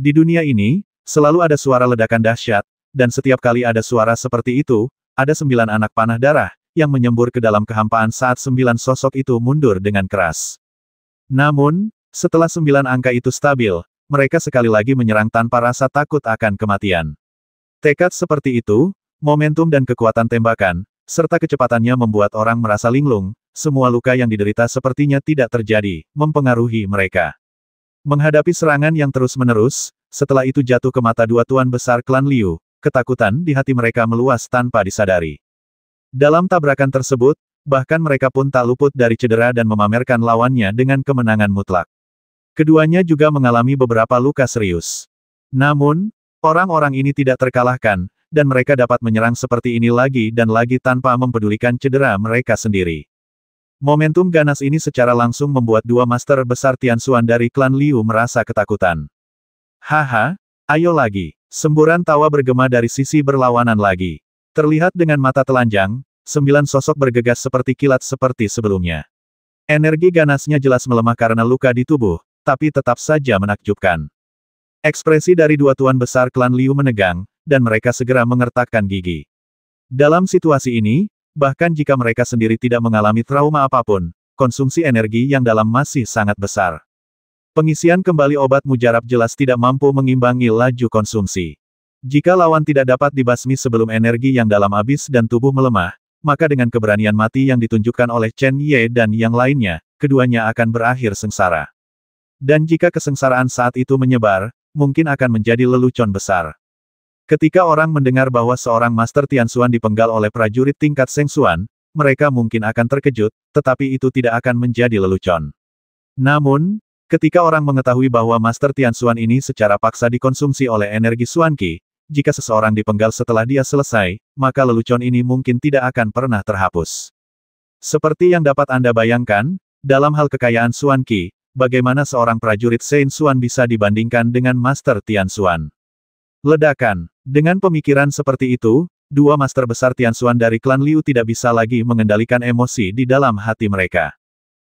Di dunia ini, selalu ada suara ledakan dahsyat, dan setiap kali ada suara seperti itu, ada sembilan anak panah darah, yang menyembur ke dalam kehampaan saat sembilan sosok itu mundur dengan keras. Namun, setelah sembilan angka itu stabil, mereka sekali lagi menyerang tanpa rasa takut akan kematian. Tekad seperti itu, momentum dan kekuatan tembakan, serta kecepatannya membuat orang merasa linglung, semua luka yang diderita sepertinya tidak terjadi, mempengaruhi mereka. Menghadapi serangan yang terus-menerus, setelah itu jatuh ke mata dua tuan besar klan Liu, ketakutan di hati mereka meluas tanpa disadari. Dalam tabrakan tersebut, bahkan mereka pun tak luput dari cedera dan memamerkan lawannya dengan kemenangan mutlak. Keduanya juga mengalami beberapa luka serius. Namun, orang-orang ini tidak terkalahkan, dan mereka dapat menyerang seperti ini lagi dan lagi tanpa mempedulikan cedera mereka sendiri. Momentum ganas ini secara langsung membuat dua master besar Tian Xuan dari klan Liu merasa ketakutan. Haha, ayo lagi. Semburan tawa bergema dari sisi berlawanan lagi. Terlihat dengan mata telanjang, sembilan sosok bergegas seperti kilat seperti sebelumnya. Energi ganasnya jelas melemah karena luka di tubuh, tapi tetap saja menakjubkan. Ekspresi dari dua tuan besar klan Liu menegang, dan mereka segera mengertakkan gigi. Dalam situasi ini, Bahkan jika mereka sendiri tidak mengalami trauma apapun, konsumsi energi yang dalam masih sangat besar. Pengisian kembali obat mujarab jelas tidak mampu mengimbangi laju konsumsi. Jika lawan tidak dapat dibasmi sebelum energi yang dalam habis dan tubuh melemah, maka dengan keberanian mati yang ditunjukkan oleh Chen Ye dan yang lainnya, keduanya akan berakhir sengsara. Dan jika kesengsaraan saat itu menyebar, mungkin akan menjadi lelucon besar. Ketika orang mendengar bahwa seorang Master Tianxuan dipenggal oleh prajurit tingkat Sengsuan, mereka mungkin akan terkejut, tetapi itu tidak akan menjadi lelucon. Namun, ketika orang mengetahui bahwa Master Tianxuan ini secara paksa dikonsumsi oleh energi Suanki, jika seseorang dipenggal setelah dia selesai, maka lelucon ini mungkin tidak akan pernah terhapus. Seperti yang dapat Anda bayangkan, dalam hal kekayaan Suan Ki, bagaimana seorang prajurit Sein Suan bisa dibandingkan dengan Master Tian Suan? Ledakan. Dengan pemikiran seperti itu, dua master besar Tianxuan dari klan Liu tidak bisa lagi mengendalikan emosi di dalam hati mereka.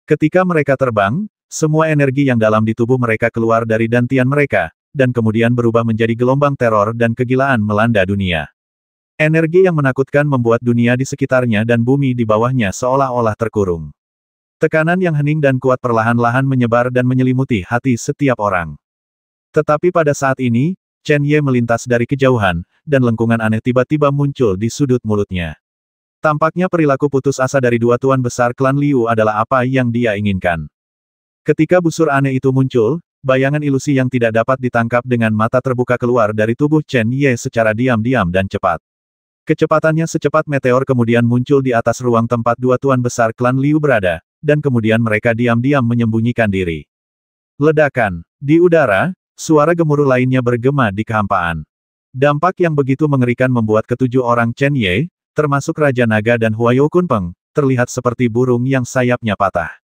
Ketika mereka terbang, semua energi yang dalam di tubuh mereka keluar dari dantian mereka, dan kemudian berubah menjadi gelombang teror dan kegilaan melanda dunia. Energi yang menakutkan membuat dunia di sekitarnya dan bumi di bawahnya seolah-olah terkurung. Tekanan yang hening dan kuat perlahan-lahan menyebar dan menyelimuti hati setiap orang. Tetapi pada saat ini, Chen Ye melintas dari kejauhan, dan lengkungan aneh tiba-tiba muncul di sudut mulutnya. Tampaknya perilaku putus asa dari dua tuan besar klan Liu adalah apa yang dia inginkan. Ketika busur aneh itu muncul, bayangan ilusi yang tidak dapat ditangkap dengan mata terbuka keluar dari tubuh Chen Ye secara diam-diam dan cepat. Kecepatannya secepat meteor kemudian muncul di atas ruang tempat dua tuan besar klan Liu berada, dan kemudian mereka diam-diam menyembunyikan diri. Ledakan. Di udara, Suara gemuruh lainnya bergema di kehampaan. Dampak yang begitu mengerikan membuat ketujuh orang Chen Ye, termasuk Raja Naga dan Huayou Kunpeng, terlihat seperti burung yang sayapnya patah.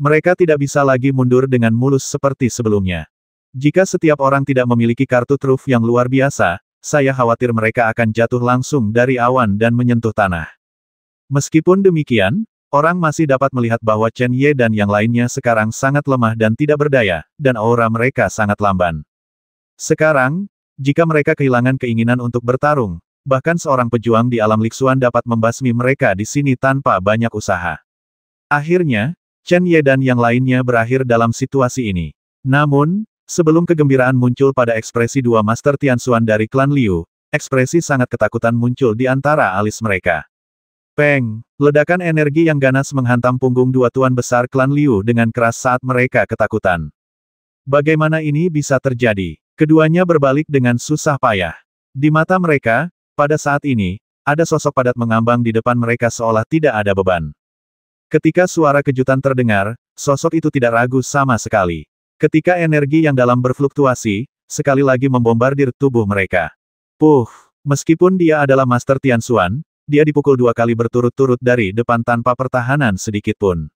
Mereka tidak bisa lagi mundur dengan mulus seperti sebelumnya. Jika setiap orang tidak memiliki kartu truf yang luar biasa, saya khawatir mereka akan jatuh langsung dari awan dan menyentuh tanah. Meskipun demikian, Orang masih dapat melihat bahwa Chen Ye dan yang lainnya sekarang sangat lemah dan tidak berdaya, dan aura mereka sangat lamban. Sekarang, jika mereka kehilangan keinginan untuk bertarung, bahkan seorang pejuang di alam Liksuan dapat membasmi mereka di sini tanpa banyak usaha. Akhirnya, Chen Ye dan yang lainnya berakhir dalam situasi ini. Namun, sebelum kegembiraan muncul pada ekspresi dua Master Tian Xuan dari klan Liu, ekspresi sangat ketakutan muncul di antara alis mereka. Peng, ledakan energi yang ganas menghantam punggung dua tuan besar klan Liu dengan keras saat mereka ketakutan. Bagaimana ini bisa terjadi? Keduanya berbalik dengan susah payah. Di mata mereka, pada saat ini, ada sosok padat mengambang di depan mereka seolah tidak ada beban. Ketika suara kejutan terdengar, sosok itu tidak ragu sama sekali. Ketika energi yang dalam berfluktuasi, sekali lagi membombardir tubuh mereka. Puh, meskipun dia adalah Master Tian Xuan dia dipukul dua kali berturut-turut dari depan tanpa pertahanan sedikit pun.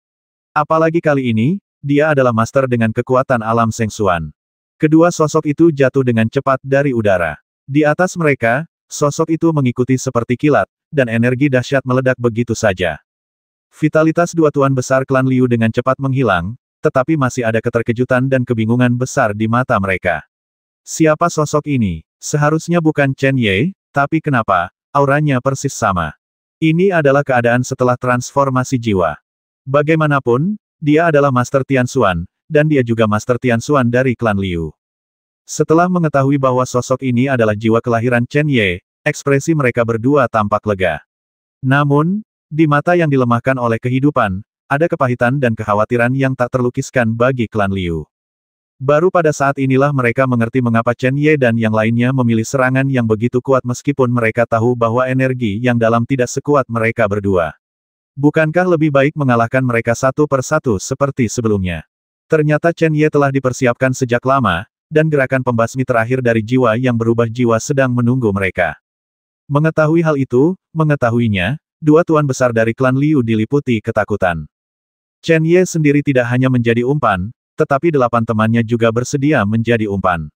Apalagi kali ini, dia adalah master dengan kekuatan alam sengsuan. Kedua sosok itu jatuh dengan cepat dari udara. Di atas mereka, sosok itu mengikuti seperti kilat, dan energi dahsyat meledak begitu saja. Vitalitas dua tuan besar klan Liu dengan cepat menghilang, tetapi masih ada keterkejutan dan kebingungan besar di mata mereka. Siapa sosok ini? Seharusnya bukan Chen Ye, tapi kenapa, Auranya persis sama. Ini adalah keadaan setelah transformasi jiwa. Bagaimanapun, dia adalah Master Tian Xuan, dan dia juga Master Tian Xuan dari klan Liu. Setelah mengetahui bahwa sosok ini adalah jiwa kelahiran Chen Ye, ekspresi mereka berdua tampak lega. Namun, di mata yang dilemahkan oleh kehidupan, ada kepahitan dan kekhawatiran yang tak terlukiskan bagi klan Liu. Baru pada saat inilah mereka mengerti mengapa Chen Ye dan yang lainnya memilih serangan yang begitu kuat meskipun mereka tahu bahwa energi yang dalam tidak sekuat mereka berdua. Bukankah lebih baik mengalahkan mereka satu per satu seperti sebelumnya? Ternyata Chen Ye telah dipersiapkan sejak lama, dan gerakan pembasmi terakhir dari jiwa yang berubah jiwa sedang menunggu mereka. Mengetahui hal itu, mengetahuinya, dua tuan besar dari klan Liu diliputi ketakutan. Chen Ye sendiri tidak hanya menjadi umpan, tetapi delapan temannya juga bersedia menjadi umpan.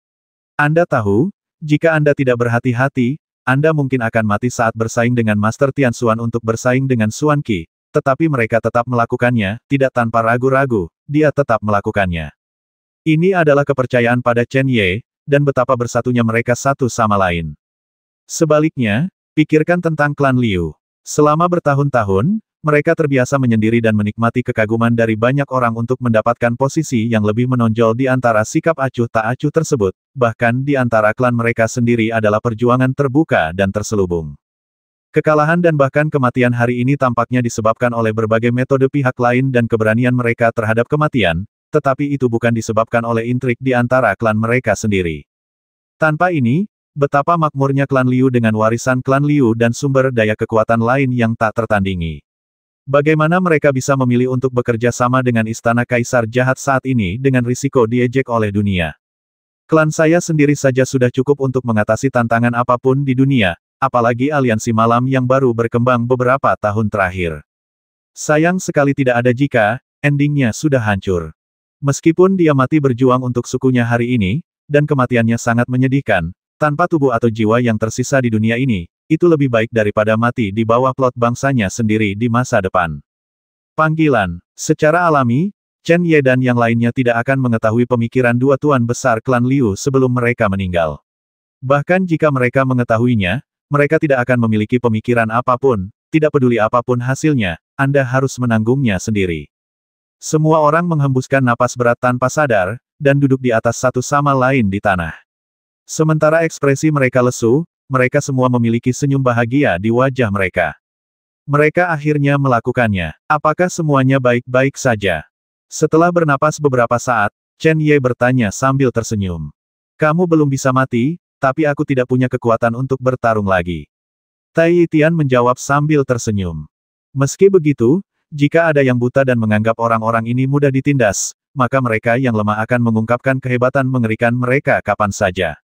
Anda tahu, jika Anda tidak berhati-hati, Anda mungkin akan mati saat bersaing dengan Master Tian Xuan untuk bersaing dengan Xuan Qi, tetapi mereka tetap melakukannya, tidak tanpa ragu-ragu, dia tetap melakukannya. Ini adalah kepercayaan pada Chen Ye, dan betapa bersatunya mereka satu sama lain. Sebaliknya, pikirkan tentang klan Liu. Selama bertahun-tahun, mereka terbiasa menyendiri dan menikmati kekaguman dari banyak orang untuk mendapatkan posisi yang lebih menonjol di antara sikap acuh tak acuh tersebut, bahkan di antara klan mereka sendiri adalah perjuangan terbuka dan terselubung. Kekalahan dan bahkan kematian hari ini tampaknya disebabkan oleh berbagai metode pihak lain dan keberanian mereka terhadap kematian, tetapi itu bukan disebabkan oleh intrik di antara klan mereka sendiri. Tanpa ini, betapa makmurnya klan Liu dengan warisan klan Liu dan sumber daya kekuatan lain yang tak tertandingi. Bagaimana mereka bisa memilih untuk bekerja sama dengan istana kaisar jahat saat ini dengan risiko diejek oleh dunia? Klan saya sendiri saja sudah cukup untuk mengatasi tantangan apapun di dunia, apalagi aliansi malam yang baru berkembang beberapa tahun terakhir. Sayang sekali tidak ada jika, endingnya sudah hancur. Meskipun dia mati berjuang untuk sukunya hari ini, dan kematiannya sangat menyedihkan, tanpa tubuh atau jiwa yang tersisa di dunia ini, itu lebih baik daripada mati di bawah plot bangsanya sendiri di masa depan. Panggilan, secara alami, Chen Ye dan yang lainnya tidak akan mengetahui pemikiran dua tuan besar klan Liu sebelum mereka meninggal. Bahkan jika mereka mengetahuinya, mereka tidak akan memiliki pemikiran apapun, tidak peduli apapun hasilnya, Anda harus menanggungnya sendiri. Semua orang menghembuskan napas berat tanpa sadar, dan duduk di atas satu sama lain di tanah. Sementara ekspresi mereka lesu, mereka semua memiliki senyum bahagia di wajah mereka. Mereka akhirnya melakukannya. Apakah semuanya baik-baik saja? Setelah bernapas beberapa saat, Chen Ye bertanya sambil tersenyum. Kamu belum bisa mati, tapi aku tidak punya kekuatan untuk bertarung lagi. Tai Tian menjawab sambil tersenyum. Meski begitu, jika ada yang buta dan menganggap orang-orang ini mudah ditindas, maka mereka yang lemah akan mengungkapkan kehebatan mengerikan mereka kapan saja.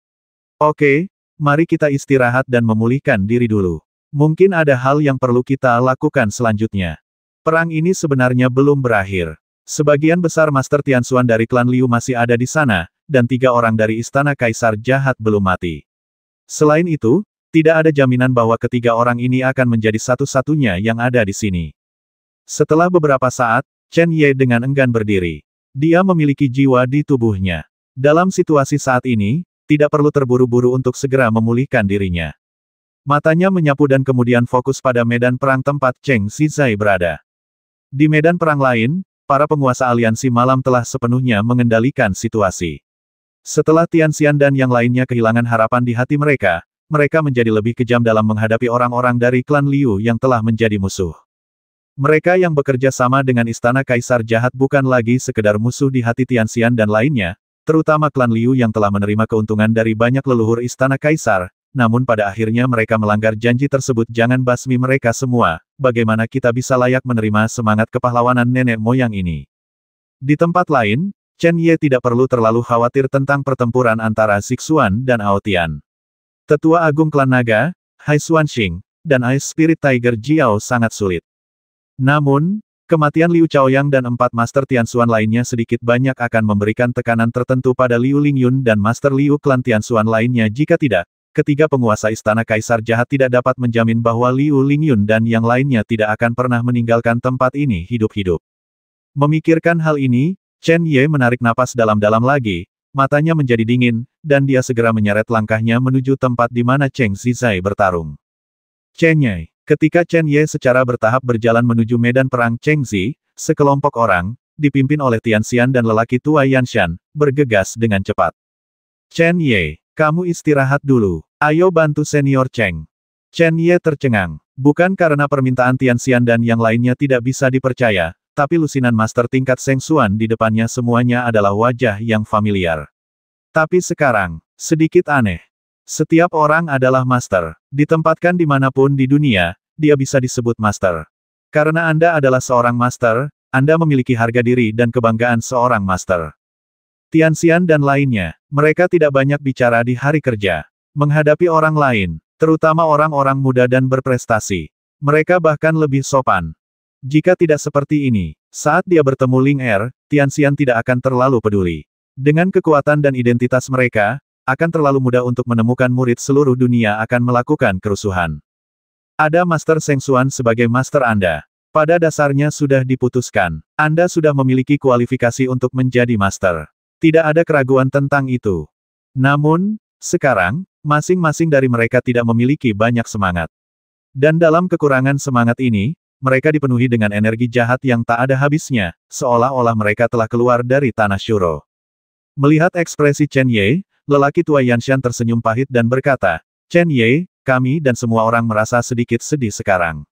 Oke, Mari kita istirahat dan memulihkan diri dulu. Mungkin ada hal yang perlu kita lakukan selanjutnya. Perang ini sebenarnya belum berakhir. Sebagian besar Master Tianxuan dari klan Liu masih ada di sana, dan tiga orang dari Istana Kaisar jahat belum mati. Selain itu, tidak ada jaminan bahwa ketiga orang ini akan menjadi satu-satunya yang ada di sini. Setelah beberapa saat, Chen Ye dengan enggan berdiri. Dia memiliki jiwa di tubuhnya. Dalam situasi saat ini, tidak perlu terburu-buru untuk segera memulihkan dirinya. Matanya menyapu dan kemudian fokus pada medan perang tempat Cheng Shizai berada. Di medan perang lain, para penguasa aliansi malam telah sepenuhnya mengendalikan situasi. Setelah Tian Xian dan yang lainnya kehilangan harapan di hati mereka, mereka menjadi lebih kejam dalam menghadapi orang-orang dari klan Liu yang telah menjadi musuh. Mereka yang bekerja sama dengan istana kaisar jahat bukan lagi sekedar musuh di hati Tian Xian dan lainnya, Terutama klan Liu yang telah menerima keuntungan dari banyak leluhur istana kaisar, namun pada akhirnya mereka melanggar janji tersebut jangan basmi mereka semua, bagaimana kita bisa layak menerima semangat kepahlawanan nenek moyang ini. Di tempat lain, Chen Ye tidak perlu terlalu khawatir tentang pertempuran antara Sixuan dan Aotian. Tetua Agung Klan Naga, Hai Xuanxing, dan Ice Spirit Tiger Jiao sangat sulit. Namun, Kematian Liu Chaoyang dan empat Master Tianxuan lainnya sedikit banyak akan memberikan tekanan tertentu pada Liu Lingyun dan Master Liu klan Tianxuan lainnya jika tidak, ketiga penguasa istana kaisar jahat tidak dapat menjamin bahwa Liu Lingyun dan yang lainnya tidak akan pernah meninggalkan tempat ini hidup-hidup. Memikirkan hal ini, Chen Ye menarik napas dalam-dalam lagi, matanya menjadi dingin, dan dia segera menyeret langkahnya menuju tempat di mana Cheng Zizai bertarung. Chen Ye Ketika Chen Ye secara bertahap berjalan menuju medan perang Chengzi, sekelompok orang, dipimpin oleh Tian Xian dan lelaki tua Yan Shan, bergegas dengan cepat. Chen Ye, kamu istirahat dulu. Ayo bantu senior Cheng. Chen Ye tercengang. Bukan karena permintaan Tian Xian dan yang lainnya tidak bisa dipercaya, tapi lusinan master tingkat Seng Xuan di depannya semuanya adalah wajah yang familiar. Tapi sekarang, sedikit aneh. Setiap orang adalah master. Ditempatkan dimanapun di dunia, dia bisa disebut master. Karena Anda adalah seorang master, Anda memiliki harga diri dan kebanggaan seorang master. Tianxian dan lainnya, mereka tidak banyak bicara di hari kerja. Menghadapi orang lain, terutama orang-orang muda dan berprestasi. Mereka bahkan lebih sopan. Jika tidak seperti ini, saat dia bertemu Ling Er, Tianxian tidak akan terlalu peduli. Dengan kekuatan dan identitas mereka, akan terlalu mudah untuk menemukan murid seluruh dunia akan melakukan kerusuhan. Ada Master Seng Xuan sebagai master Anda. Pada dasarnya sudah diputuskan. Anda sudah memiliki kualifikasi untuk menjadi master. Tidak ada keraguan tentang itu. Namun, sekarang, masing-masing dari mereka tidak memiliki banyak semangat. Dan dalam kekurangan semangat ini, mereka dipenuhi dengan energi jahat yang tak ada habisnya, seolah-olah mereka telah keluar dari tanah Shuro. Melihat ekspresi Chen Ye, lelaki tua Yanshan tersenyum pahit dan berkata, Chen Ye, kami dan semua orang merasa sedikit sedih sekarang.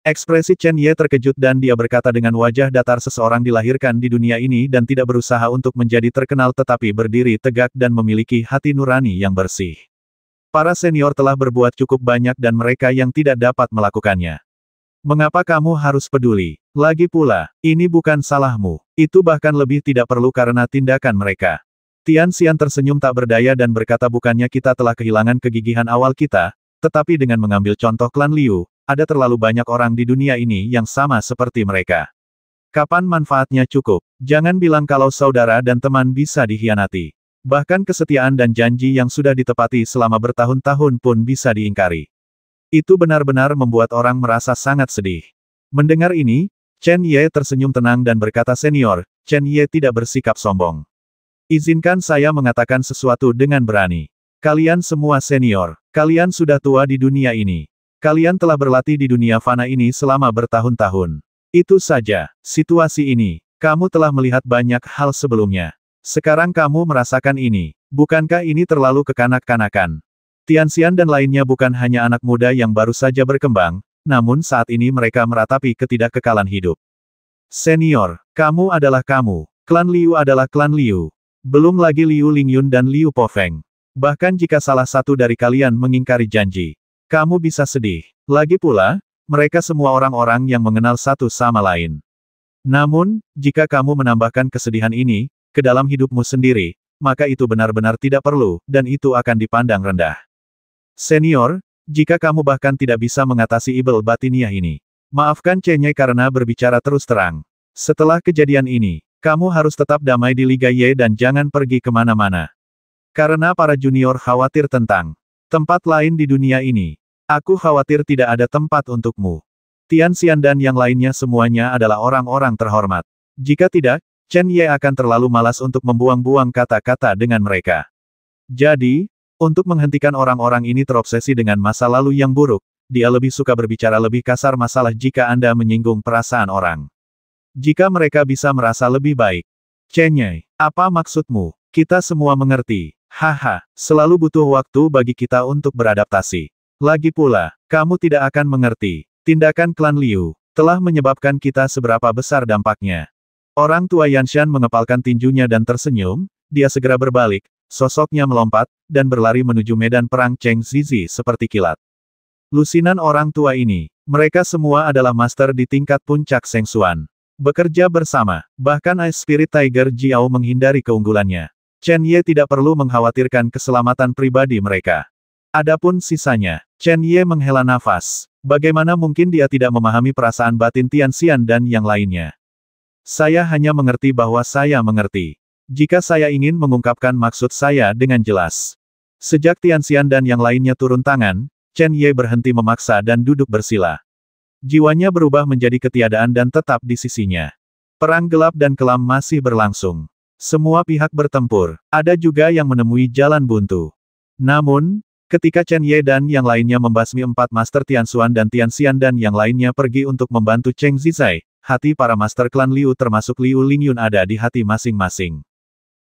Ekspresi Chen Ye terkejut dan dia berkata dengan wajah datar seseorang dilahirkan di dunia ini dan tidak berusaha untuk menjadi terkenal tetapi berdiri tegak dan memiliki hati nurani yang bersih. Para senior telah berbuat cukup banyak dan mereka yang tidak dapat melakukannya. Mengapa kamu harus peduli? Lagi pula, ini bukan salahmu. Itu bahkan lebih tidak perlu karena tindakan mereka. Tian Xian tersenyum tak berdaya dan berkata bukannya kita telah kehilangan kegigihan awal kita, tetapi dengan mengambil contoh klan Liu, ada terlalu banyak orang di dunia ini yang sama seperti mereka. Kapan manfaatnya cukup? Jangan bilang kalau saudara dan teman bisa dihianati. Bahkan kesetiaan dan janji yang sudah ditepati selama bertahun-tahun pun bisa diingkari. Itu benar-benar membuat orang merasa sangat sedih. Mendengar ini, Chen Ye tersenyum tenang dan berkata senior, Chen Ye tidak bersikap sombong. Izinkan saya mengatakan sesuatu dengan berani. Kalian semua senior. Kalian sudah tua di dunia ini. Kalian telah berlatih di dunia fana ini selama bertahun-tahun. Itu saja, situasi ini. Kamu telah melihat banyak hal sebelumnya. Sekarang kamu merasakan ini. Bukankah ini terlalu kekanak-kanakan? Tianxian dan lainnya bukan hanya anak muda yang baru saja berkembang, namun saat ini mereka meratapi ketidakkekalan hidup. Senior, kamu adalah kamu. Klan Liu adalah klan Liu. Belum lagi Liu Lingyun dan Liu Pofeng. Bahkan jika salah satu dari kalian mengingkari janji, kamu bisa sedih. Lagi pula, mereka semua orang-orang yang mengenal satu sama lain. Namun, jika kamu menambahkan kesedihan ini ke dalam hidupmu sendiri, maka itu benar-benar tidak perlu, dan itu akan dipandang rendah. Senior, jika kamu bahkan tidak bisa mengatasi ibel batiniah ini, maafkan Chenye karena berbicara terus terang. Setelah kejadian ini, kamu harus tetap damai di Liga Y dan jangan pergi kemana-mana. Karena para junior khawatir tentang tempat lain di dunia ini. Aku khawatir tidak ada tempat untukmu. Tian Xian dan yang lainnya semuanya adalah orang-orang terhormat. Jika tidak, Chen Ye akan terlalu malas untuk membuang-buang kata-kata dengan mereka. Jadi, untuk menghentikan orang-orang ini terobsesi dengan masa lalu yang buruk, dia lebih suka berbicara lebih kasar masalah jika Anda menyinggung perasaan orang. Jika mereka bisa merasa lebih baik. Chen Cenyai, apa maksudmu? Kita semua mengerti. Haha, selalu butuh waktu bagi kita untuk beradaptasi. Lagi pula, kamu tidak akan mengerti. Tindakan klan Liu telah menyebabkan kita seberapa besar dampaknya. Orang tua Yanshan mengepalkan tinjunya dan tersenyum, dia segera berbalik, sosoknya melompat, dan berlari menuju medan perang Cheng Zizi seperti kilat. Lusinan orang tua ini, mereka semua adalah master di tingkat puncak Sengsuan. Bekerja bersama, bahkan Ice Spirit Tiger Jiao menghindari keunggulannya. Chen Ye tidak perlu mengkhawatirkan keselamatan pribadi mereka. Adapun sisanya, Chen Ye menghela nafas. Bagaimana mungkin dia tidak memahami perasaan batin Tian Xian dan yang lainnya? Saya hanya mengerti bahwa saya mengerti. Jika saya ingin mengungkapkan maksud saya dengan jelas. Sejak Tian Xian dan yang lainnya turun tangan, Chen Ye berhenti memaksa dan duduk bersila. Jiwanya berubah menjadi ketiadaan dan tetap di sisinya. Perang gelap dan kelam masih berlangsung. Semua pihak bertempur. Ada juga yang menemui jalan buntu. Namun, ketika Chen Ye dan yang lainnya membasmi empat Master Tian Xuan dan Tian Xian dan yang lainnya pergi untuk membantu Cheng Zizai, hati para Master Klan Liu termasuk Liu Lingyun ada di hati masing-masing.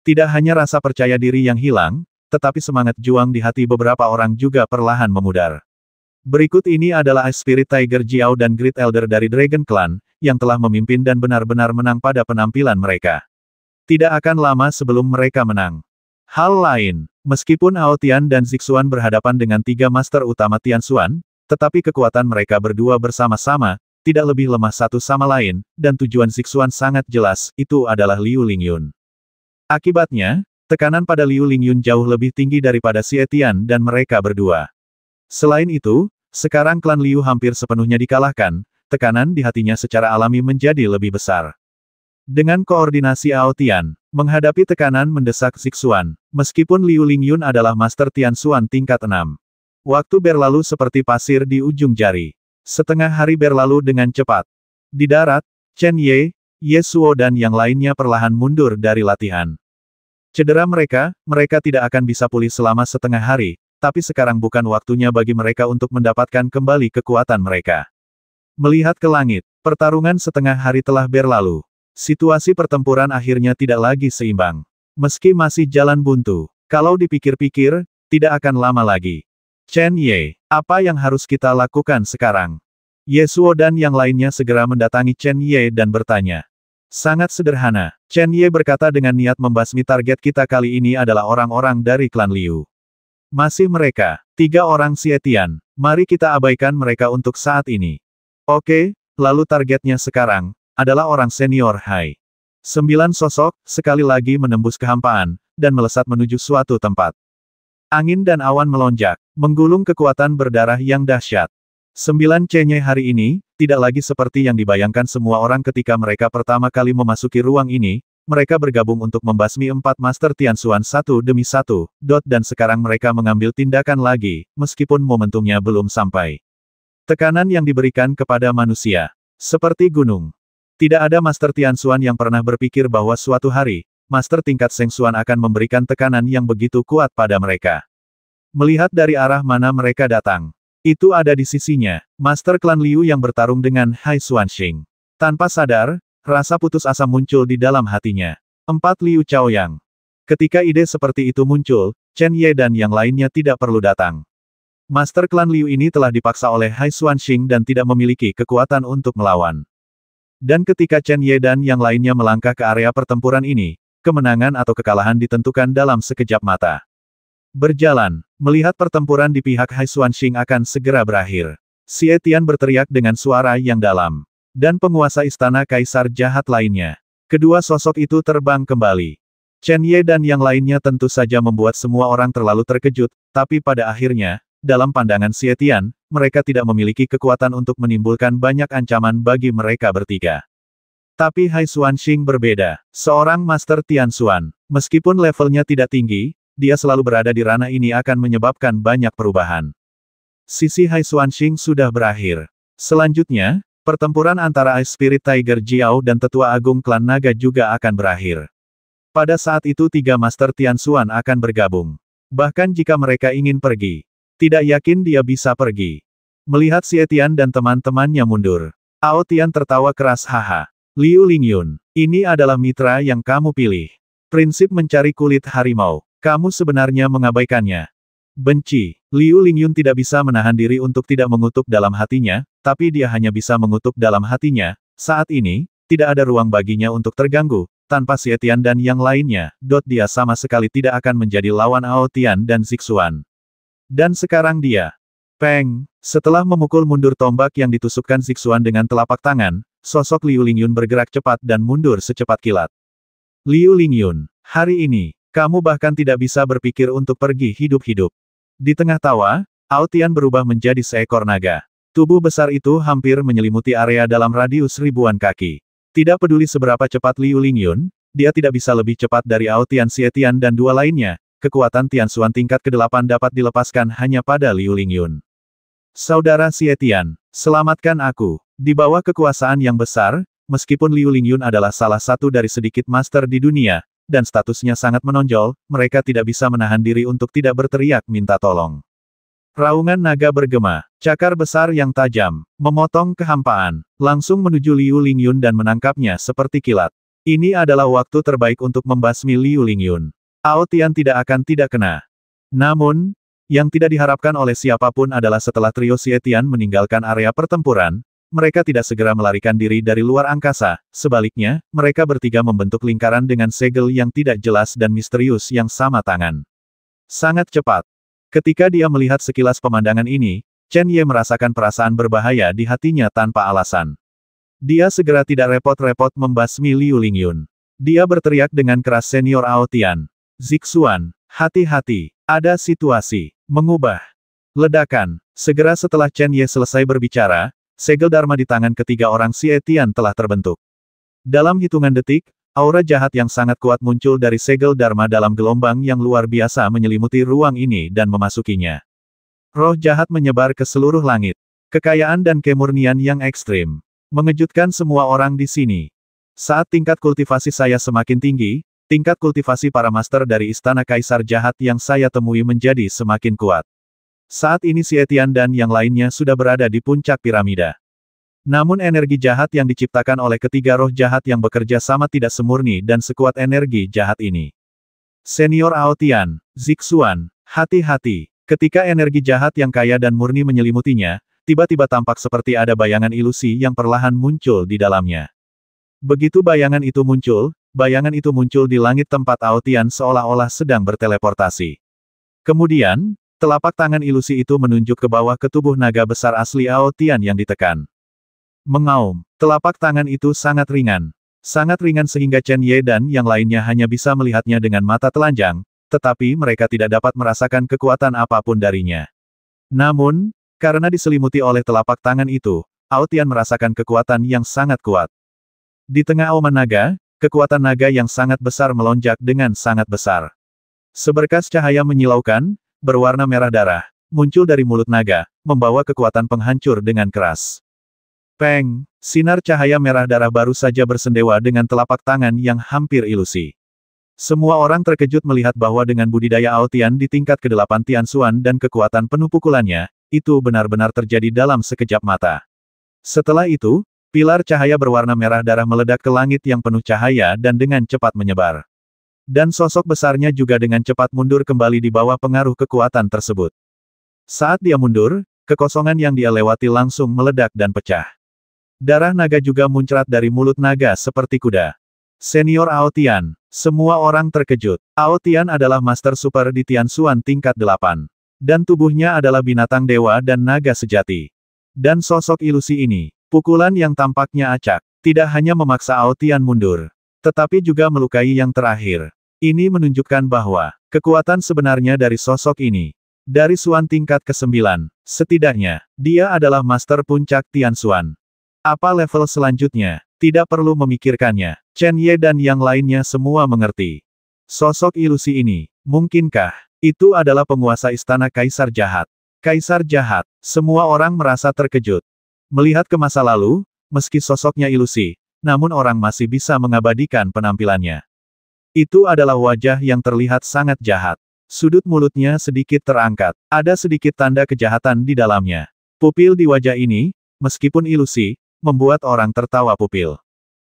Tidak hanya rasa percaya diri yang hilang, tetapi semangat juang di hati beberapa orang juga perlahan memudar. Berikut ini adalah Spirit Tiger Jiao dan Great Elder dari Dragon Clan, yang telah memimpin dan benar-benar menang pada penampilan mereka. Tidak akan lama sebelum mereka menang. Hal lain, meskipun Ao Tian dan Zixuan berhadapan dengan tiga master utama Tian Xuan, tetapi kekuatan mereka berdua bersama-sama, tidak lebih lemah satu sama lain, dan tujuan Zixuan sangat jelas, itu adalah Liu Lingyun. Akibatnya, tekanan pada Liu Lingyun jauh lebih tinggi daripada Xie Tian dan mereka berdua. Selain itu, sekarang klan Liu hampir sepenuhnya dikalahkan, tekanan di hatinya secara alami menjadi lebih besar. Dengan koordinasi Aotian, menghadapi tekanan mendesak Zixuan, meskipun Liu Lingyun adalah Master Tian Tianxuan tingkat 6. Waktu berlalu seperti pasir di ujung jari. Setengah hari berlalu dengan cepat. Di darat, Chen Ye, Ye Suo dan yang lainnya perlahan mundur dari latihan. Cedera mereka, mereka tidak akan bisa pulih selama setengah hari, tapi sekarang bukan waktunya bagi mereka untuk mendapatkan kembali kekuatan mereka. Melihat ke langit, pertarungan setengah hari telah berlalu. Situasi pertempuran akhirnya tidak lagi seimbang. Meski masih jalan buntu, kalau dipikir-pikir, tidak akan lama lagi. Chen Ye, apa yang harus kita lakukan sekarang? Yesuo dan yang lainnya segera mendatangi Chen Ye dan bertanya. Sangat sederhana, Chen Ye berkata dengan niat membasmi target kita kali ini adalah orang-orang dari klan Liu. Masih mereka, tiga orang Sietian. Mari kita abaikan mereka untuk saat ini. Oke, lalu targetnya sekarang, adalah orang senior Hai. Sembilan sosok, sekali lagi menembus kehampaan, dan melesat menuju suatu tempat. Angin dan awan melonjak, menggulung kekuatan berdarah yang dahsyat. Sembilan cenye hari ini, tidak lagi seperti yang dibayangkan semua orang ketika mereka pertama kali memasuki ruang ini, mereka bergabung untuk membasmi empat Master Tianxuan satu demi satu, Dot dan sekarang mereka mengambil tindakan lagi, meskipun momentumnya belum sampai. Tekanan yang diberikan kepada manusia. Seperti gunung. Tidak ada Master Tianxuan yang pernah berpikir bahwa suatu hari, Master tingkat Xuan akan memberikan tekanan yang begitu kuat pada mereka. Melihat dari arah mana mereka datang, itu ada di sisinya, Master Klan Liu yang bertarung dengan Hai Xuanxing. Tanpa sadar, Rasa putus asa muncul di dalam hatinya. Empat Liu Chaoyang. Ketika ide seperti itu muncul, Chen Ye dan yang lainnya tidak perlu datang. Master klan Liu ini telah dipaksa oleh Hai Xuan Xing dan tidak memiliki kekuatan untuk melawan. Dan ketika Chen Ye dan yang lainnya melangkah ke area pertempuran ini, kemenangan atau kekalahan ditentukan dalam sekejap mata. Berjalan, melihat pertempuran di pihak Hai Xuan Xing akan segera berakhir. Xie Tian berteriak dengan suara yang dalam. Dan penguasa istana kaisar jahat lainnya. Kedua sosok itu terbang kembali. Chen Ye dan yang lainnya tentu saja membuat semua orang terlalu terkejut, tapi pada akhirnya, dalam pandangan Sietian, mereka tidak memiliki kekuatan untuk menimbulkan banyak ancaman bagi mereka bertiga. Tapi Hai Xuan Xing berbeda. Seorang Master Tian Xuan, meskipun levelnya tidak tinggi, dia selalu berada di ranah ini akan menyebabkan banyak perubahan. Sisi Hai Xuan Xing sudah berakhir. Selanjutnya, Pertempuran antara Ice Spirit Tiger Jiao dan Tetua Agung Klan Naga juga akan berakhir. Pada saat itu tiga Master Tian Xuan akan bergabung. Bahkan jika mereka ingin pergi, tidak yakin dia bisa pergi. Melihat Tian dan teman-temannya mundur, Ao Tian tertawa keras haha. Liu Lingyun, ini adalah mitra yang kamu pilih. Prinsip mencari kulit harimau, kamu sebenarnya mengabaikannya. Benci, Liu Lingyun tidak bisa menahan diri untuk tidak mengutuk dalam hatinya, tapi dia hanya bisa mengutuk dalam hatinya, saat ini, tidak ada ruang baginya untuk terganggu, tanpa Sietian dan yang lainnya, Dot dia sama sekali tidak akan menjadi lawan Aotian dan Zixuan. Dan sekarang dia, Peng, setelah memukul mundur tombak yang ditusukkan Zixuan dengan telapak tangan, sosok Liu Lingyun bergerak cepat dan mundur secepat kilat. Liu Lingyun, hari ini, kamu bahkan tidak bisa berpikir untuk pergi hidup-hidup. Di tengah tawa, Ao Tian berubah menjadi seekor naga. Tubuh besar itu hampir menyelimuti area dalam radius ribuan kaki. Tidak peduli seberapa cepat Liu Lingyun, dia tidak bisa lebih cepat dari Ao Tian Xietian dan dua lainnya, kekuatan Tian Xuan tingkat ke-8 dapat dilepaskan hanya pada Liu Lingyun. Saudara Xietian, selamatkan aku. Di bawah kekuasaan yang besar, meskipun Liu Lingyun adalah salah satu dari sedikit master di dunia, dan statusnya sangat menonjol, mereka tidak bisa menahan diri untuk tidak berteriak minta tolong. Raungan naga bergema, cakar besar yang tajam, memotong kehampaan, langsung menuju Liu Lingyun dan menangkapnya seperti kilat. Ini adalah waktu terbaik untuk membasmi Liu Lingyun. Ao Tian tidak akan tidak kena. Namun, yang tidak diharapkan oleh siapapun adalah setelah trio Sietian meninggalkan area pertempuran, mereka tidak segera melarikan diri dari luar angkasa, sebaliknya, mereka bertiga membentuk lingkaran dengan segel yang tidak jelas dan misterius yang sama tangan. Sangat cepat, Ketika dia melihat sekilas pemandangan ini, Chen Ye merasakan perasaan berbahaya di hatinya tanpa alasan. Dia segera tidak repot-repot membasmi Liu Lingyun. Dia berteriak dengan keras senior Ao Tian. Zixuan, hati-hati, ada situasi, mengubah. Ledakan, segera setelah Chen Ye selesai berbicara, segel Dharma di tangan ketiga orang Xie Tian telah terbentuk. Dalam hitungan detik, Aura jahat yang sangat kuat muncul dari segel Dharma dalam gelombang yang luar biasa menyelimuti ruang ini dan memasukinya. Roh jahat menyebar ke seluruh langit. Kekayaan dan kemurnian yang ekstrim. Mengejutkan semua orang di sini. Saat tingkat kultivasi saya semakin tinggi, tingkat kultivasi para master dari Istana Kaisar Jahat yang saya temui menjadi semakin kuat. Saat ini si Etian dan yang lainnya sudah berada di puncak piramida. Namun energi jahat yang diciptakan oleh ketiga roh jahat yang bekerja sama tidak semurni dan sekuat energi jahat ini. Senior Aotian, Zixuan, hati-hati. Ketika energi jahat yang kaya dan murni menyelimutinya, tiba-tiba tampak seperti ada bayangan ilusi yang perlahan muncul di dalamnya. Begitu bayangan itu muncul, bayangan itu muncul di langit tempat Aotian seolah-olah sedang berteleportasi. Kemudian, telapak tangan ilusi itu menunjuk ke bawah ke tubuh naga besar asli Aotian yang ditekan. Mengaum, telapak tangan itu sangat ringan. Sangat ringan sehingga Chen Ye dan yang lainnya hanya bisa melihatnya dengan mata telanjang, tetapi mereka tidak dapat merasakan kekuatan apapun darinya. Namun, karena diselimuti oleh telapak tangan itu, Aotian merasakan kekuatan yang sangat kuat. Di tengah auman naga, kekuatan naga yang sangat besar melonjak dengan sangat besar. Seberkas cahaya menyilaukan, berwarna merah darah, muncul dari mulut naga, membawa kekuatan penghancur dengan keras. Peng, sinar cahaya merah darah baru saja bersendewa dengan telapak tangan yang hampir ilusi. Semua orang terkejut melihat bahwa dengan budidaya Aotian di tingkat ke-8 Tianxuan dan kekuatan penuh pukulannya, itu benar-benar terjadi dalam sekejap mata. Setelah itu, pilar cahaya berwarna merah darah meledak ke langit yang penuh cahaya dan dengan cepat menyebar. Dan sosok besarnya juga dengan cepat mundur kembali di bawah pengaruh kekuatan tersebut. Saat dia mundur, kekosongan yang dia lewati langsung meledak dan pecah. Darah naga juga muncrat dari mulut naga seperti kuda. Senior Aotian. Semua orang terkejut. Aotian adalah Master Super di Tianxuan tingkat 8. Dan tubuhnya adalah binatang dewa dan naga sejati. Dan sosok ilusi ini, pukulan yang tampaknya acak, tidak hanya memaksa Aotian mundur, tetapi juga melukai yang terakhir. Ini menunjukkan bahwa, kekuatan sebenarnya dari sosok ini, dari Suan tingkat ke-9, setidaknya, dia adalah Master Puncak Tianxuan. Apa level selanjutnya? Tidak perlu memikirkannya. Chen Ye dan yang lainnya semua mengerti. Sosok ilusi ini, mungkinkah? Itu adalah penguasa istana Kaisar Jahat. Kaisar Jahat, semua orang merasa terkejut. Melihat ke masa lalu, meski sosoknya ilusi, namun orang masih bisa mengabadikan penampilannya. Itu adalah wajah yang terlihat sangat jahat. Sudut mulutnya sedikit terangkat, ada sedikit tanda kejahatan di dalamnya. Pupil di wajah ini, meskipun ilusi, membuat orang tertawa pupil.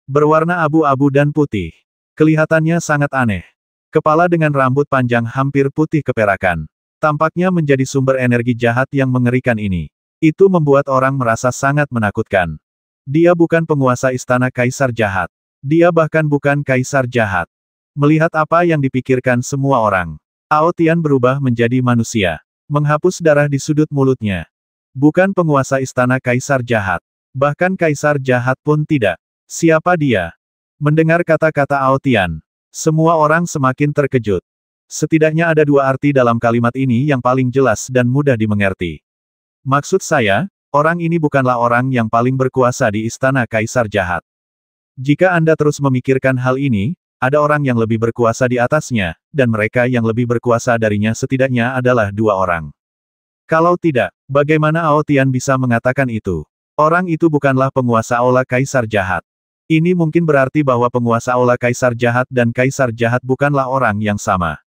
Berwarna abu-abu dan putih. Kelihatannya sangat aneh. Kepala dengan rambut panjang hampir putih keperakan. Tampaknya menjadi sumber energi jahat yang mengerikan ini. Itu membuat orang merasa sangat menakutkan. Dia bukan penguasa istana kaisar jahat. Dia bahkan bukan kaisar jahat. Melihat apa yang dipikirkan semua orang. Ao Tian berubah menjadi manusia. Menghapus darah di sudut mulutnya. Bukan penguasa istana kaisar jahat. Bahkan kaisar jahat pun tidak. Siapa dia? Mendengar kata-kata Aotian, semua orang semakin terkejut. Setidaknya ada dua arti dalam kalimat ini yang paling jelas dan mudah dimengerti. Maksud saya, orang ini bukanlah orang yang paling berkuasa di istana kaisar jahat. Jika Anda terus memikirkan hal ini, ada orang yang lebih berkuasa di atasnya, dan mereka yang lebih berkuasa darinya setidaknya adalah dua orang. Kalau tidak, bagaimana Aotian bisa mengatakan itu? Orang itu bukanlah penguasa olah Kaisar jahat. Ini mungkin berarti bahwa penguasa olah Kaisar jahat dan Kaisar jahat bukanlah orang yang sama.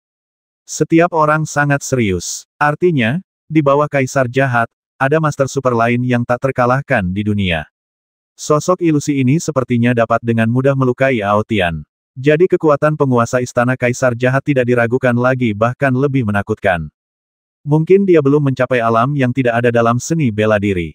Setiap orang sangat serius. Artinya, di bawah Kaisar jahat, ada master super lain yang tak terkalahkan di dunia. Sosok ilusi ini sepertinya dapat dengan mudah melukai Aotian. Jadi kekuatan penguasa istana Kaisar jahat tidak diragukan lagi bahkan lebih menakutkan. Mungkin dia belum mencapai alam yang tidak ada dalam seni bela diri.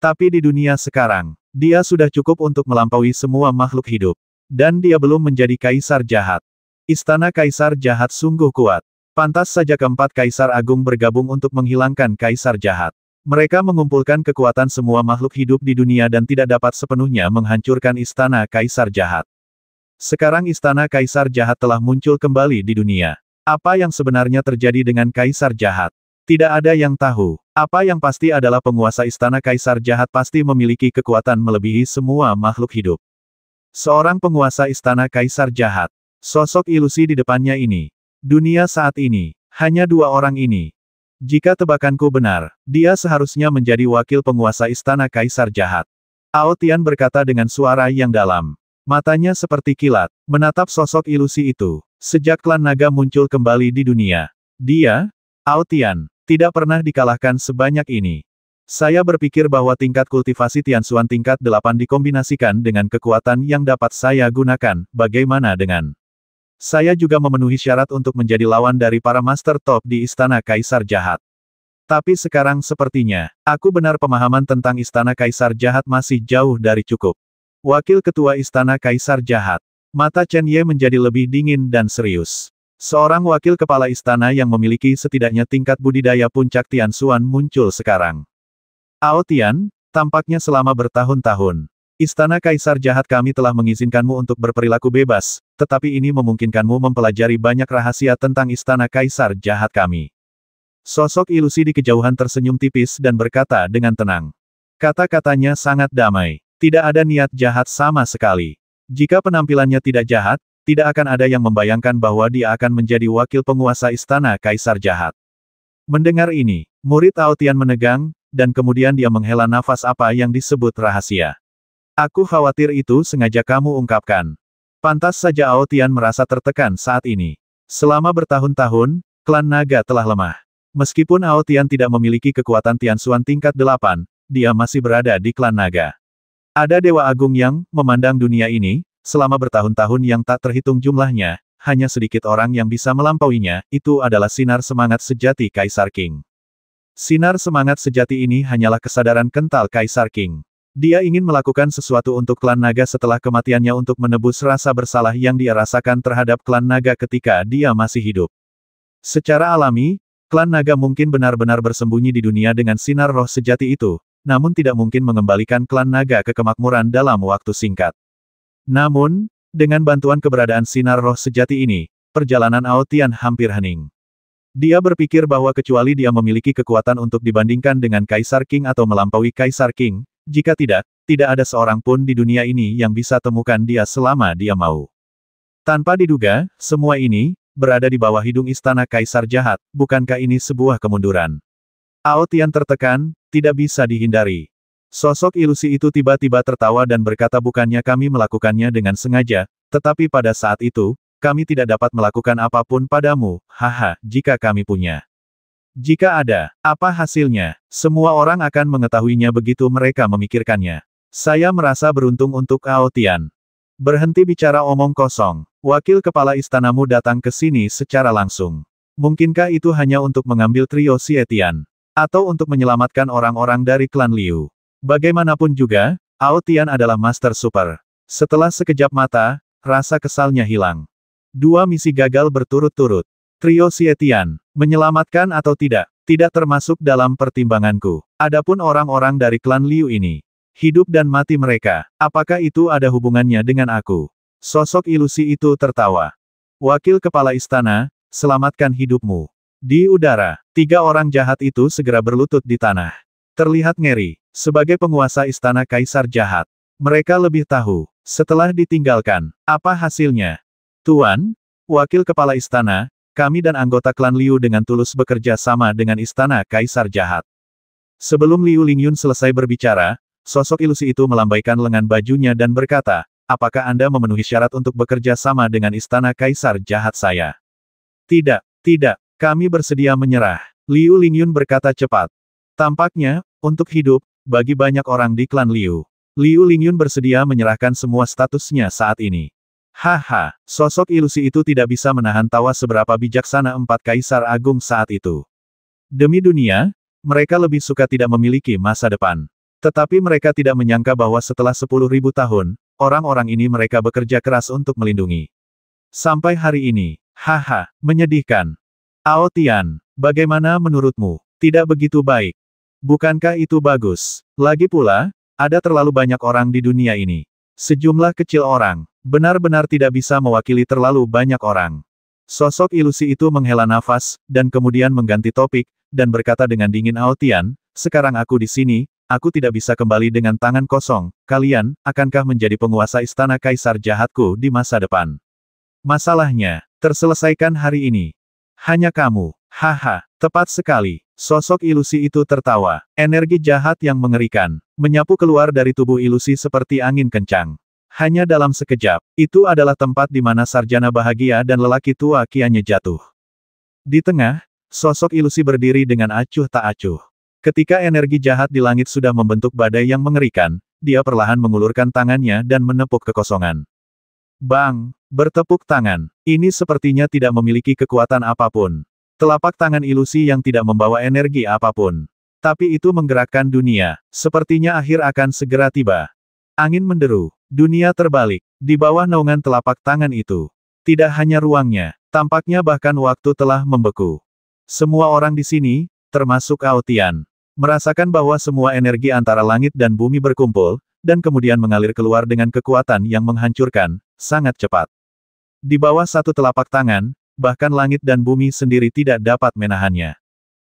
Tapi di dunia sekarang, dia sudah cukup untuk melampaui semua makhluk hidup. Dan dia belum menjadi kaisar jahat. Istana kaisar jahat sungguh kuat. Pantas saja keempat kaisar agung bergabung untuk menghilangkan kaisar jahat. Mereka mengumpulkan kekuatan semua makhluk hidup di dunia dan tidak dapat sepenuhnya menghancurkan istana kaisar jahat. Sekarang istana kaisar jahat telah muncul kembali di dunia. Apa yang sebenarnya terjadi dengan kaisar jahat? Tidak ada yang tahu. Apa yang pasti adalah penguasa istana kaisar jahat pasti memiliki kekuatan melebihi semua makhluk hidup. Seorang penguasa istana kaisar jahat. Sosok ilusi di depannya ini. Dunia saat ini. Hanya dua orang ini. Jika tebakanku benar, dia seharusnya menjadi wakil penguasa istana kaisar jahat. Ao Tian berkata dengan suara yang dalam. Matanya seperti kilat, menatap sosok ilusi itu. Sejak klan naga muncul kembali di dunia. Dia, Ao Tian, tidak pernah dikalahkan sebanyak ini. Saya berpikir bahwa tingkat kultivasi Tiansuan tingkat 8 dikombinasikan dengan kekuatan yang dapat saya gunakan, bagaimana dengan... Saya juga memenuhi syarat untuk menjadi lawan dari para master top di Istana Kaisar Jahat. Tapi sekarang sepertinya, aku benar pemahaman tentang Istana Kaisar Jahat masih jauh dari cukup. Wakil Ketua Istana Kaisar Jahat, mata Chen Ye menjadi lebih dingin dan serius. Seorang wakil kepala istana yang memiliki setidaknya tingkat budidaya puncak Tian Xuan muncul sekarang. Ao Tian, tampaknya selama bertahun-tahun. Istana Kaisar Jahat kami telah mengizinkanmu untuk berperilaku bebas, tetapi ini memungkinkanmu mempelajari banyak rahasia tentang Istana Kaisar Jahat kami. Sosok ilusi di kejauhan tersenyum tipis dan berkata dengan tenang. Kata-katanya sangat damai. Tidak ada niat jahat sama sekali. Jika penampilannya tidak jahat, tidak akan ada yang membayangkan bahwa dia akan menjadi wakil penguasa istana kaisar jahat. Mendengar ini, murid Aotian menegang, dan kemudian dia menghela nafas apa yang disebut rahasia. Aku khawatir itu sengaja kamu ungkapkan. Pantas saja Aotian merasa tertekan saat ini. Selama bertahun-tahun, klan naga telah lemah. Meskipun Aotian tidak memiliki kekuatan Tianxuan tingkat delapan, dia masih berada di klan naga. Ada Dewa Agung yang memandang dunia ini, Selama bertahun-tahun yang tak terhitung jumlahnya, hanya sedikit orang yang bisa melampauinya, itu adalah sinar semangat sejati Kaisar King. Sinar semangat sejati ini hanyalah kesadaran kental Kaisar King. Dia ingin melakukan sesuatu untuk klan naga setelah kematiannya untuk menebus rasa bersalah yang dia rasakan terhadap klan naga ketika dia masih hidup. Secara alami, klan naga mungkin benar-benar bersembunyi di dunia dengan sinar roh sejati itu, namun tidak mungkin mengembalikan klan naga ke kemakmuran dalam waktu singkat. Namun, dengan bantuan keberadaan sinar roh sejati ini, perjalanan Aotian hampir hening. Dia berpikir bahwa kecuali dia memiliki kekuatan untuk dibandingkan dengan Kaisar King atau melampaui Kaisar King, jika tidak, tidak ada seorang pun di dunia ini yang bisa temukan dia selama dia mau. Tanpa diduga, semua ini, berada di bawah hidung istana Kaisar jahat, bukankah ini sebuah kemunduran? Aotian tertekan, tidak bisa dihindari. Sosok ilusi itu tiba-tiba tertawa dan berkata bukannya kami melakukannya dengan sengaja, tetapi pada saat itu, kami tidak dapat melakukan apapun padamu, haha, jika kami punya. Jika ada, apa hasilnya? Semua orang akan mengetahuinya begitu mereka memikirkannya. Saya merasa beruntung untuk Aotian. Berhenti bicara omong kosong. Wakil kepala istanamu datang ke sini secara langsung. Mungkinkah itu hanya untuk mengambil trio Sietian? Atau untuk menyelamatkan orang-orang dari klan Liu? Bagaimanapun juga, Ao Tian adalah Master Super. Setelah sekejap mata, rasa kesalnya hilang. Dua misi gagal berturut-turut. Trio Sietian, menyelamatkan atau tidak, tidak termasuk dalam pertimbanganku. Adapun orang-orang dari klan Liu ini, hidup dan mati mereka, apakah itu ada hubungannya dengan aku? Sosok ilusi itu tertawa. Wakil Kepala Istana, selamatkan hidupmu. Di udara, tiga orang jahat itu segera berlutut di tanah. Terlihat ngeri, sebagai penguasa istana kaisar jahat, mereka lebih tahu, setelah ditinggalkan, apa hasilnya. Tuan, wakil kepala istana, kami dan anggota klan Liu dengan tulus bekerja sama dengan istana kaisar jahat. Sebelum Liu Lingyun selesai berbicara, sosok ilusi itu melambaikan lengan bajunya dan berkata, apakah Anda memenuhi syarat untuk bekerja sama dengan istana kaisar jahat saya? Tidak, tidak, kami bersedia menyerah. Liu Lingyun berkata cepat. Tampaknya, untuk hidup, bagi banyak orang di klan Liu. Liu Lingyun bersedia menyerahkan semua statusnya saat ini. Haha, sosok ilusi itu tidak bisa menahan tawa seberapa bijaksana empat kaisar agung saat itu. Demi dunia, mereka lebih suka tidak memiliki masa depan. Tetapi mereka tidak menyangka bahwa setelah 10.000 tahun, orang-orang ini mereka bekerja keras untuk melindungi. Sampai hari ini, haha, menyedihkan. Ao Tian, bagaimana menurutmu? Tidak begitu baik. Bukankah itu bagus? Lagi pula, ada terlalu banyak orang di dunia ini. Sejumlah kecil orang, benar-benar tidak bisa mewakili terlalu banyak orang. Sosok ilusi itu menghela nafas, dan kemudian mengganti topik, dan berkata dengan dingin Aotian, sekarang aku di sini, aku tidak bisa kembali dengan tangan kosong, kalian, akankah menjadi penguasa istana kaisar jahatku di masa depan? Masalahnya, terselesaikan hari ini. Hanya kamu, haha. Tepat sekali, sosok ilusi itu tertawa. Energi jahat yang mengerikan, menyapu keluar dari tubuh ilusi seperti angin kencang. Hanya dalam sekejap, itu adalah tempat di mana sarjana bahagia dan lelaki tua kianya jatuh. Di tengah, sosok ilusi berdiri dengan acuh tak acuh. Ketika energi jahat di langit sudah membentuk badai yang mengerikan, dia perlahan mengulurkan tangannya dan menepuk kekosongan. Bang, bertepuk tangan, ini sepertinya tidak memiliki kekuatan apapun, Telapak tangan ilusi yang tidak membawa energi apapun. Tapi itu menggerakkan dunia. Sepertinya akhir akan segera tiba. Angin menderu. Dunia terbalik. Di bawah naungan telapak tangan itu. Tidak hanya ruangnya. Tampaknya bahkan waktu telah membeku. Semua orang di sini, termasuk Aotian, merasakan bahwa semua energi antara langit dan bumi berkumpul, dan kemudian mengalir keluar dengan kekuatan yang menghancurkan, sangat cepat. Di bawah satu telapak tangan, bahkan langit dan bumi sendiri tidak dapat menahannya.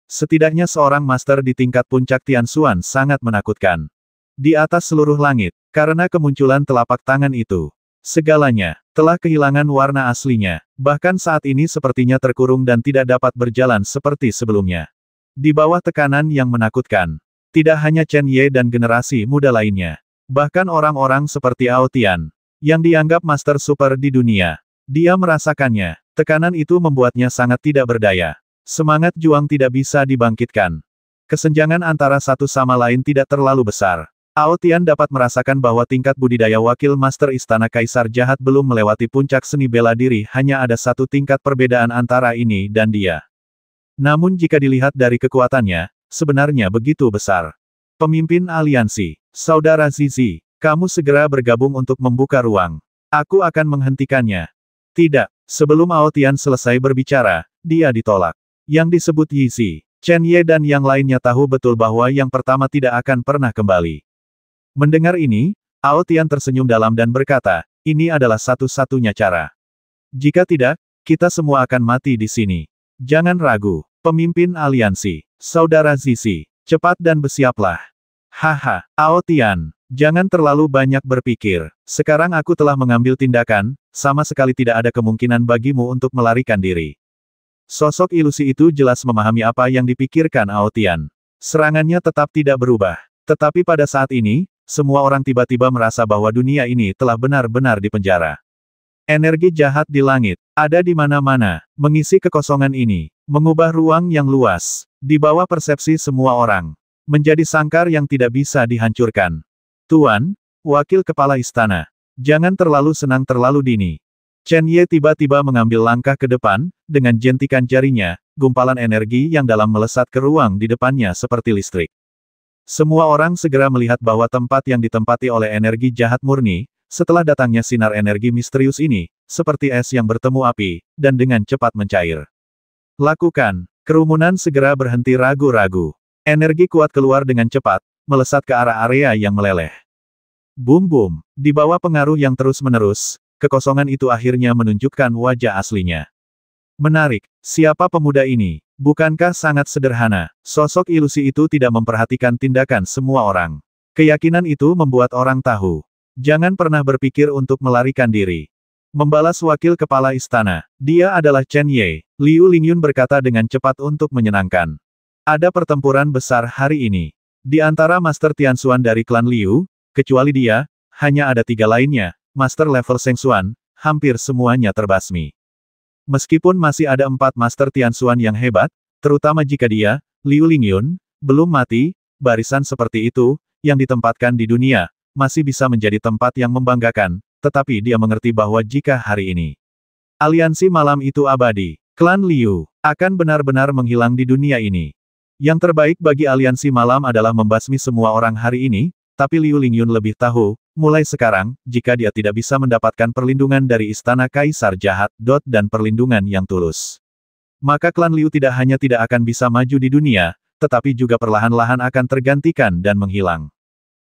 Setidaknya seorang master di tingkat puncak Tianxuan sangat menakutkan. Di atas seluruh langit, karena kemunculan telapak tangan itu, segalanya telah kehilangan warna aslinya, bahkan saat ini sepertinya terkurung dan tidak dapat berjalan seperti sebelumnya. Di bawah tekanan yang menakutkan, tidak hanya Chen Ye dan generasi muda lainnya, bahkan orang-orang seperti Ao Tian, yang dianggap master super di dunia. Dia merasakannya, Tekanan itu membuatnya sangat tidak berdaya. Semangat juang tidak bisa dibangkitkan. Kesenjangan antara satu sama lain tidak terlalu besar. Ao Tian dapat merasakan bahwa tingkat budidaya wakil master istana kaisar jahat belum melewati puncak seni bela diri hanya ada satu tingkat perbedaan antara ini dan dia. Namun jika dilihat dari kekuatannya, sebenarnya begitu besar. Pemimpin aliansi, Saudara Zizi, kamu segera bergabung untuk membuka ruang. Aku akan menghentikannya. Tidak, Sebelum Ao Tian selesai berbicara, dia ditolak. Yang disebut Yisi, Chen Ye dan yang lainnya tahu betul bahwa yang pertama tidak akan pernah kembali. Mendengar ini, Ao Tian tersenyum dalam dan berkata, ini adalah satu-satunya cara. Jika tidak, kita semua akan mati di sini. Jangan ragu, pemimpin aliansi, saudara Zizi, cepat dan bersiaplah. Haha, Ao Tian, Jangan terlalu banyak berpikir. Sekarang aku telah mengambil tindakan, sama sekali tidak ada kemungkinan bagimu untuk melarikan diri. Sosok ilusi itu jelas memahami apa yang dipikirkan Aotian. Serangannya tetap tidak berubah. Tetapi pada saat ini, semua orang tiba-tiba merasa bahwa dunia ini telah benar-benar dipenjara. Energi jahat di langit, ada di mana-mana, mengisi kekosongan ini, mengubah ruang yang luas, di bawah persepsi semua orang, menjadi sangkar yang tidak bisa dihancurkan. Tuan, wakil kepala istana, jangan terlalu senang terlalu dini. Chen Ye tiba-tiba mengambil langkah ke depan, dengan jentikan jarinya, gumpalan energi yang dalam melesat ke ruang di depannya seperti listrik. Semua orang segera melihat bahwa tempat yang ditempati oleh energi jahat murni, setelah datangnya sinar energi misterius ini, seperti es yang bertemu api, dan dengan cepat mencair. Lakukan, kerumunan segera berhenti ragu-ragu. Energi kuat keluar dengan cepat, melesat ke arah area yang meleleh. Bum bum, di bawah pengaruh yang terus-menerus, kekosongan itu akhirnya menunjukkan wajah aslinya. Menarik, siapa pemuda ini? Bukankah sangat sederhana, sosok ilusi itu tidak memperhatikan tindakan semua orang. Keyakinan itu membuat orang tahu. Jangan pernah berpikir untuk melarikan diri. Membalas wakil kepala istana, dia adalah Chen Ye, Liu Lingyun berkata dengan cepat untuk menyenangkan. Ada pertempuran besar hari ini. Di antara Master Tianxuan dari klan Liu, Kecuali dia, hanya ada tiga lainnya, Master level Sengsuan, hampir semuanya terbasmi. Meskipun masih ada empat Master Tianxuan yang hebat, terutama jika dia, Liu Lingyun, belum mati, barisan seperti itu, yang ditempatkan di dunia, masih bisa menjadi tempat yang membanggakan, tetapi dia mengerti bahwa jika hari ini aliansi malam itu abadi, klan Liu akan benar-benar menghilang di dunia ini. Yang terbaik bagi aliansi malam adalah membasmi semua orang hari ini, tapi Liu Lingyun lebih tahu, mulai sekarang, jika dia tidak bisa mendapatkan perlindungan dari istana kaisar jahat, dot dan perlindungan yang tulus. Maka klan Liu tidak hanya tidak akan bisa maju di dunia, tetapi juga perlahan-lahan akan tergantikan dan menghilang.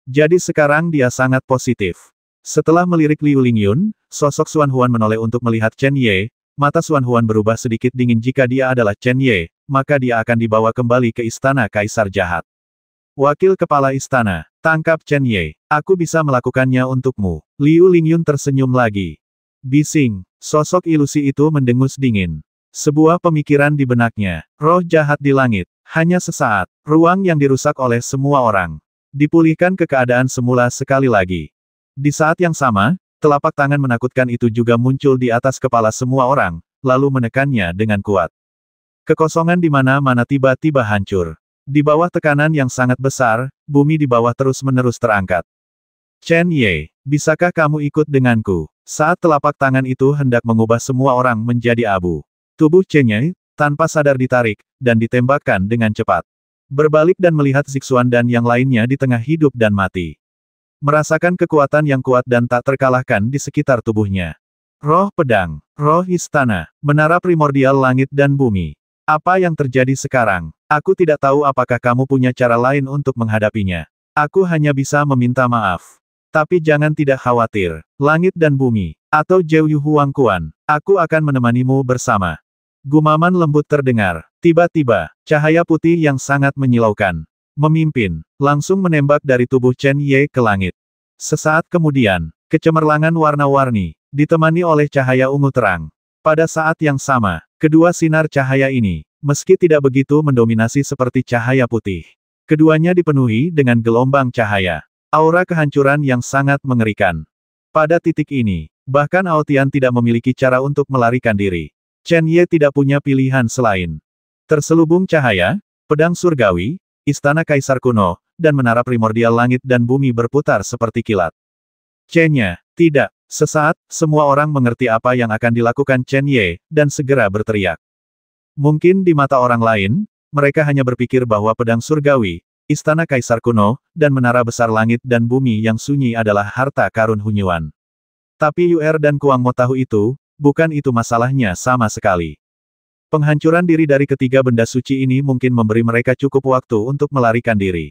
Jadi sekarang dia sangat positif. Setelah melirik Liu Lingyun, sosok Xuan Huan menoleh untuk melihat Chen Ye, mata Xuan Huan berubah sedikit dingin jika dia adalah Chen Ye, maka dia akan dibawa kembali ke istana kaisar jahat. Wakil Kepala Istana Tangkap Chen Ye. Aku bisa melakukannya untukmu. Liu Lingyun tersenyum lagi. Bising, sosok ilusi itu mendengus dingin. Sebuah pemikiran di benaknya. Roh jahat di langit. Hanya sesaat, ruang yang dirusak oleh semua orang. Dipulihkan ke keadaan semula sekali lagi. Di saat yang sama, telapak tangan menakutkan itu juga muncul di atas kepala semua orang, lalu menekannya dengan kuat. Kekosongan di mana-mana tiba-tiba hancur. Di bawah tekanan yang sangat besar, bumi di bawah terus-menerus terangkat. Chen Ye, bisakah kamu ikut denganku? Saat telapak tangan itu hendak mengubah semua orang menjadi abu. Tubuh Chen Ye, tanpa sadar ditarik, dan ditembakkan dengan cepat. Berbalik dan melihat Zixuan dan yang lainnya di tengah hidup dan mati. Merasakan kekuatan yang kuat dan tak terkalahkan di sekitar tubuhnya. Roh pedang, roh istana, menara primordial langit dan bumi. Apa yang terjadi sekarang? Aku tidak tahu apakah kamu punya cara lain untuk menghadapinya. Aku hanya bisa meminta maaf. Tapi jangan tidak khawatir. Langit dan bumi, atau Yu Huang Kuan, aku akan menemanimu bersama. Gumaman lembut terdengar. Tiba-tiba, cahaya putih yang sangat menyilaukan. Memimpin, langsung menembak dari tubuh Chen Ye ke langit. Sesaat kemudian, kecemerlangan warna-warni, ditemani oleh cahaya ungu terang. Pada saat yang sama, kedua sinar cahaya ini, Meski tidak begitu mendominasi seperti cahaya putih. Keduanya dipenuhi dengan gelombang cahaya. Aura kehancuran yang sangat mengerikan. Pada titik ini, bahkan Aotian tidak memiliki cara untuk melarikan diri. Chen Ye tidak punya pilihan selain terselubung cahaya, pedang surgawi, istana kaisar kuno, dan menara primordial langit dan bumi berputar seperti kilat. Chen Ye, tidak. Sesaat, semua orang mengerti apa yang akan dilakukan Chen Ye, dan segera berteriak. Mungkin di mata orang lain, mereka hanya berpikir bahwa pedang surgawi, istana kaisar kuno, dan menara besar langit dan bumi yang sunyi adalah harta karun Hunyuan. Tapi Yuer dan Kuang Mo tahu itu, bukan itu masalahnya sama sekali. Penghancuran diri dari ketiga benda suci ini mungkin memberi mereka cukup waktu untuk melarikan diri.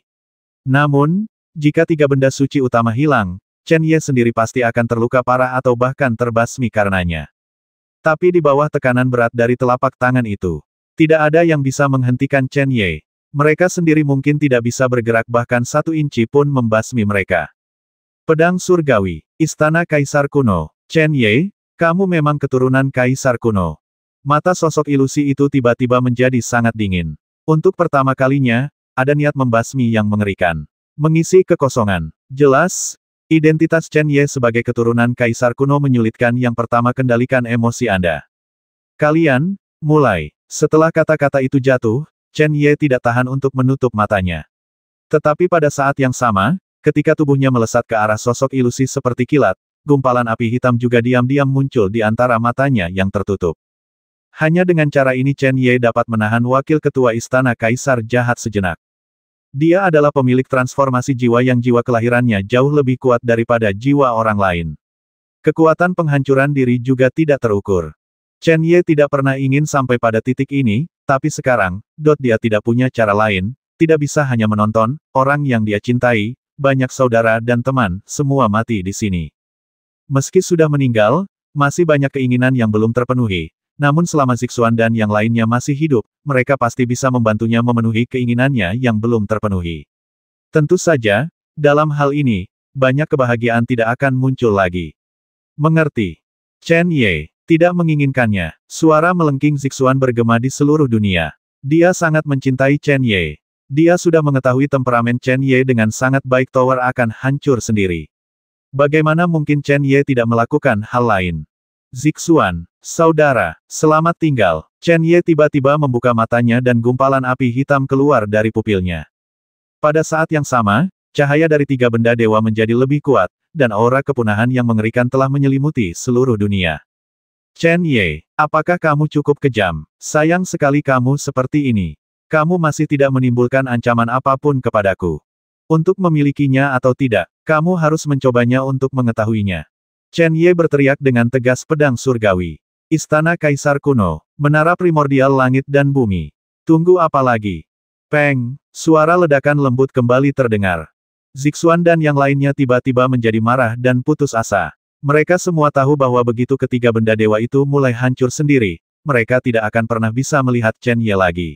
Namun, jika tiga benda suci utama hilang, Chen Ye sendiri pasti akan terluka parah atau bahkan terbasmi karenanya. Tapi di bawah tekanan berat dari telapak tangan itu, tidak ada yang bisa menghentikan Chen Ye. Mereka sendiri mungkin tidak bisa bergerak bahkan satu inci pun membasmi mereka. Pedang Surgawi, Istana Kaisar Kuno, Chen Ye, kamu memang keturunan Kaisar Kuno. Mata sosok ilusi itu tiba-tiba menjadi sangat dingin. Untuk pertama kalinya, ada niat membasmi yang mengerikan. Mengisi kekosongan. Jelas, Identitas Chen Ye sebagai keturunan Kaisar kuno menyulitkan yang pertama kendalikan emosi Anda. Kalian, mulai. Setelah kata-kata itu jatuh, Chen Ye tidak tahan untuk menutup matanya. Tetapi pada saat yang sama, ketika tubuhnya melesat ke arah sosok ilusi seperti kilat, gumpalan api hitam juga diam-diam muncul di antara matanya yang tertutup. Hanya dengan cara ini Chen Ye dapat menahan wakil ketua istana Kaisar jahat sejenak. Dia adalah pemilik transformasi jiwa yang jiwa kelahirannya jauh lebih kuat daripada jiwa orang lain. Kekuatan penghancuran diri juga tidak terukur. Chen Ye tidak pernah ingin sampai pada titik ini, tapi sekarang, Dot dia tidak punya cara lain, tidak bisa hanya menonton, orang yang dia cintai, banyak saudara dan teman, semua mati di sini. Meski sudah meninggal, masih banyak keinginan yang belum terpenuhi, namun selama Zixuan dan yang lainnya masih hidup, mereka pasti bisa membantunya memenuhi keinginannya yang belum terpenuhi. Tentu saja, dalam hal ini, banyak kebahagiaan tidak akan muncul lagi. Mengerti. Chen Ye tidak menginginkannya. Suara melengking Zixuan bergema di seluruh dunia. Dia sangat mencintai Chen Ye. Dia sudah mengetahui temperamen Chen Ye dengan sangat baik Tower akan hancur sendiri. Bagaimana mungkin Chen Ye tidak melakukan hal lain? Zixuan, saudara, selamat tinggal. Chen Ye tiba-tiba membuka matanya dan gumpalan api hitam keluar dari pupilnya. Pada saat yang sama, cahaya dari tiga benda dewa menjadi lebih kuat, dan aura kepunahan yang mengerikan telah menyelimuti seluruh dunia. Chen Ye, apakah kamu cukup kejam? Sayang sekali kamu seperti ini. Kamu masih tidak menimbulkan ancaman apapun kepadaku. Untuk memilikinya atau tidak, kamu harus mencobanya untuk mengetahuinya. Chen Ye berteriak dengan tegas pedang surgawi. Istana Kaisar kuno, menara primordial langit dan bumi. Tunggu apa lagi? Peng, suara ledakan lembut kembali terdengar. Zixuan dan yang lainnya tiba-tiba menjadi marah dan putus asa. Mereka semua tahu bahwa begitu ketiga benda dewa itu mulai hancur sendiri, mereka tidak akan pernah bisa melihat Chen Ye lagi.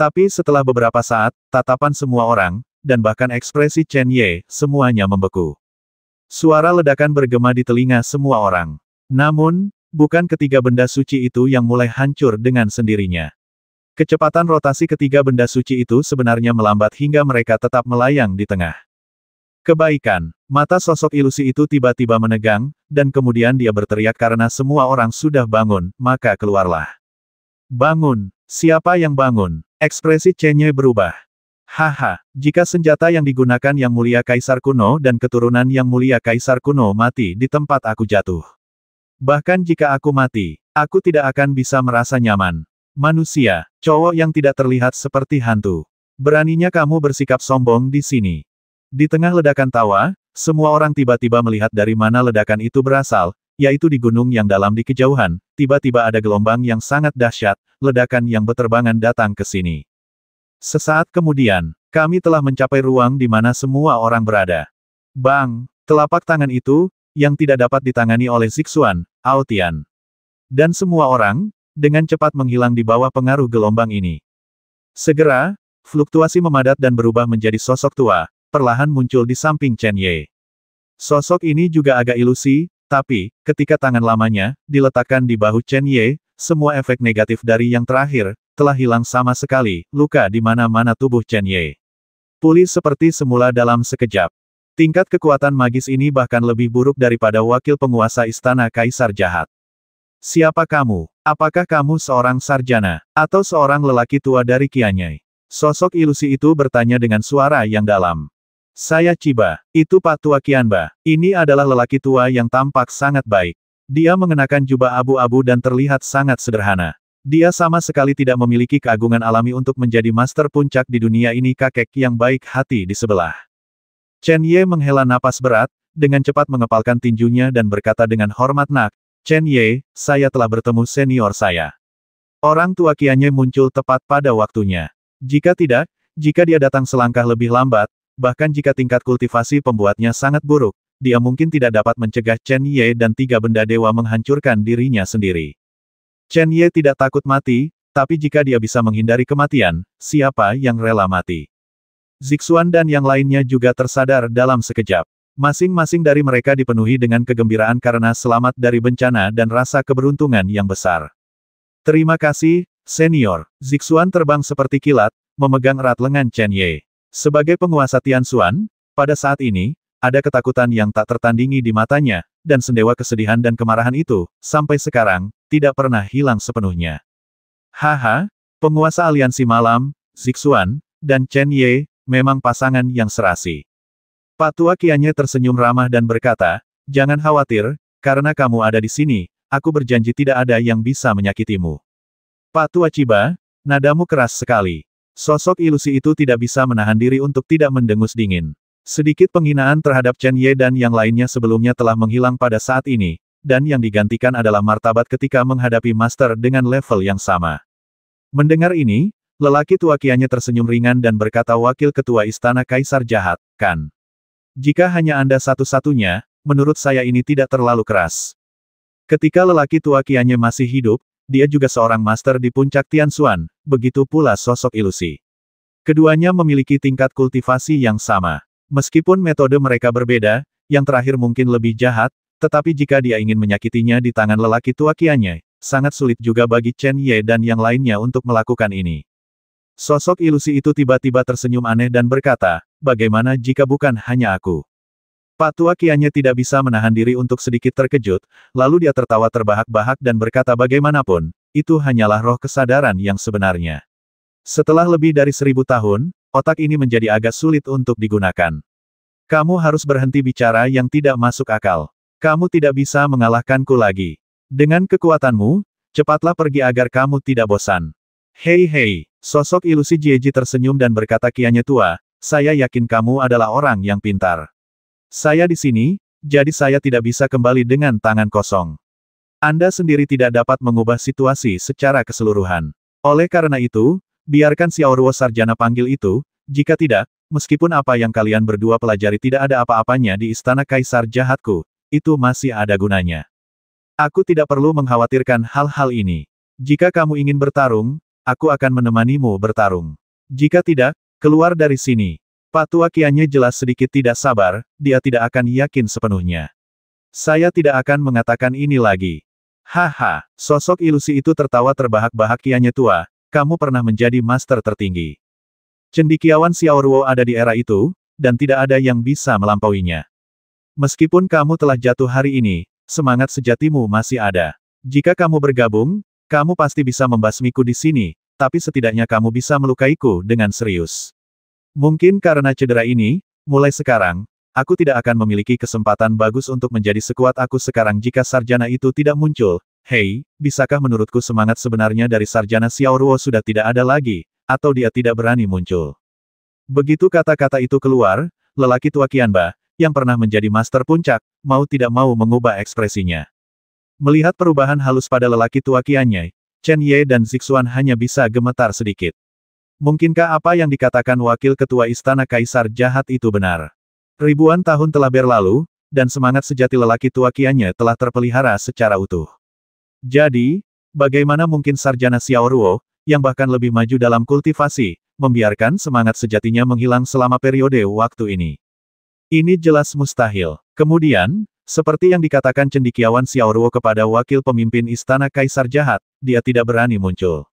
Tapi setelah beberapa saat, tatapan semua orang, dan bahkan ekspresi Chen Ye, semuanya membeku. Suara ledakan bergema di telinga semua orang. Namun, bukan ketiga benda suci itu yang mulai hancur dengan sendirinya. Kecepatan rotasi ketiga benda suci itu sebenarnya melambat hingga mereka tetap melayang di tengah. Kebaikan, mata sosok ilusi itu tiba-tiba menegang, dan kemudian dia berteriak karena semua orang sudah bangun, maka keluarlah. Bangun, siapa yang bangun? Ekspresi Chenye berubah. Haha, jika senjata yang digunakan Yang Mulia Kaisar Kuno dan keturunan Yang Mulia Kaisar Kuno mati di tempat aku jatuh. Bahkan jika aku mati, aku tidak akan bisa merasa nyaman. Manusia, cowok yang tidak terlihat seperti hantu. Beraninya kamu bersikap sombong di sini. Di tengah ledakan tawa, semua orang tiba-tiba melihat dari mana ledakan itu berasal, yaitu di gunung yang dalam di kejauhan, tiba-tiba ada gelombang yang sangat dahsyat, ledakan yang beterbangan datang ke sini. Sesaat kemudian, kami telah mencapai ruang di mana semua orang berada. Bang, telapak tangan itu, yang tidak dapat ditangani oleh Zixuan, Aotian. Dan semua orang, dengan cepat menghilang di bawah pengaruh gelombang ini. Segera, fluktuasi memadat dan berubah menjadi sosok tua, perlahan muncul di samping Chen Ye. Sosok ini juga agak ilusi, tapi, ketika tangan lamanya, diletakkan di bahu Chen Ye, semua efek negatif dari yang terakhir, telah hilang sama sekali, luka di mana-mana tubuh Chen Ye. Pulih seperti semula dalam sekejap. Tingkat kekuatan magis ini bahkan lebih buruk daripada wakil penguasa istana kaisar jahat. Siapa kamu? Apakah kamu seorang sarjana, atau seorang lelaki tua dari Kianyai? Sosok ilusi itu bertanya dengan suara yang dalam. Saya Ciba, itu Pak Tua Kianba, ini adalah lelaki tua yang tampak sangat baik. Dia mengenakan jubah abu-abu dan terlihat sangat sederhana. Dia sama sekali tidak memiliki keagungan alami untuk menjadi master puncak di dunia ini kakek yang baik hati di sebelah. Chen Ye menghela napas berat, dengan cepat mengepalkan tinjunya dan berkata dengan hormat nak, Chen Ye, saya telah bertemu senior saya. Orang tua kianye muncul tepat pada waktunya. Jika tidak, jika dia datang selangkah lebih lambat, bahkan jika tingkat kultivasi pembuatnya sangat buruk, dia mungkin tidak dapat mencegah Chen Ye dan tiga benda dewa menghancurkan dirinya sendiri. Chen Ye tidak takut mati, tapi jika dia bisa menghindari kematian, siapa yang rela mati? Zixuan dan yang lainnya juga tersadar dalam sekejap. Masing-masing dari mereka dipenuhi dengan kegembiraan karena selamat dari bencana dan rasa keberuntungan yang besar. Terima kasih, senior. Zixuan terbang seperti kilat, memegang erat lengan Chen Ye. Sebagai penguasa Tian Tianxuan, pada saat ini, ada ketakutan yang tak tertandingi di matanya, dan sendewa kesedihan dan kemarahan itu, sampai sekarang, tidak pernah hilang sepenuhnya. Haha, penguasa aliansi malam, Zixuan, dan Chen Ye, memang pasangan yang serasi. Pak Tua Kianye tersenyum ramah dan berkata, Jangan khawatir, karena kamu ada di sini, aku berjanji tidak ada yang bisa menyakitimu. Pak Tua Ciba, nadamu keras sekali. Sosok ilusi itu tidak bisa menahan diri untuk tidak mendengus dingin. Sedikit penghinaan terhadap Chen Ye dan yang lainnya sebelumnya telah menghilang pada saat ini, dan yang digantikan adalah martabat ketika menghadapi master dengan level yang sama. Mendengar ini, lelaki tua kianya tersenyum ringan dan berkata wakil ketua istana kaisar jahat, kan? Jika hanya Anda satu-satunya, menurut saya ini tidak terlalu keras. Ketika lelaki tua kianya masih hidup, dia juga seorang master di puncak Tian Xuan, begitu pula sosok ilusi. Keduanya memiliki tingkat kultivasi yang sama. Meskipun metode mereka berbeda, yang terakhir mungkin lebih jahat, tetapi jika dia ingin menyakitinya di tangan lelaki tua kiannya, sangat sulit juga bagi Chen Ye dan yang lainnya untuk melakukan ini. Sosok ilusi itu tiba-tiba tersenyum aneh dan berkata, bagaimana jika bukan hanya aku? Pak tua Kianye tidak bisa menahan diri untuk sedikit terkejut, lalu dia tertawa terbahak-bahak dan berkata bagaimanapun, itu hanyalah roh kesadaran yang sebenarnya. Setelah lebih dari seribu tahun, otak ini menjadi agak sulit untuk digunakan. Kamu harus berhenti bicara yang tidak masuk akal. Kamu tidak bisa mengalahkanku lagi. Dengan kekuatanmu, cepatlah pergi agar kamu tidak bosan. Hei hei, sosok ilusi Jieji tersenyum dan berkata kianya tua, saya yakin kamu adalah orang yang pintar. Saya di sini, jadi saya tidak bisa kembali dengan tangan kosong. Anda sendiri tidak dapat mengubah situasi secara keseluruhan. Oleh karena itu, Biarkan Xiaoruo sarjana panggil itu, jika tidak, meskipun apa yang kalian berdua pelajari tidak ada apa-apanya di istana kaisar jahatku, itu masih ada gunanya. Aku tidak perlu mengkhawatirkan hal-hal ini. Jika kamu ingin bertarung, aku akan menemanimu bertarung. Jika tidak, keluar dari sini. Patua Kiannya jelas sedikit tidak sabar, dia tidak akan yakin sepenuhnya. Saya tidak akan mengatakan ini lagi. Haha, sosok ilusi itu tertawa terbahak-bahak Kianya tua, kamu pernah menjadi master tertinggi. Cendikiawan Xiaoruo ada di era itu, dan tidak ada yang bisa melampauinya. Meskipun kamu telah jatuh hari ini, semangat sejatimu masih ada. Jika kamu bergabung, kamu pasti bisa membasmiku di sini, tapi setidaknya kamu bisa melukaiku dengan serius. Mungkin karena cedera ini, mulai sekarang, aku tidak akan memiliki kesempatan bagus untuk menjadi sekuat aku sekarang jika sarjana itu tidak muncul, Hei, bisakah menurutku semangat sebenarnya dari sarjana Xiao Xiaoruo sudah tidak ada lagi, atau dia tidak berani muncul? Begitu kata-kata itu keluar, lelaki tua Kianba, yang pernah menjadi master puncak, mau tidak mau mengubah ekspresinya. Melihat perubahan halus pada lelaki tua Kianye, Chen Ye dan Zixuan hanya bisa gemetar sedikit. Mungkinkah apa yang dikatakan wakil ketua istana kaisar jahat itu benar? Ribuan tahun telah berlalu, dan semangat sejati lelaki tua Kianye telah terpelihara secara utuh. Jadi, bagaimana mungkin Sarjana Xiao Xiaoruo, yang bahkan lebih maju dalam kultivasi, membiarkan semangat sejatinya menghilang selama periode waktu ini? Ini jelas mustahil. Kemudian, seperti yang dikatakan cendikiawan Xiao Xiaoruo kepada wakil pemimpin Istana Kaisar Jahat, dia tidak berani muncul.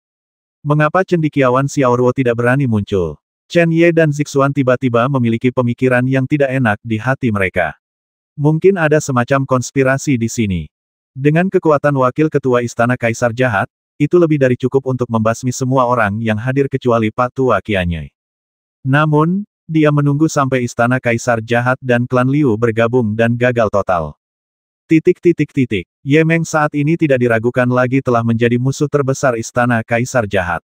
Mengapa cendikiawan Xiao Xiaoruo tidak berani muncul? Chen Ye dan Zixuan tiba-tiba memiliki pemikiran yang tidak enak di hati mereka. Mungkin ada semacam konspirasi di sini. Dengan kekuatan wakil ketua istana kaisar jahat, itu lebih dari cukup untuk membasmi semua orang yang hadir kecuali Pak Tua Kianyai. Namun, dia menunggu sampai istana kaisar jahat dan klan Liu bergabung dan gagal total. Titik titik titik, Yemeng saat ini tidak diragukan lagi telah menjadi musuh terbesar istana kaisar jahat.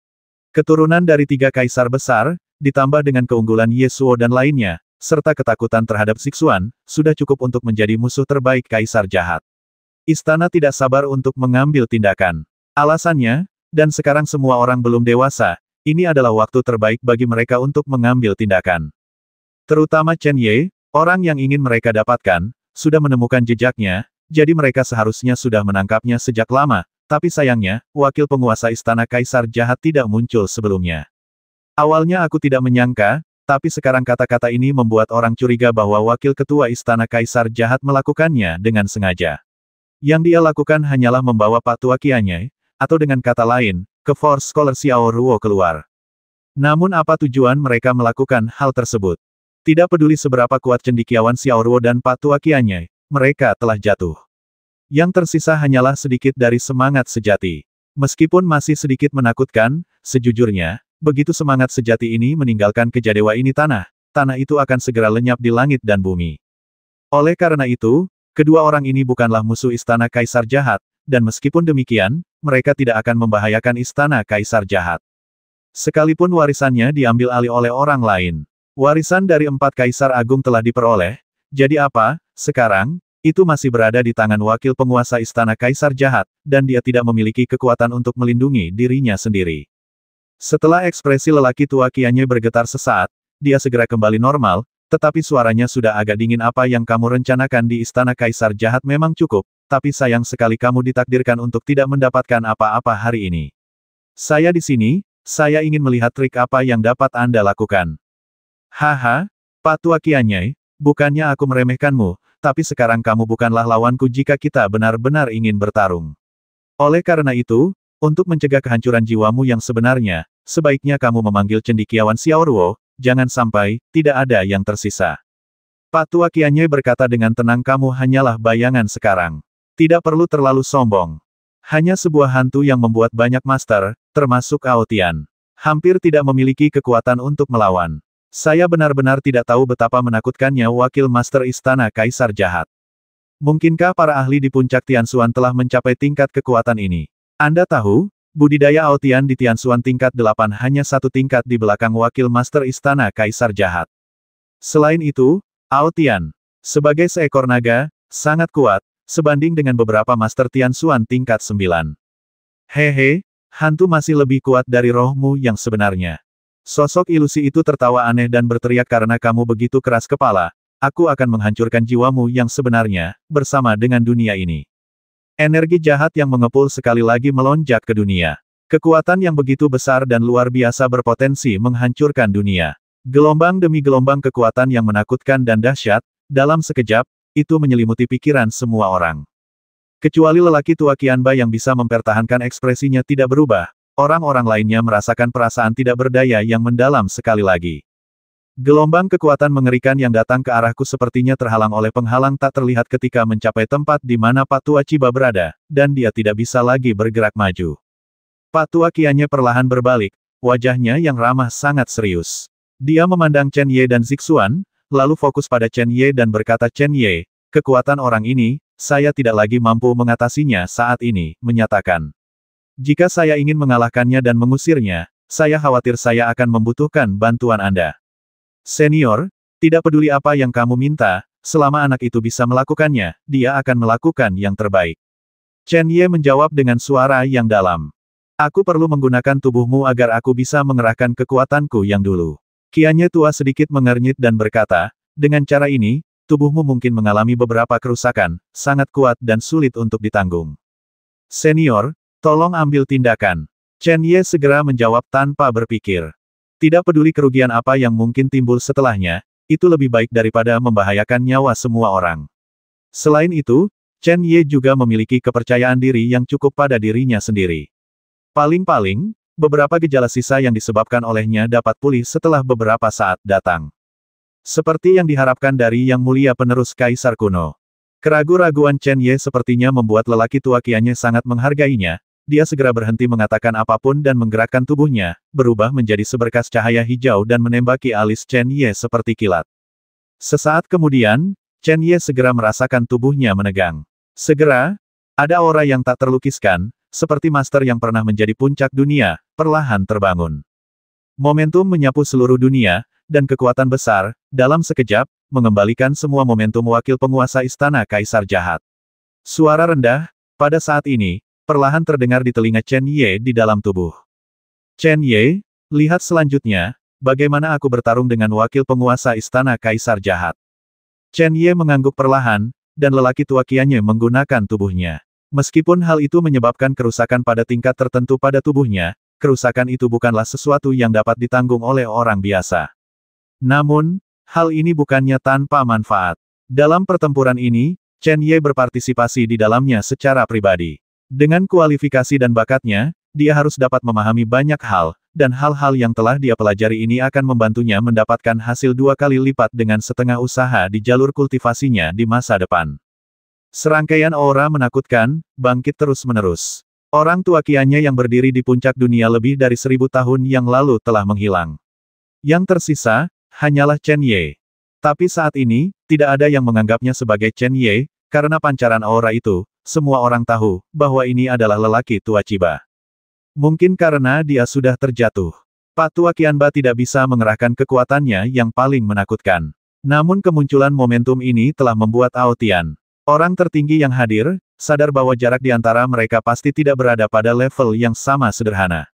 Keturunan dari tiga kaisar besar, ditambah dengan keunggulan Yesuo dan lainnya, serta ketakutan terhadap Siksuan, sudah cukup untuk menjadi musuh terbaik kaisar jahat. Istana tidak sabar untuk mengambil tindakan. Alasannya, dan sekarang semua orang belum dewasa, ini adalah waktu terbaik bagi mereka untuk mengambil tindakan. Terutama Chen Ye, orang yang ingin mereka dapatkan, sudah menemukan jejaknya, jadi mereka seharusnya sudah menangkapnya sejak lama, tapi sayangnya, wakil penguasa istana kaisar jahat tidak muncul sebelumnya. Awalnya aku tidak menyangka, tapi sekarang kata-kata ini membuat orang curiga bahwa wakil ketua istana kaisar jahat melakukannya dengan sengaja. Yang dia lakukan hanyalah membawa patua Kianye, atau dengan kata lain, ke Force Scholar Xiao Ruo keluar. Namun apa tujuan mereka melakukan hal tersebut? Tidak peduli seberapa kuat cendikiawan Xiao Ruo dan patua Kianye, mereka telah jatuh. Yang tersisa hanyalah sedikit dari semangat sejati. Meskipun masih sedikit menakutkan, sejujurnya, begitu semangat sejati ini meninggalkan kejadewa ini tanah, tanah itu akan segera lenyap di langit dan bumi. Oleh karena itu, Kedua orang ini bukanlah musuh istana kaisar jahat, dan meskipun demikian, mereka tidak akan membahayakan istana kaisar jahat. Sekalipun warisannya diambil alih oleh orang lain. Warisan dari empat kaisar agung telah diperoleh, jadi apa, sekarang, itu masih berada di tangan wakil penguasa istana kaisar jahat, dan dia tidak memiliki kekuatan untuk melindungi dirinya sendiri. Setelah ekspresi lelaki tua kiannya bergetar sesaat, dia segera kembali normal, tetapi suaranya sudah agak dingin apa yang kamu rencanakan di Istana Kaisar Jahat memang cukup, tapi sayang sekali kamu ditakdirkan untuk tidak mendapatkan apa-apa hari ini. Saya di sini, saya ingin melihat trik apa yang dapat Anda lakukan. Haha, Patua Kianyai, bukannya aku meremehkanmu, tapi sekarang kamu bukanlah lawanku jika kita benar-benar ingin bertarung. Oleh karena itu, untuk mencegah kehancuran jiwamu yang sebenarnya, sebaiknya kamu memanggil cendikiawan Xiaoruo, jangan sampai, tidak ada yang tersisa. Pak Tua Kianye berkata dengan tenang kamu hanyalah bayangan sekarang. Tidak perlu terlalu sombong. Hanya sebuah hantu yang membuat banyak master, termasuk Aotian. Hampir tidak memiliki kekuatan untuk melawan. Saya benar-benar tidak tahu betapa menakutkannya wakil master istana kaisar jahat. Mungkinkah para ahli di puncak Tianxuan telah mencapai tingkat kekuatan ini? Anda tahu, Budidaya Aotian di Tianxuan tingkat 8 hanya satu tingkat di belakang wakil master istana Kaisar Jahat. Selain itu, Aotian, sebagai seekor naga, sangat kuat, sebanding dengan beberapa master Tianxuan tingkat 9. Hehe, hantu masih lebih kuat dari rohmu yang sebenarnya. Sosok ilusi itu tertawa aneh dan berteriak karena kamu begitu keras kepala, aku akan menghancurkan jiwamu yang sebenarnya, bersama dengan dunia ini. Energi jahat yang mengepul sekali lagi melonjak ke dunia. Kekuatan yang begitu besar dan luar biasa berpotensi menghancurkan dunia. Gelombang demi gelombang kekuatan yang menakutkan dan dahsyat, dalam sekejap, itu menyelimuti pikiran semua orang. Kecuali lelaki tua Kianba yang bisa mempertahankan ekspresinya tidak berubah, orang-orang lainnya merasakan perasaan tidak berdaya yang mendalam sekali lagi. Gelombang kekuatan mengerikan yang datang ke arahku sepertinya terhalang oleh penghalang tak terlihat ketika mencapai tempat di mana Patua Ciba berada, dan dia tidak bisa lagi bergerak maju. Patua Kianya perlahan berbalik, wajahnya yang ramah sangat serius. Dia memandang Chen Ye dan Zixuan, lalu fokus pada Chen Ye dan berkata Chen Ye, kekuatan orang ini, saya tidak lagi mampu mengatasinya saat ini, menyatakan. Jika saya ingin mengalahkannya dan mengusirnya, saya khawatir saya akan membutuhkan bantuan Anda. Senior, tidak peduli apa yang kamu minta, selama anak itu bisa melakukannya, dia akan melakukan yang terbaik. Chen Ye menjawab dengan suara yang dalam. Aku perlu menggunakan tubuhmu agar aku bisa mengerahkan kekuatanku yang dulu. Kianye tua sedikit mengernyit dan berkata, dengan cara ini, tubuhmu mungkin mengalami beberapa kerusakan, sangat kuat dan sulit untuk ditanggung. Senior, tolong ambil tindakan. Chen Ye segera menjawab tanpa berpikir. Tidak peduli kerugian apa yang mungkin timbul setelahnya, itu lebih baik daripada membahayakan nyawa semua orang. Selain itu, Chen Ye juga memiliki kepercayaan diri yang cukup pada dirinya sendiri. Paling-paling, beberapa gejala sisa yang disebabkan olehnya dapat pulih setelah beberapa saat datang. Seperti yang diharapkan dari Yang Mulia Penerus Kaisar Kuno. Keragu-raguan Chen Ye sepertinya membuat lelaki tua kiannya sangat menghargainya, dia segera berhenti mengatakan apapun dan menggerakkan tubuhnya, berubah menjadi seberkas cahaya hijau dan menembaki alis Chen Ye seperti kilat. Sesaat kemudian, Chen Ye segera merasakan tubuhnya menegang. Segera, ada aura yang tak terlukiskan, seperti master yang pernah menjadi puncak dunia, perlahan terbangun. Momentum menyapu seluruh dunia, dan kekuatan besar, dalam sekejap, mengembalikan semua momentum wakil penguasa istana Kaisar Jahat. Suara rendah, pada saat ini, perlahan terdengar di telinga Chen Ye di dalam tubuh. Chen Ye, lihat selanjutnya, bagaimana aku bertarung dengan wakil penguasa istana kaisar jahat. Chen Ye mengangguk perlahan, dan lelaki tua kianye menggunakan tubuhnya. Meskipun hal itu menyebabkan kerusakan pada tingkat tertentu pada tubuhnya, kerusakan itu bukanlah sesuatu yang dapat ditanggung oleh orang biasa. Namun, hal ini bukannya tanpa manfaat. Dalam pertempuran ini, Chen Ye berpartisipasi di dalamnya secara pribadi. Dengan kualifikasi dan bakatnya, dia harus dapat memahami banyak hal, dan hal-hal yang telah dia pelajari ini akan membantunya mendapatkan hasil dua kali lipat dengan setengah usaha di jalur kultivasinya di masa depan. Serangkaian aura menakutkan, bangkit terus-menerus. Orang tua kianya yang berdiri di puncak dunia lebih dari seribu tahun yang lalu telah menghilang. Yang tersisa, hanyalah Chen Ye. Tapi saat ini, tidak ada yang menganggapnya sebagai Chen Ye, karena pancaran aura itu, semua orang tahu bahwa ini adalah lelaki tua Ciba. Mungkin karena dia sudah terjatuh. Pak Tua Kianba tidak bisa mengerahkan kekuatannya yang paling menakutkan. Namun kemunculan momentum ini telah membuat Aotian, orang tertinggi yang hadir, sadar bahwa jarak di antara mereka pasti tidak berada pada level yang sama sederhana.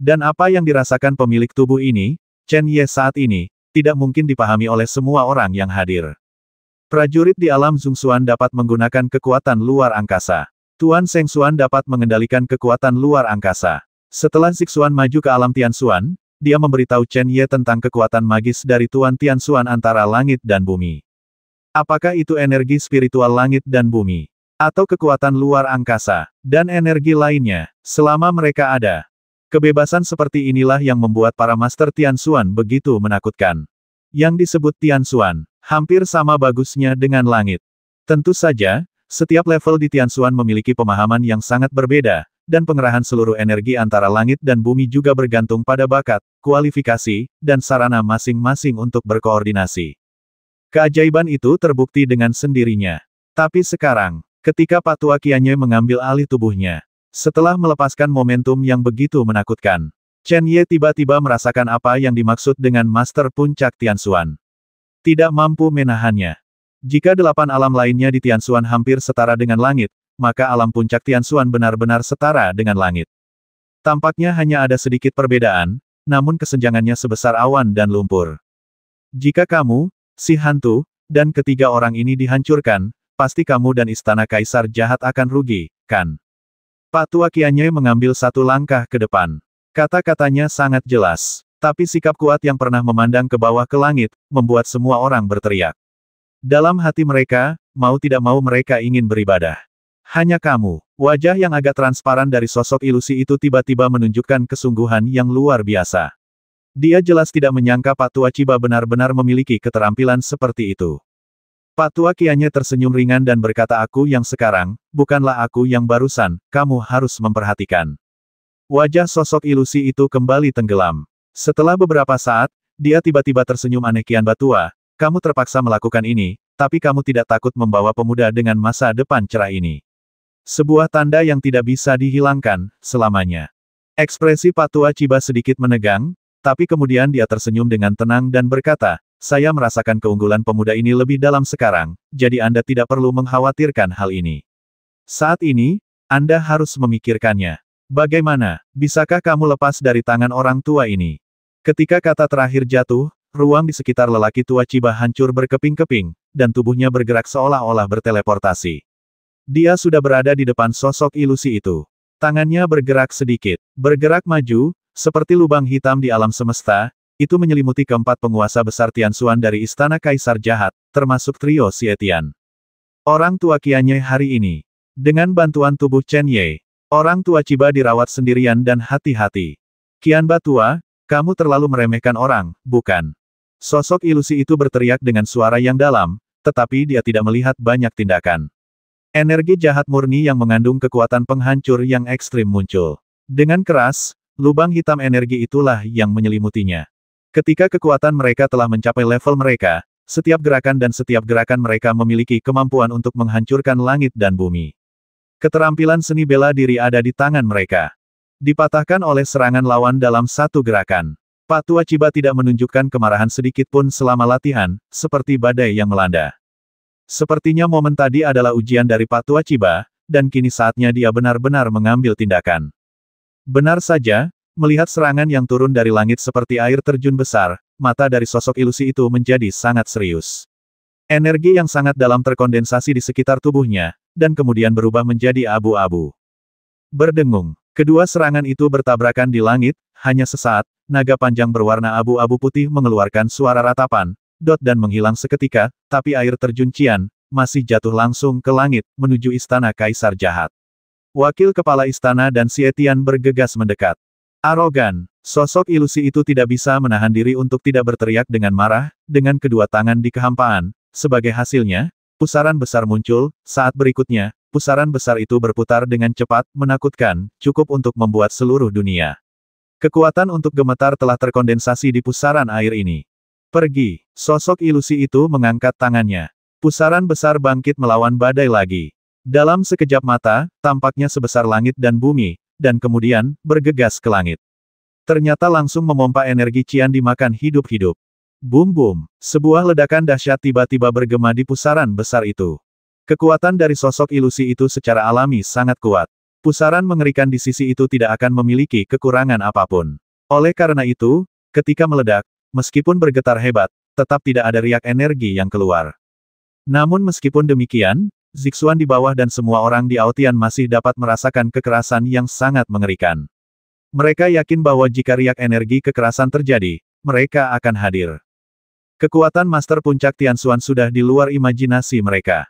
Dan apa yang dirasakan pemilik tubuh ini, Chen Ye saat ini, tidak mungkin dipahami oleh semua orang yang hadir. Prajurit di alam Zungsuan dapat menggunakan kekuatan luar angkasa. Tuan Seng Xuan dapat mengendalikan kekuatan luar angkasa. Setelah Zixuan maju ke alam Tianxuan, dia memberitahu Chen Ye tentang kekuatan magis dari Tuan Tianxuan antara langit dan bumi. Apakah itu energi spiritual langit dan bumi? Atau kekuatan luar angkasa, dan energi lainnya, selama mereka ada. Kebebasan seperti inilah yang membuat para Master Tianxuan begitu menakutkan. Yang disebut Tianxuan, Hampir sama bagusnya dengan langit. Tentu saja, setiap level di Tianxuan memiliki pemahaman yang sangat berbeda, dan pengerahan seluruh energi antara langit dan bumi juga bergantung pada bakat, kualifikasi, dan sarana masing-masing untuk berkoordinasi. Keajaiban itu terbukti dengan sendirinya. Tapi sekarang, ketika Patua Kianye mengambil alih tubuhnya, setelah melepaskan momentum yang begitu menakutkan, Chen Ye tiba-tiba merasakan apa yang dimaksud dengan Master Puncak Tianxuan. Tidak mampu menahannya. Jika delapan alam lainnya di Tianxuan hampir setara dengan langit, maka alam puncak Tianxuan benar-benar setara dengan langit. Tampaknya hanya ada sedikit perbedaan, namun kesenjangannya sebesar awan dan lumpur. Jika kamu, si hantu, dan ketiga orang ini dihancurkan, pasti kamu dan istana kaisar jahat akan rugi, kan? Pak Tua Kianye mengambil satu langkah ke depan. Kata-katanya sangat jelas. Tapi sikap kuat yang pernah memandang ke bawah ke langit, membuat semua orang berteriak. Dalam hati mereka, mau tidak mau mereka ingin beribadah. Hanya kamu, wajah yang agak transparan dari sosok ilusi itu tiba-tiba menunjukkan kesungguhan yang luar biasa. Dia jelas tidak menyangka Pak Tua Ciba benar-benar memiliki keterampilan seperti itu. Pak Tua Kianya tersenyum ringan dan berkata aku yang sekarang, bukanlah aku yang barusan, kamu harus memperhatikan. Wajah sosok ilusi itu kembali tenggelam. Setelah beberapa saat, dia tiba-tiba tersenyum aneh Kian Batua, kamu terpaksa melakukan ini, tapi kamu tidak takut membawa pemuda dengan masa depan cerah ini. Sebuah tanda yang tidak bisa dihilangkan, selamanya. Ekspresi Patua Ciba sedikit menegang, tapi kemudian dia tersenyum dengan tenang dan berkata, saya merasakan keunggulan pemuda ini lebih dalam sekarang, jadi Anda tidak perlu mengkhawatirkan hal ini. Saat ini, Anda harus memikirkannya. Bagaimana, bisakah kamu lepas dari tangan orang tua ini? Ketika kata terakhir jatuh, ruang di sekitar lelaki tua Ciba hancur berkeping-keping, dan tubuhnya bergerak seolah-olah berteleportasi. Dia sudah berada di depan sosok ilusi itu. Tangannya bergerak sedikit, bergerak maju, seperti lubang hitam di alam semesta, itu menyelimuti keempat penguasa besar Tianxuan dari Istana Kaisar Jahat, termasuk trio Xietian. Orang tua kianye hari ini. Dengan bantuan tubuh Chen Ye, orang tua Ciba dirawat sendirian dan hati-hati. Kian tua, kamu terlalu meremehkan orang, bukan? Sosok ilusi itu berteriak dengan suara yang dalam, tetapi dia tidak melihat banyak tindakan. Energi jahat murni yang mengandung kekuatan penghancur yang ekstrim muncul. Dengan keras, lubang hitam energi itulah yang menyelimutinya. Ketika kekuatan mereka telah mencapai level mereka, setiap gerakan dan setiap gerakan mereka memiliki kemampuan untuk menghancurkan langit dan bumi. Keterampilan seni bela diri ada di tangan mereka. Dipatahkan oleh serangan lawan dalam satu gerakan. Patua Ciba tidak menunjukkan kemarahan sedikit pun selama latihan, seperti badai yang melanda. Sepertinya momen tadi adalah ujian dari Patua Ciba, dan kini saatnya dia benar-benar mengambil tindakan. Benar saja, melihat serangan yang turun dari langit seperti air terjun besar, mata dari sosok ilusi itu menjadi sangat serius. Energi yang sangat dalam terkondensasi di sekitar tubuhnya, dan kemudian berubah menjadi abu-abu. Berdengung, Kedua serangan itu bertabrakan di langit, hanya sesaat, naga panjang berwarna abu-abu putih mengeluarkan suara ratapan, dot dan menghilang seketika, tapi air terjun Cian, masih jatuh langsung ke langit, menuju istana Kaisar Jahat. Wakil Kepala Istana dan Sietian bergegas mendekat. Arogan, sosok ilusi itu tidak bisa menahan diri untuk tidak berteriak dengan marah, dengan kedua tangan di kehampaan, sebagai hasilnya, pusaran besar muncul, saat berikutnya, pusaran besar itu berputar dengan cepat, menakutkan, cukup untuk membuat seluruh dunia. Kekuatan untuk gemetar telah terkondensasi di pusaran air ini. Pergi, sosok ilusi itu mengangkat tangannya. Pusaran besar bangkit melawan badai lagi. Dalam sekejap mata, tampaknya sebesar langit dan bumi, dan kemudian, bergegas ke langit. Ternyata langsung memompa energi Cian dimakan hidup-hidup. Bum bum, sebuah ledakan dahsyat tiba-tiba bergema di pusaran besar itu. Kekuatan dari sosok ilusi itu secara alami sangat kuat. Pusaran mengerikan di sisi itu tidak akan memiliki kekurangan apapun. Oleh karena itu, ketika meledak, meskipun bergetar hebat, tetap tidak ada riak energi yang keluar. Namun meskipun demikian, Zixuan di bawah dan semua orang di Aotian masih dapat merasakan kekerasan yang sangat mengerikan. Mereka yakin bahwa jika riak energi kekerasan terjadi, mereka akan hadir. Kekuatan Master Puncak Tian Xuan sudah di luar imajinasi mereka.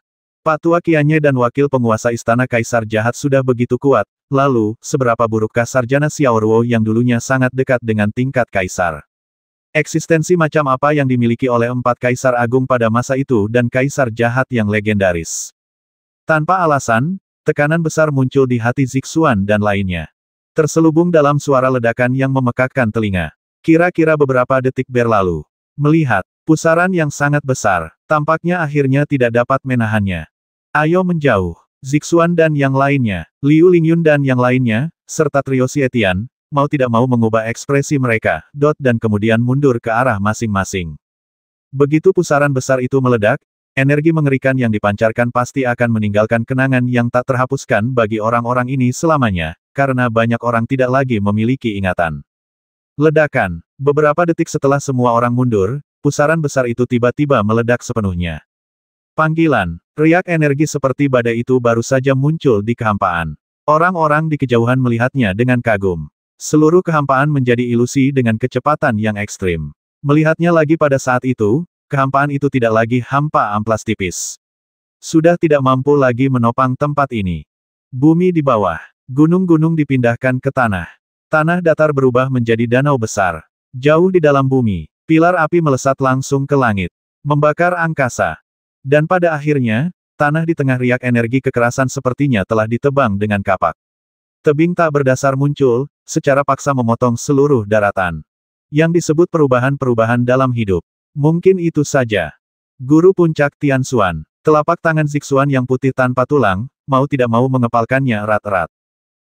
Patua Kianye dan wakil penguasa istana kaisar jahat sudah begitu kuat, lalu, seberapa burukkah sarjana Xiaoruo yang dulunya sangat dekat dengan tingkat kaisar? Eksistensi macam apa yang dimiliki oleh empat kaisar agung pada masa itu dan kaisar jahat yang legendaris? Tanpa alasan, tekanan besar muncul di hati Zixuan dan lainnya. Terselubung dalam suara ledakan yang memekakkan telinga. Kira-kira beberapa detik berlalu. Melihat, pusaran yang sangat besar, tampaknya akhirnya tidak dapat menahannya. Ayo menjauh. Zixuan dan yang lainnya, Liu Lingyun dan yang lainnya, serta trio Xietian, mau tidak mau mengubah ekspresi mereka, dot dan kemudian mundur ke arah masing-masing. Begitu pusaran besar itu meledak, energi mengerikan yang dipancarkan pasti akan meninggalkan kenangan yang tak terhapuskan bagi orang-orang ini selamanya, karena banyak orang tidak lagi memiliki ingatan. Ledakan. Beberapa detik setelah semua orang mundur, pusaran besar itu tiba-tiba meledak sepenuhnya. Panggilan, riak energi seperti badai itu baru saja muncul di kehampaan. Orang-orang di kejauhan melihatnya dengan kagum. Seluruh kehampaan menjadi ilusi dengan kecepatan yang ekstrim. Melihatnya lagi pada saat itu, kehampaan itu tidak lagi hampa amplas tipis. Sudah tidak mampu lagi menopang tempat ini. Bumi di bawah, gunung-gunung dipindahkan ke tanah. Tanah datar berubah menjadi danau besar. Jauh di dalam bumi, pilar api melesat langsung ke langit. Membakar angkasa, dan pada akhirnya, tanah di tengah riak energi kekerasan sepertinya telah ditebang dengan kapak. Tebing tak berdasar muncul, secara paksa memotong seluruh daratan. Yang disebut perubahan-perubahan dalam hidup. Mungkin itu saja. Guru puncak Tian Xuan, telapak tangan Zixuan yang putih tanpa tulang, mau tidak mau mengepalkannya erat-erat.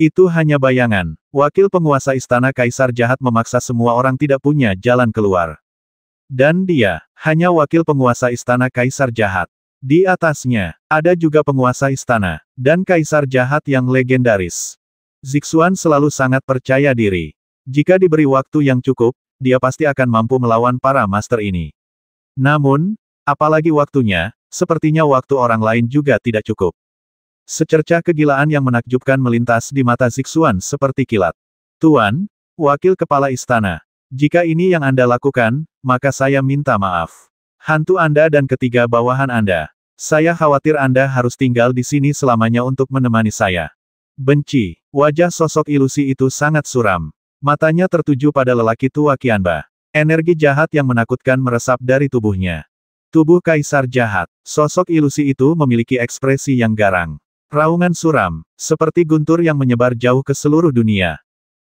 Itu hanya bayangan. Wakil penguasa istana kaisar jahat memaksa semua orang tidak punya jalan keluar. Dan dia, hanya wakil penguasa istana kaisar jahat. Di atasnya, ada juga penguasa istana, dan kaisar jahat yang legendaris. Zixuan selalu sangat percaya diri. Jika diberi waktu yang cukup, dia pasti akan mampu melawan para master ini. Namun, apalagi waktunya, sepertinya waktu orang lain juga tidak cukup. Secercah kegilaan yang menakjubkan melintas di mata Zixuan seperti kilat. Tuan, wakil kepala istana, jika ini yang Anda lakukan, maka saya minta maaf. Hantu Anda dan ketiga bawahan Anda. Saya khawatir Anda harus tinggal di sini selamanya untuk menemani saya. Benci, wajah sosok ilusi itu sangat suram. Matanya tertuju pada lelaki tua Kianba. Energi jahat yang menakutkan meresap dari tubuhnya. Tubuh kaisar jahat, sosok ilusi itu memiliki ekspresi yang garang. Raungan suram, seperti guntur yang menyebar jauh ke seluruh dunia.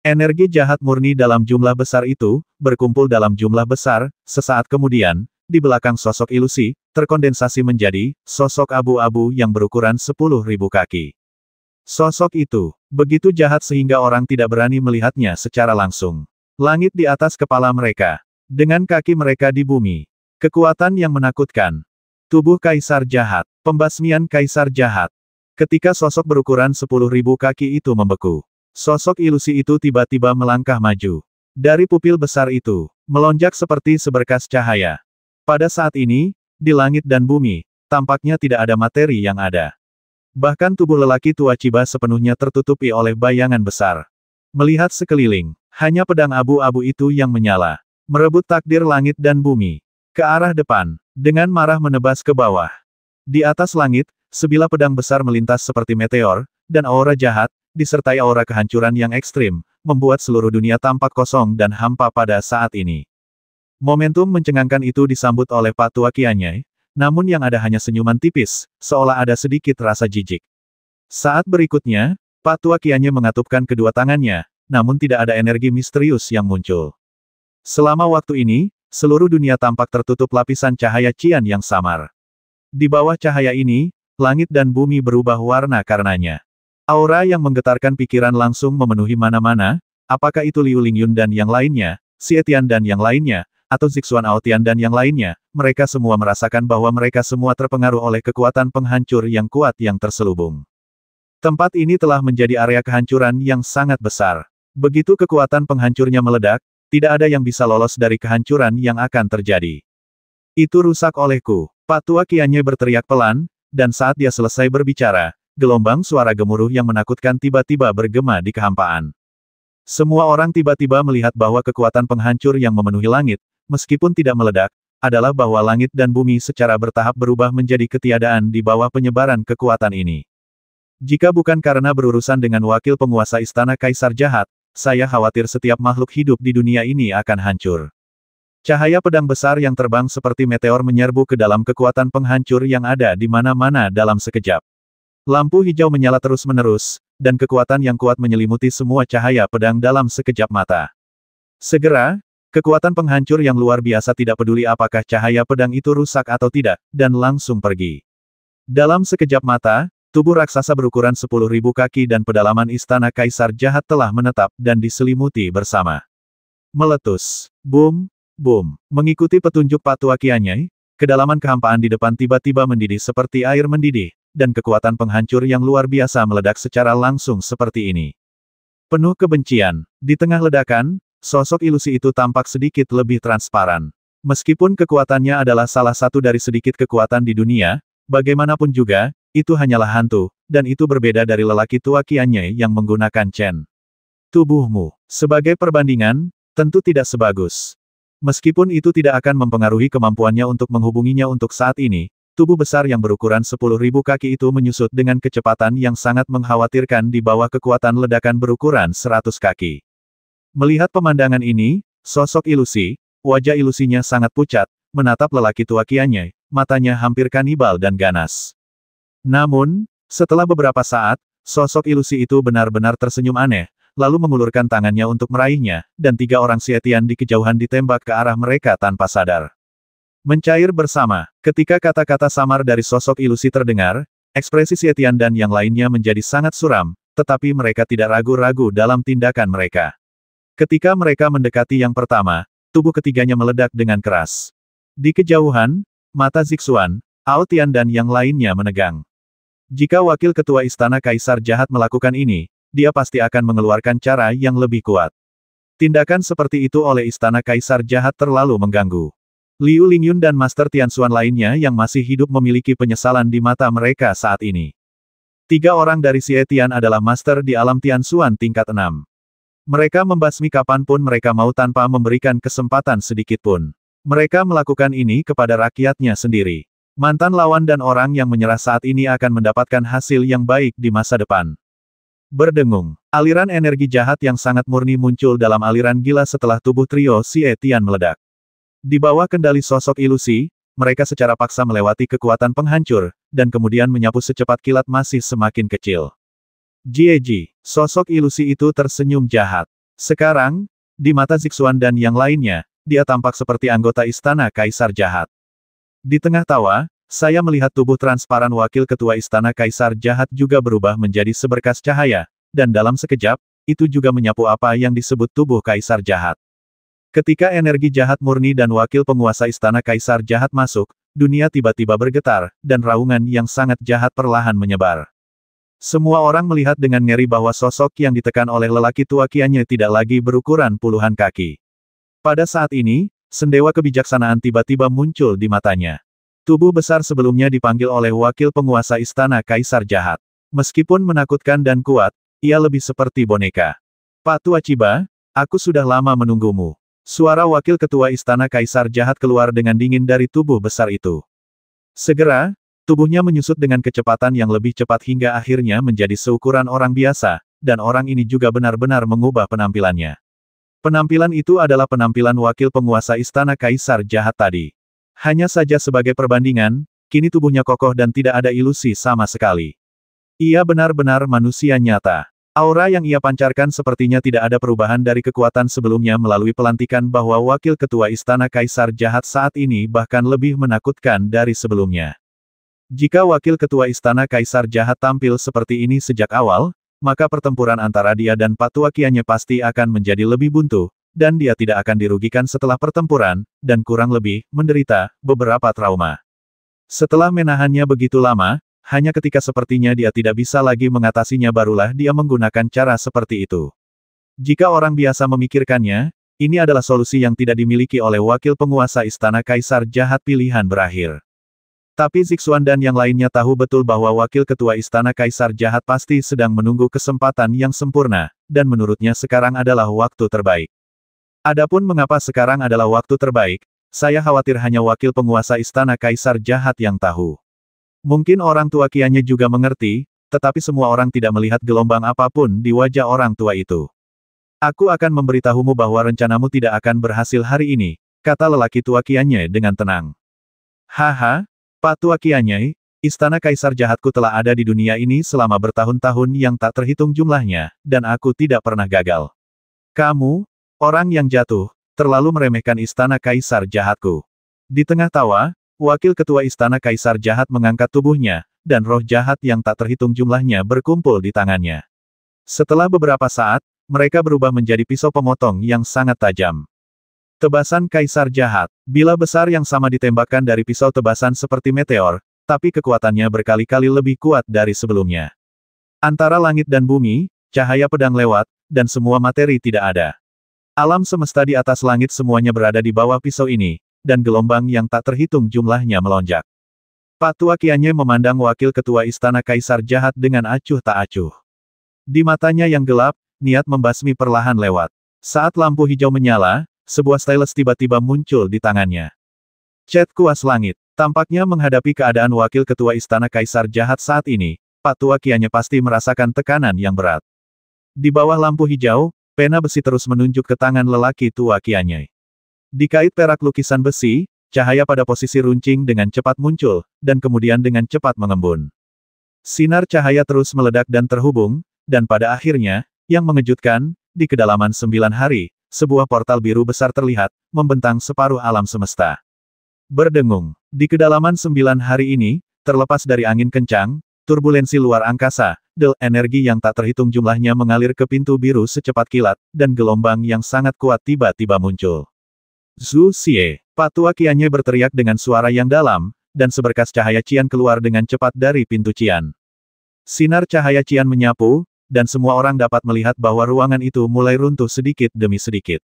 Energi jahat murni dalam jumlah besar itu, berkumpul dalam jumlah besar, sesaat kemudian, di belakang sosok ilusi, terkondensasi menjadi sosok abu-abu yang berukuran 10.000 kaki. Sosok itu, begitu jahat sehingga orang tidak berani melihatnya secara langsung. Langit di atas kepala mereka. Dengan kaki mereka di bumi. Kekuatan yang menakutkan. Tubuh kaisar jahat. Pembasmian kaisar jahat. Ketika sosok berukuran 10.000 kaki itu membeku. Sosok ilusi itu tiba-tiba melangkah maju. Dari pupil besar itu, melonjak seperti seberkas cahaya. Pada saat ini, di langit dan bumi, tampaknya tidak ada materi yang ada. Bahkan tubuh lelaki tua Ciba sepenuhnya tertutupi oleh bayangan besar. Melihat sekeliling, hanya pedang abu-abu itu yang menyala. Merebut takdir langit dan bumi. Ke arah depan, dengan marah menebas ke bawah. Di atas langit, sebilah pedang besar melintas seperti meteor, dan aura jahat, disertai aura kehancuran yang ekstrim, membuat seluruh dunia tampak kosong dan hampa pada saat ini. Momentum mencengangkan itu disambut oleh Tua Kianyai, namun yang ada hanya senyuman tipis, seolah ada sedikit rasa jijik. Saat berikutnya, Tua Kianyai mengatupkan kedua tangannya, namun tidak ada energi misterius yang muncul. Selama waktu ini, seluruh dunia tampak tertutup lapisan cahaya cian yang samar. Di bawah cahaya ini, langit dan bumi berubah warna karenanya. Aura yang menggetarkan pikiran langsung memenuhi mana-mana, apakah itu Liu Lingyun dan yang lainnya, Sietian dan yang lainnya, atau Zixuan Aotian dan yang lainnya, mereka semua merasakan bahwa mereka semua terpengaruh oleh kekuatan penghancur yang kuat yang terselubung. Tempat ini telah menjadi area kehancuran yang sangat besar. Begitu kekuatan penghancurnya meledak, tidak ada yang bisa lolos dari kehancuran yang akan terjadi. Itu rusak olehku. Pak Tua Kianye berteriak pelan, dan saat dia selesai berbicara, gelombang suara gemuruh yang menakutkan tiba-tiba bergema di kehampaan. Semua orang tiba-tiba melihat bahwa kekuatan penghancur yang memenuhi langit, meskipun tidak meledak, adalah bahwa langit dan bumi secara bertahap berubah menjadi ketiadaan di bawah penyebaran kekuatan ini. Jika bukan karena berurusan dengan wakil penguasa istana kaisar jahat, saya khawatir setiap makhluk hidup di dunia ini akan hancur. Cahaya pedang besar yang terbang seperti meteor menyerbu ke dalam kekuatan penghancur yang ada di mana-mana dalam sekejap. Lampu hijau menyala terus-menerus, dan kekuatan yang kuat menyelimuti semua cahaya pedang dalam sekejap mata. Segera, kekuatan penghancur yang luar biasa tidak peduli apakah cahaya pedang itu rusak atau tidak, dan langsung pergi. Dalam sekejap mata, tubuh raksasa berukuran 10.000 kaki dan pedalaman istana kaisar jahat telah menetap dan diselimuti bersama. Meletus. Boom. Boom. Mengikuti petunjuk Patuakianya, kedalaman kehampaan di depan tiba-tiba mendidih seperti air mendidih, dan kekuatan penghancur yang luar biasa meledak secara langsung seperti ini. Penuh kebencian, di tengah ledakan, sosok ilusi itu tampak sedikit lebih transparan. Meskipun kekuatannya adalah salah satu dari sedikit kekuatan di dunia, bagaimanapun juga, itu hanyalah hantu, dan itu berbeda dari lelaki tua Kianye yang menggunakan Chen. Tubuhmu, sebagai perbandingan, tentu tidak sebagus. Meskipun itu tidak akan mempengaruhi kemampuannya untuk menghubunginya untuk saat ini, Tubuh besar yang berukuran 10.000 kaki itu menyusut dengan kecepatan yang sangat mengkhawatirkan di bawah kekuatan ledakan berukuran 100 kaki. Melihat pemandangan ini, sosok ilusi, wajah ilusinya sangat pucat, menatap lelaki tua kiannya, matanya hampir kanibal dan ganas. Namun, setelah beberapa saat, sosok ilusi itu benar-benar tersenyum aneh, lalu mengulurkan tangannya untuk meraihnya, dan tiga orang sietian di kejauhan ditembak ke arah mereka tanpa sadar. Mencair bersama, ketika kata-kata samar dari sosok ilusi terdengar, ekspresi Sietian dan yang lainnya menjadi sangat suram, tetapi mereka tidak ragu-ragu dalam tindakan mereka. Ketika mereka mendekati yang pertama, tubuh ketiganya meledak dengan keras. Di kejauhan, mata Zixuan, Aotian dan yang lainnya menegang. Jika wakil ketua istana kaisar jahat melakukan ini, dia pasti akan mengeluarkan cara yang lebih kuat. Tindakan seperti itu oleh istana kaisar jahat terlalu mengganggu. Liu Lingyun dan Master Tianxuan lainnya yang masih hidup memiliki penyesalan di mata mereka saat ini. Tiga orang dari Xie Tian adalah master di alam Tianxuan tingkat 6. Mereka membasmi kapanpun mereka mau tanpa memberikan kesempatan sedikitpun. Mereka melakukan ini kepada rakyatnya sendiri. Mantan lawan dan orang yang menyerah saat ini akan mendapatkan hasil yang baik di masa depan. Berdengung, aliran energi jahat yang sangat murni muncul dalam aliran gila setelah tubuh trio Xie Tian meledak. Di bawah kendali sosok ilusi, mereka secara paksa melewati kekuatan penghancur, dan kemudian menyapu secepat kilat masih semakin kecil. Jieji, sosok ilusi itu tersenyum jahat. Sekarang, di mata Zixuan dan yang lainnya, dia tampak seperti anggota istana kaisar jahat. Di tengah tawa, saya melihat tubuh transparan wakil ketua istana kaisar jahat juga berubah menjadi seberkas cahaya, dan dalam sekejap, itu juga menyapu apa yang disebut tubuh kaisar jahat. Ketika energi jahat murni dan wakil penguasa istana kaisar jahat masuk, dunia tiba-tiba bergetar, dan raungan yang sangat jahat perlahan menyebar. Semua orang melihat dengan ngeri bahwa sosok yang ditekan oleh lelaki tua kianya tidak lagi berukuran puluhan kaki. Pada saat ini, sendewa kebijaksanaan tiba-tiba muncul di matanya. Tubuh besar sebelumnya dipanggil oleh wakil penguasa istana kaisar jahat. Meskipun menakutkan dan kuat, ia lebih seperti boneka. Pak Tua Ciba, aku sudah lama menunggumu. Suara wakil ketua istana kaisar jahat keluar dengan dingin dari tubuh besar itu. Segera, tubuhnya menyusut dengan kecepatan yang lebih cepat hingga akhirnya menjadi seukuran orang biasa, dan orang ini juga benar-benar mengubah penampilannya. Penampilan itu adalah penampilan wakil penguasa istana kaisar jahat tadi. Hanya saja sebagai perbandingan, kini tubuhnya kokoh dan tidak ada ilusi sama sekali. Ia benar-benar manusia nyata. Aura yang ia pancarkan sepertinya tidak ada perubahan dari kekuatan sebelumnya melalui pelantikan bahwa Wakil Ketua Istana Kaisar jahat saat ini bahkan lebih menakutkan dari sebelumnya. Jika Wakil Ketua Istana Kaisar jahat tampil seperti ini sejak awal, maka pertempuran antara dia dan patuakiannya pasti akan menjadi lebih buntu, dan dia tidak akan dirugikan setelah pertempuran, dan kurang lebih, menderita, beberapa trauma. Setelah menahannya begitu lama, hanya ketika sepertinya dia tidak bisa lagi mengatasinya barulah dia menggunakan cara seperti itu. Jika orang biasa memikirkannya, ini adalah solusi yang tidak dimiliki oleh wakil penguasa istana kaisar jahat pilihan berakhir. Tapi Zixuan dan yang lainnya tahu betul bahwa wakil ketua istana kaisar jahat pasti sedang menunggu kesempatan yang sempurna, dan menurutnya sekarang adalah waktu terbaik. Adapun mengapa sekarang adalah waktu terbaik, saya khawatir hanya wakil penguasa istana kaisar jahat yang tahu. Mungkin orang tua kianya juga mengerti, tetapi semua orang tidak melihat gelombang apapun di wajah orang tua itu. Aku akan memberitahumu bahwa rencanamu tidak akan berhasil hari ini, kata lelaki tua kianya dengan tenang. Haha, Pak tua kianya, istana kaisar jahatku telah ada di dunia ini selama bertahun-tahun yang tak terhitung jumlahnya, dan aku tidak pernah gagal. Kamu, orang yang jatuh, terlalu meremehkan istana kaisar jahatku. Di tengah tawa, Wakil Ketua Istana Kaisar Jahat mengangkat tubuhnya, dan roh jahat yang tak terhitung jumlahnya berkumpul di tangannya. Setelah beberapa saat, mereka berubah menjadi pisau pemotong yang sangat tajam. Tebasan Kaisar Jahat, bila besar yang sama ditembakkan dari pisau tebasan seperti meteor, tapi kekuatannya berkali-kali lebih kuat dari sebelumnya. Antara langit dan bumi, cahaya pedang lewat, dan semua materi tidak ada. Alam semesta di atas langit semuanya berada di bawah pisau ini, dan gelombang yang tak terhitung jumlahnya melonjak. Pak tua Kianye memandang wakil ketua istana kaisar jahat dengan acuh tak acuh. Di matanya yang gelap, niat membasmi perlahan lewat. Saat lampu hijau menyala, sebuah stylus tiba-tiba muncul di tangannya. Cet kuas langit, tampaknya menghadapi keadaan wakil ketua istana kaisar jahat saat ini, Pak tua Kianye pasti merasakan tekanan yang berat. Di bawah lampu hijau, pena besi terus menunjuk ke tangan lelaki tua Kianye. Dikait perak lukisan besi, cahaya pada posisi runcing dengan cepat muncul, dan kemudian dengan cepat mengembun. Sinar cahaya terus meledak dan terhubung, dan pada akhirnya, yang mengejutkan, di kedalaman sembilan hari, sebuah portal biru besar terlihat, membentang separuh alam semesta. Berdengung. Di kedalaman sembilan hari ini, terlepas dari angin kencang, turbulensi luar angkasa, del energi yang tak terhitung jumlahnya mengalir ke pintu biru secepat kilat, dan gelombang yang sangat kuat tiba-tiba muncul. Zhu Xie, patua Qianye berteriak dengan suara yang dalam, dan seberkas cahaya Cian keluar dengan cepat dari pintu Cian. Sinar cahaya Cian menyapu, dan semua orang dapat melihat bahwa ruangan itu mulai runtuh sedikit demi sedikit.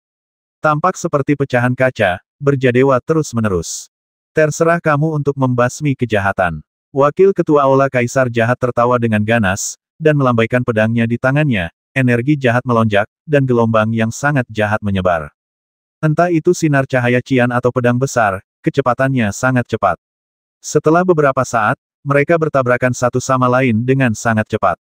Tampak seperti pecahan kaca, berjadewa terus-menerus. Terserah kamu untuk membasmi kejahatan. Wakil Ketua Aula Kaisar jahat tertawa dengan ganas, dan melambaikan pedangnya di tangannya, energi jahat melonjak, dan gelombang yang sangat jahat menyebar. Entah itu sinar cahaya cian atau pedang besar, kecepatannya sangat cepat. Setelah beberapa saat, mereka bertabrakan satu sama lain dengan sangat cepat.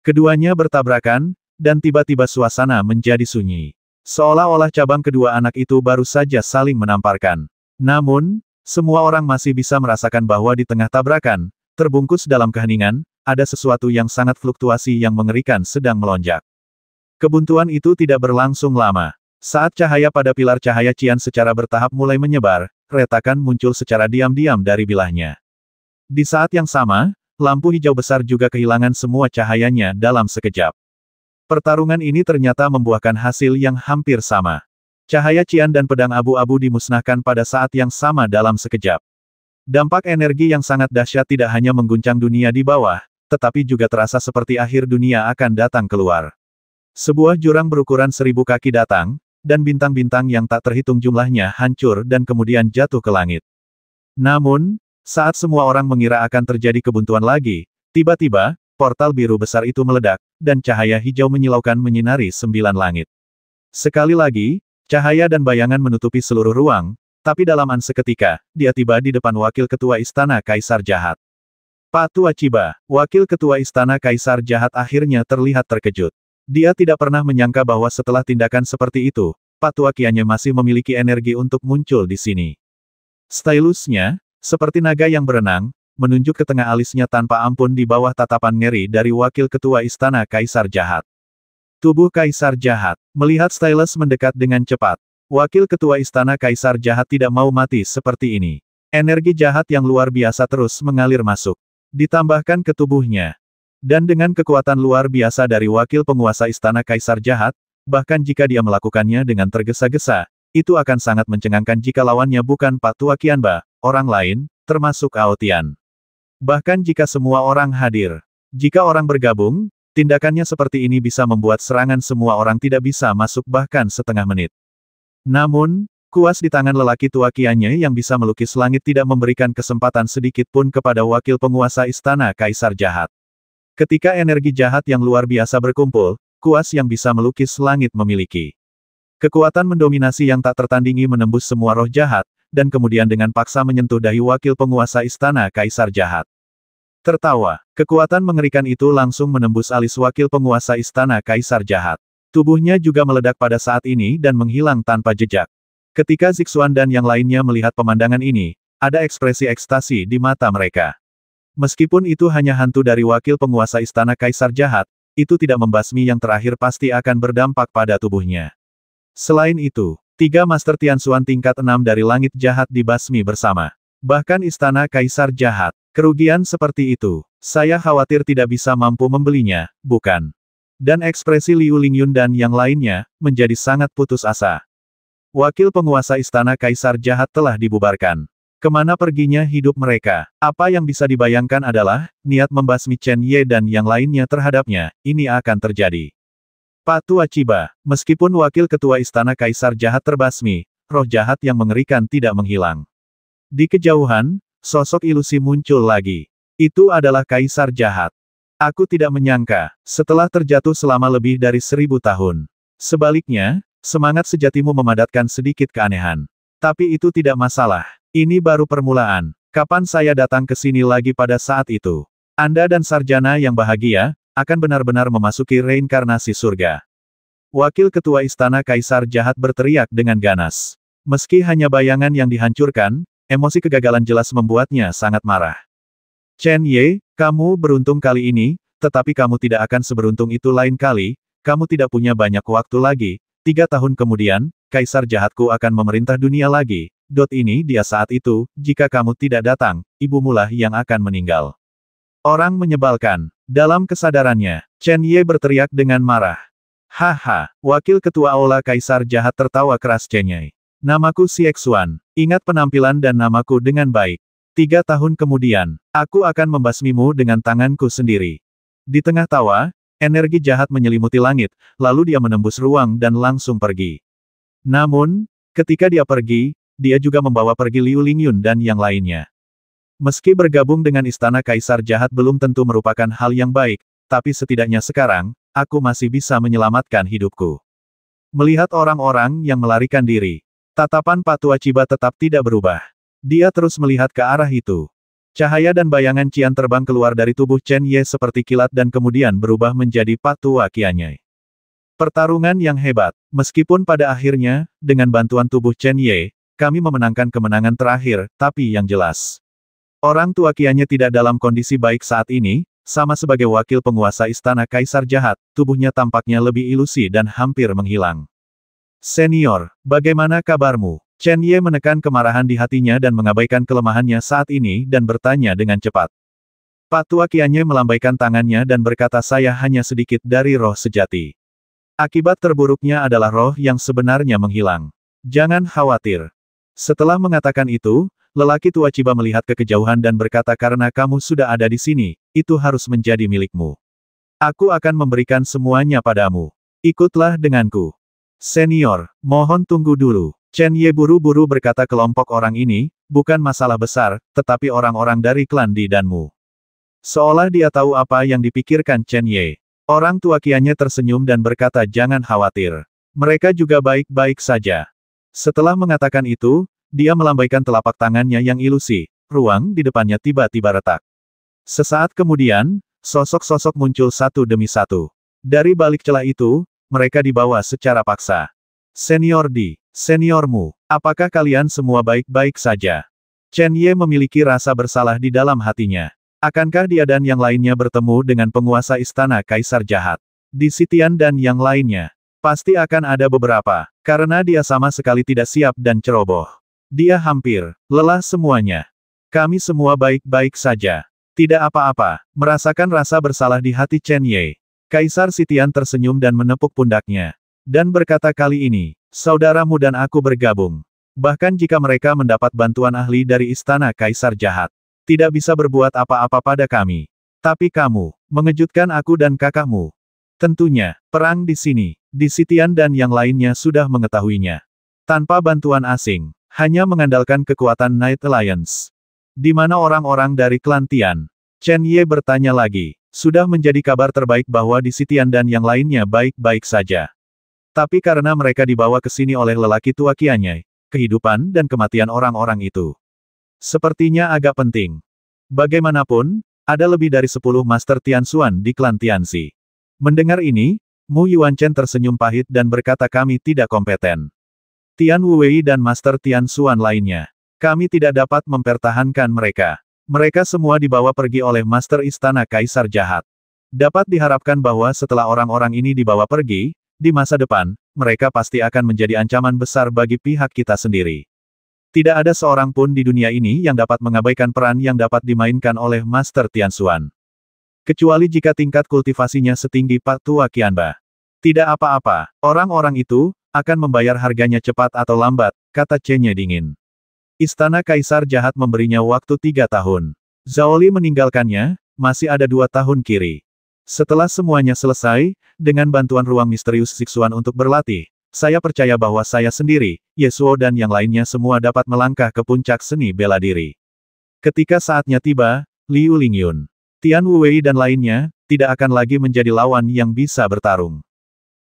Keduanya bertabrakan, dan tiba-tiba suasana menjadi sunyi. Seolah-olah cabang kedua anak itu baru saja saling menamparkan. Namun, semua orang masih bisa merasakan bahwa di tengah tabrakan, terbungkus dalam keheningan, ada sesuatu yang sangat fluktuasi yang mengerikan sedang melonjak. Kebuntuan itu tidak berlangsung lama. Saat cahaya pada pilar cahaya Cian secara bertahap mulai menyebar, retakan muncul secara diam-diam dari bilahnya. Di saat yang sama, lampu hijau besar juga kehilangan semua cahayanya dalam sekejap. Pertarungan ini ternyata membuahkan hasil yang hampir sama. Cahaya Cian dan pedang abu-abu dimusnahkan pada saat yang sama dalam sekejap. Dampak energi yang sangat dahsyat tidak hanya mengguncang dunia di bawah, tetapi juga terasa seperti akhir dunia akan datang keluar. Sebuah jurang berukuran seribu kaki datang, dan bintang-bintang yang tak terhitung jumlahnya hancur dan kemudian jatuh ke langit. Namun, saat semua orang mengira akan terjadi kebuntuan lagi, tiba-tiba, portal biru besar itu meledak, dan cahaya hijau menyilaukan menyinari sembilan langit. Sekali lagi, cahaya dan bayangan menutupi seluruh ruang, tapi dalam seketika, dia tiba di depan wakil ketua istana Kaisar Jahat. Patu Aciba, wakil ketua istana Kaisar Jahat akhirnya terlihat terkejut. Dia tidak pernah menyangka bahwa setelah tindakan seperti itu, Patua Kianya masih memiliki energi untuk muncul di sini. Stylusnya, seperti naga yang berenang, menunjuk ke tengah alisnya tanpa ampun di bawah tatapan ngeri dari wakil ketua istana Kaisar Jahat. Tubuh Kaisar Jahat, melihat stylus mendekat dengan cepat, wakil ketua istana Kaisar Jahat tidak mau mati seperti ini. Energi jahat yang luar biasa terus mengalir masuk. Ditambahkan ke tubuhnya, dan dengan kekuatan luar biasa dari wakil penguasa istana kaisar jahat, bahkan jika dia melakukannya dengan tergesa-gesa, itu akan sangat mencengangkan jika lawannya bukan Pak tua Kianba, orang lain, termasuk Aotian. Bahkan jika semua orang hadir, jika orang bergabung, tindakannya seperti ini bisa membuat serangan semua orang tidak bisa masuk bahkan setengah menit. Namun, Kuas di tangan lelaki tua Kianye yang bisa melukis langit tidak memberikan kesempatan sedikit pun kepada wakil penguasa istana kaisar jahat. Ketika energi jahat yang luar biasa berkumpul, kuas yang bisa melukis langit memiliki. Kekuatan mendominasi yang tak tertandingi menembus semua roh jahat, dan kemudian dengan paksa menyentuh dahi wakil penguasa istana kaisar jahat. Tertawa, kekuatan mengerikan itu langsung menembus alis wakil penguasa istana kaisar jahat. Tubuhnya juga meledak pada saat ini dan menghilang tanpa jejak. Ketika Zixuan dan yang lainnya melihat pemandangan ini, ada ekspresi ekstasi di mata mereka. Meskipun itu hanya hantu dari wakil penguasa istana kaisar jahat, itu tidak membasmi yang terakhir pasti akan berdampak pada tubuhnya. Selain itu, tiga Master Tianxuan tingkat enam dari langit jahat dibasmi bersama. Bahkan istana kaisar jahat, kerugian seperti itu, saya khawatir tidak bisa mampu membelinya, bukan? Dan ekspresi Liu Lingyun dan yang lainnya, menjadi sangat putus asa. Wakil penguasa istana kaisar jahat telah dibubarkan. Kemana perginya hidup mereka? Apa yang bisa dibayangkan adalah, niat membasmi Chen Ye dan yang lainnya terhadapnya, ini akan terjadi. Pak tua Aciba, meskipun wakil ketua istana kaisar jahat terbasmi, roh jahat yang mengerikan tidak menghilang. Di kejauhan, sosok ilusi muncul lagi. Itu adalah kaisar jahat. Aku tidak menyangka, setelah terjatuh selama lebih dari seribu tahun. Sebaliknya, semangat sejatimu memadatkan sedikit keanehan. Tapi itu tidak masalah. Ini baru permulaan. Kapan saya datang ke sini lagi pada saat itu? Anda dan sarjana yang bahagia, akan benar-benar memasuki reinkarnasi surga. Wakil Ketua Istana Kaisar jahat berteriak dengan ganas. Meski hanya bayangan yang dihancurkan, emosi kegagalan jelas membuatnya sangat marah. Chen Ye, kamu beruntung kali ini, tetapi kamu tidak akan seberuntung itu lain kali, kamu tidak punya banyak waktu lagi, tiga tahun kemudian, Kaisar jahatku akan memerintah dunia lagi, Dot ini dia saat itu, jika kamu tidak datang, ibumulah yang akan meninggal. Orang menyebalkan. Dalam kesadarannya, Chen Ye berteriak dengan marah. Haha, wakil ketua Aula Kaisar jahat tertawa keras Chen Ye. Namaku Si Xuan, ingat penampilan dan namaku dengan baik. Tiga tahun kemudian, aku akan membasmimu dengan tanganku sendiri. Di tengah tawa, energi jahat menyelimuti langit, lalu dia menembus ruang dan langsung pergi. Namun, ketika dia pergi, dia juga membawa pergi Liu Lingyun dan yang lainnya. Meski bergabung dengan Istana Kaisar Jahat belum tentu merupakan hal yang baik, tapi setidaknya sekarang, aku masih bisa menyelamatkan hidupku. Melihat orang-orang yang melarikan diri, tatapan Patua Ciba tetap tidak berubah. Dia terus melihat ke arah itu. Cahaya dan bayangan Cian terbang keluar dari tubuh Chen Ye seperti kilat dan kemudian berubah menjadi Patua Qianyai. Pertarungan yang hebat, meskipun pada akhirnya, dengan bantuan tubuh Chen Ye, kami memenangkan kemenangan terakhir, tapi yang jelas. Orang tua kianya tidak dalam kondisi baik saat ini, sama sebagai wakil penguasa istana kaisar jahat, tubuhnya tampaknya lebih ilusi dan hampir menghilang. Senior, bagaimana kabarmu? Chen Ye menekan kemarahan di hatinya dan mengabaikan kelemahannya saat ini dan bertanya dengan cepat. Pak tua Kianye melambaikan tangannya dan berkata saya hanya sedikit dari roh sejati. Akibat terburuknya adalah roh yang sebenarnya menghilang. Jangan khawatir, setelah mengatakan itu, lelaki tua Ciba melihat ke kejauhan dan berkata karena kamu sudah ada di sini, itu harus menjadi milikmu. Aku akan memberikan semuanya padamu. Ikutlah denganku. Senior, mohon tunggu dulu. Chen Ye buru-buru berkata kelompok orang ini, bukan masalah besar, tetapi orang-orang dari klan di dan Mu. Seolah dia tahu apa yang dipikirkan Chen Ye. Orang tua kianya tersenyum dan berkata jangan khawatir. Mereka juga baik-baik saja. Setelah mengatakan itu, dia melambaikan telapak tangannya yang ilusi, ruang di depannya tiba-tiba retak. Sesaat kemudian, sosok-sosok muncul satu demi satu. Dari balik celah itu, mereka dibawa secara paksa. Senior di, seniormu, apakah kalian semua baik-baik saja? Chen Ye memiliki rasa bersalah di dalam hatinya. Akankah dia dan yang lainnya bertemu dengan penguasa istana kaisar jahat? Di Sitian dan yang lainnya, Pasti akan ada beberapa, karena dia sama sekali tidak siap dan ceroboh. Dia hampir lelah semuanya. Kami semua baik-baik saja. Tidak apa-apa, merasakan rasa bersalah di hati Chen Ye. Kaisar Sitian tersenyum dan menepuk pundaknya. Dan berkata kali ini, saudaramu dan aku bergabung. Bahkan jika mereka mendapat bantuan ahli dari istana Kaisar jahat tidak bisa berbuat apa-apa pada kami. Tapi kamu, mengejutkan aku dan kakakmu. Tentunya, perang di sini, di Sitian dan yang lainnya sudah mengetahuinya. Tanpa bantuan asing, hanya mengandalkan kekuatan Night Alliance. Di mana orang-orang dari klan Tian? Chen Ye bertanya lagi. Sudah menjadi kabar terbaik bahwa di Sitian dan yang lainnya baik-baik saja. Tapi karena mereka dibawa ke sini oleh lelaki tua kianya, kehidupan dan kematian orang-orang itu. Sepertinya agak penting. Bagaimanapun, ada lebih dari 10 Master Tian Xuan di klan si. Mendengar ini, Mu Yuan Chen tersenyum pahit dan berkata kami tidak kompeten. Tian Wuwei dan Master Tian Xuan lainnya. Kami tidak dapat mempertahankan mereka. Mereka semua dibawa pergi oleh Master Istana Kaisar Jahat. Dapat diharapkan bahwa setelah orang-orang ini dibawa pergi, di masa depan, mereka pasti akan menjadi ancaman besar bagi pihak kita sendiri. Tidak ada seorang pun di dunia ini yang dapat mengabaikan peran yang dapat dimainkan oleh Master Tian Xuan. Kecuali jika tingkat kultivasinya setinggi Pak Tua Kianba. Tidak apa-apa, orang-orang itu, akan membayar harganya cepat atau lambat, kata Chenye dingin. Istana Kaisar jahat memberinya waktu tiga tahun. Zaoli meninggalkannya, masih ada dua tahun kiri. Setelah semuanya selesai, dengan bantuan ruang misterius Siksuan untuk berlatih, saya percaya bahwa saya sendiri, Yesuo dan yang lainnya semua dapat melangkah ke puncak seni bela diri. Ketika saatnya tiba, Liu Lingyun Tian Wuwei dan lainnya, tidak akan lagi menjadi lawan yang bisa bertarung.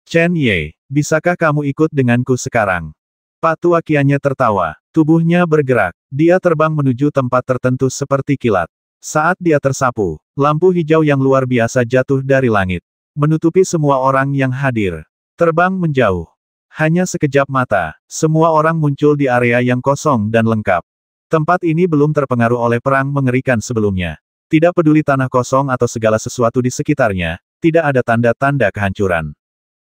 Chen Ye, bisakah kamu ikut denganku sekarang? Patua Kianya tertawa. Tubuhnya bergerak. Dia terbang menuju tempat tertentu seperti kilat. Saat dia tersapu, lampu hijau yang luar biasa jatuh dari langit. Menutupi semua orang yang hadir. Terbang menjauh. Hanya sekejap mata, semua orang muncul di area yang kosong dan lengkap. Tempat ini belum terpengaruh oleh perang mengerikan sebelumnya. Tidak peduli tanah kosong atau segala sesuatu di sekitarnya, tidak ada tanda-tanda kehancuran.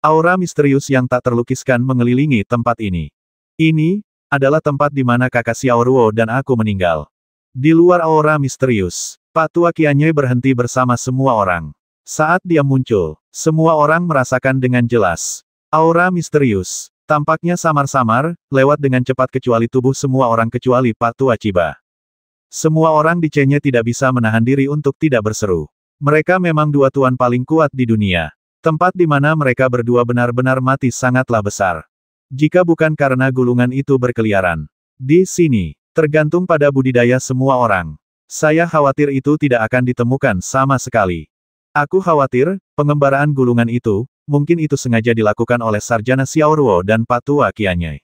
Aura misterius yang tak terlukiskan mengelilingi tempat ini. Ini adalah tempat di mana kakak Xiaoruo dan aku meninggal. Di luar aura misterius, Pak Tua Qianye berhenti bersama semua orang. Saat dia muncul, semua orang merasakan dengan jelas. Aura misterius, tampaknya samar-samar, lewat dengan cepat kecuali tubuh semua orang kecuali Pak Tua Ciba. Semua orang di Chenye tidak bisa menahan diri untuk tidak berseru. Mereka memang dua tuan paling kuat di dunia. Tempat di mana mereka berdua benar-benar mati sangatlah besar. Jika bukan karena gulungan itu berkeliaran. Di sini, tergantung pada budidaya semua orang. Saya khawatir itu tidak akan ditemukan sama sekali. Aku khawatir, pengembaraan gulungan itu, mungkin itu sengaja dilakukan oleh Sarjana Xiaoruo dan Patua Kianyai.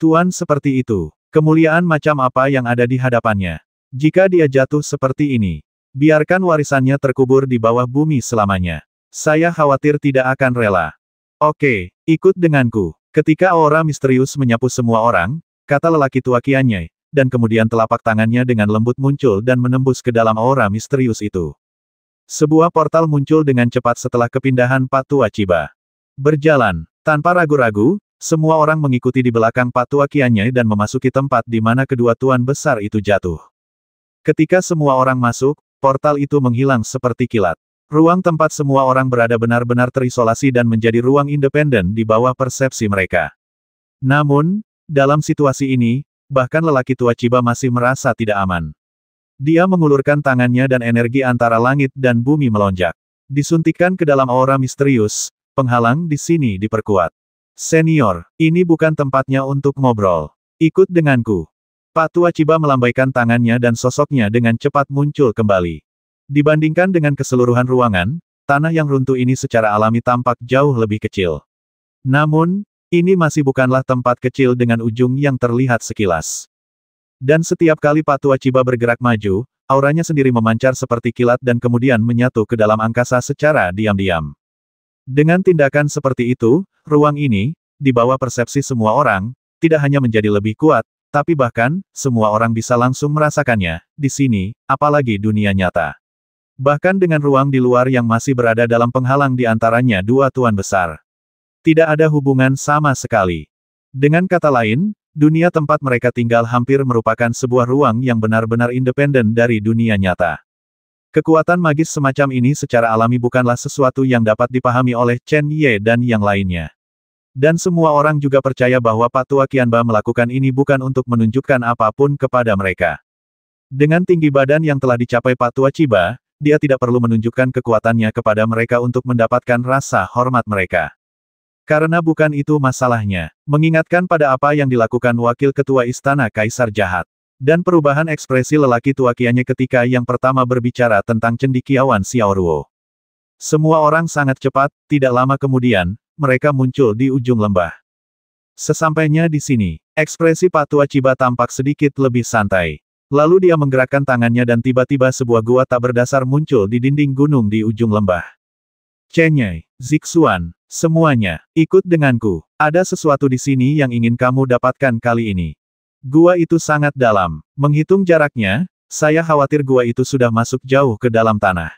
Tuan seperti itu, Kemuliaan macam apa yang ada di hadapannya? Jika dia jatuh seperti ini, biarkan warisannya terkubur di bawah bumi selamanya. Saya khawatir tidak akan rela. Oke, ikut denganku. Ketika aura misterius menyapu semua orang, kata lelaki tua Kianye, dan kemudian telapak tangannya dengan lembut muncul dan menembus ke dalam aura misterius itu. Sebuah portal muncul dengan cepat setelah kepindahan Patua Ciba. Berjalan, tanpa ragu-ragu, semua orang mengikuti di belakang Patua Kianye dan memasuki tempat di mana kedua tuan besar itu jatuh. Ketika semua orang masuk, portal itu menghilang seperti kilat. Ruang tempat semua orang berada benar-benar terisolasi dan menjadi ruang independen di bawah persepsi mereka. Namun, dalam situasi ini, bahkan lelaki tua Ciba masih merasa tidak aman. Dia mengulurkan tangannya dan energi antara langit dan bumi melonjak. Disuntikan ke dalam aura misterius, penghalang di sini diperkuat. Senior, ini bukan tempatnya untuk ngobrol. Ikut denganku. Pak Tua Ciba melambaikan tangannya dan sosoknya dengan cepat muncul kembali. Dibandingkan dengan keseluruhan ruangan, tanah yang runtuh ini secara alami tampak jauh lebih kecil. Namun, ini masih bukanlah tempat kecil dengan ujung yang terlihat sekilas. Dan setiap kali Pak Tua Ciba bergerak maju, auranya sendiri memancar seperti kilat dan kemudian menyatu ke dalam angkasa secara diam-diam. Dengan tindakan seperti itu, ruang ini, di bawah persepsi semua orang, tidak hanya menjadi lebih kuat, tapi bahkan, semua orang bisa langsung merasakannya, di sini, apalagi dunia nyata. Bahkan dengan ruang di luar yang masih berada dalam penghalang di antaranya dua tuan besar. Tidak ada hubungan sama sekali. Dengan kata lain, dunia tempat mereka tinggal hampir merupakan sebuah ruang yang benar-benar independen dari dunia nyata. Kekuatan magis semacam ini secara alami bukanlah sesuatu yang dapat dipahami oleh Chen Ye dan yang lainnya. Dan semua orang juga percaya bahwa Patua Qianba melakukan ini bukan untuk menunjukkan apapun kepada mereka. Dengan tinggi badan yang telah dicapai Patua Chiba, dia tidak perlu menunjukkan kekuatannya kepada mereka untuk mendapatkan rasa hormat mereka. Karena bukan itu masalahnya. Mengingatkan pada apa yang dilakukan wakil ketua istana kaisar jahat. Dan perubahan ekspresi lelaki tua kianya ketika yang pertama berbicara tentang cendikiawan Xiao Xiaoruo. Semua orang sangat cepat, tidak lama kemudian, mereka muncul di ujung lembah. Sesampainya di sini, ekspresi Pak Tua Ciba tampak sedikit lebih santai. Lalu dia menggerakkan tangannya dan tiba-tiba sebuah gua tak berdasar muncul di dinding gunung di ujung lembah. Chenyai, Zixuan, semuanya, ikut denganku. Ada sesuatu di sini yang ingin kamu dapatkan kali ini. Gua itu sangat dalam. Menghitung jaraknya, saya khawatir gua itu sudah masuk jauh ke dalam tanah.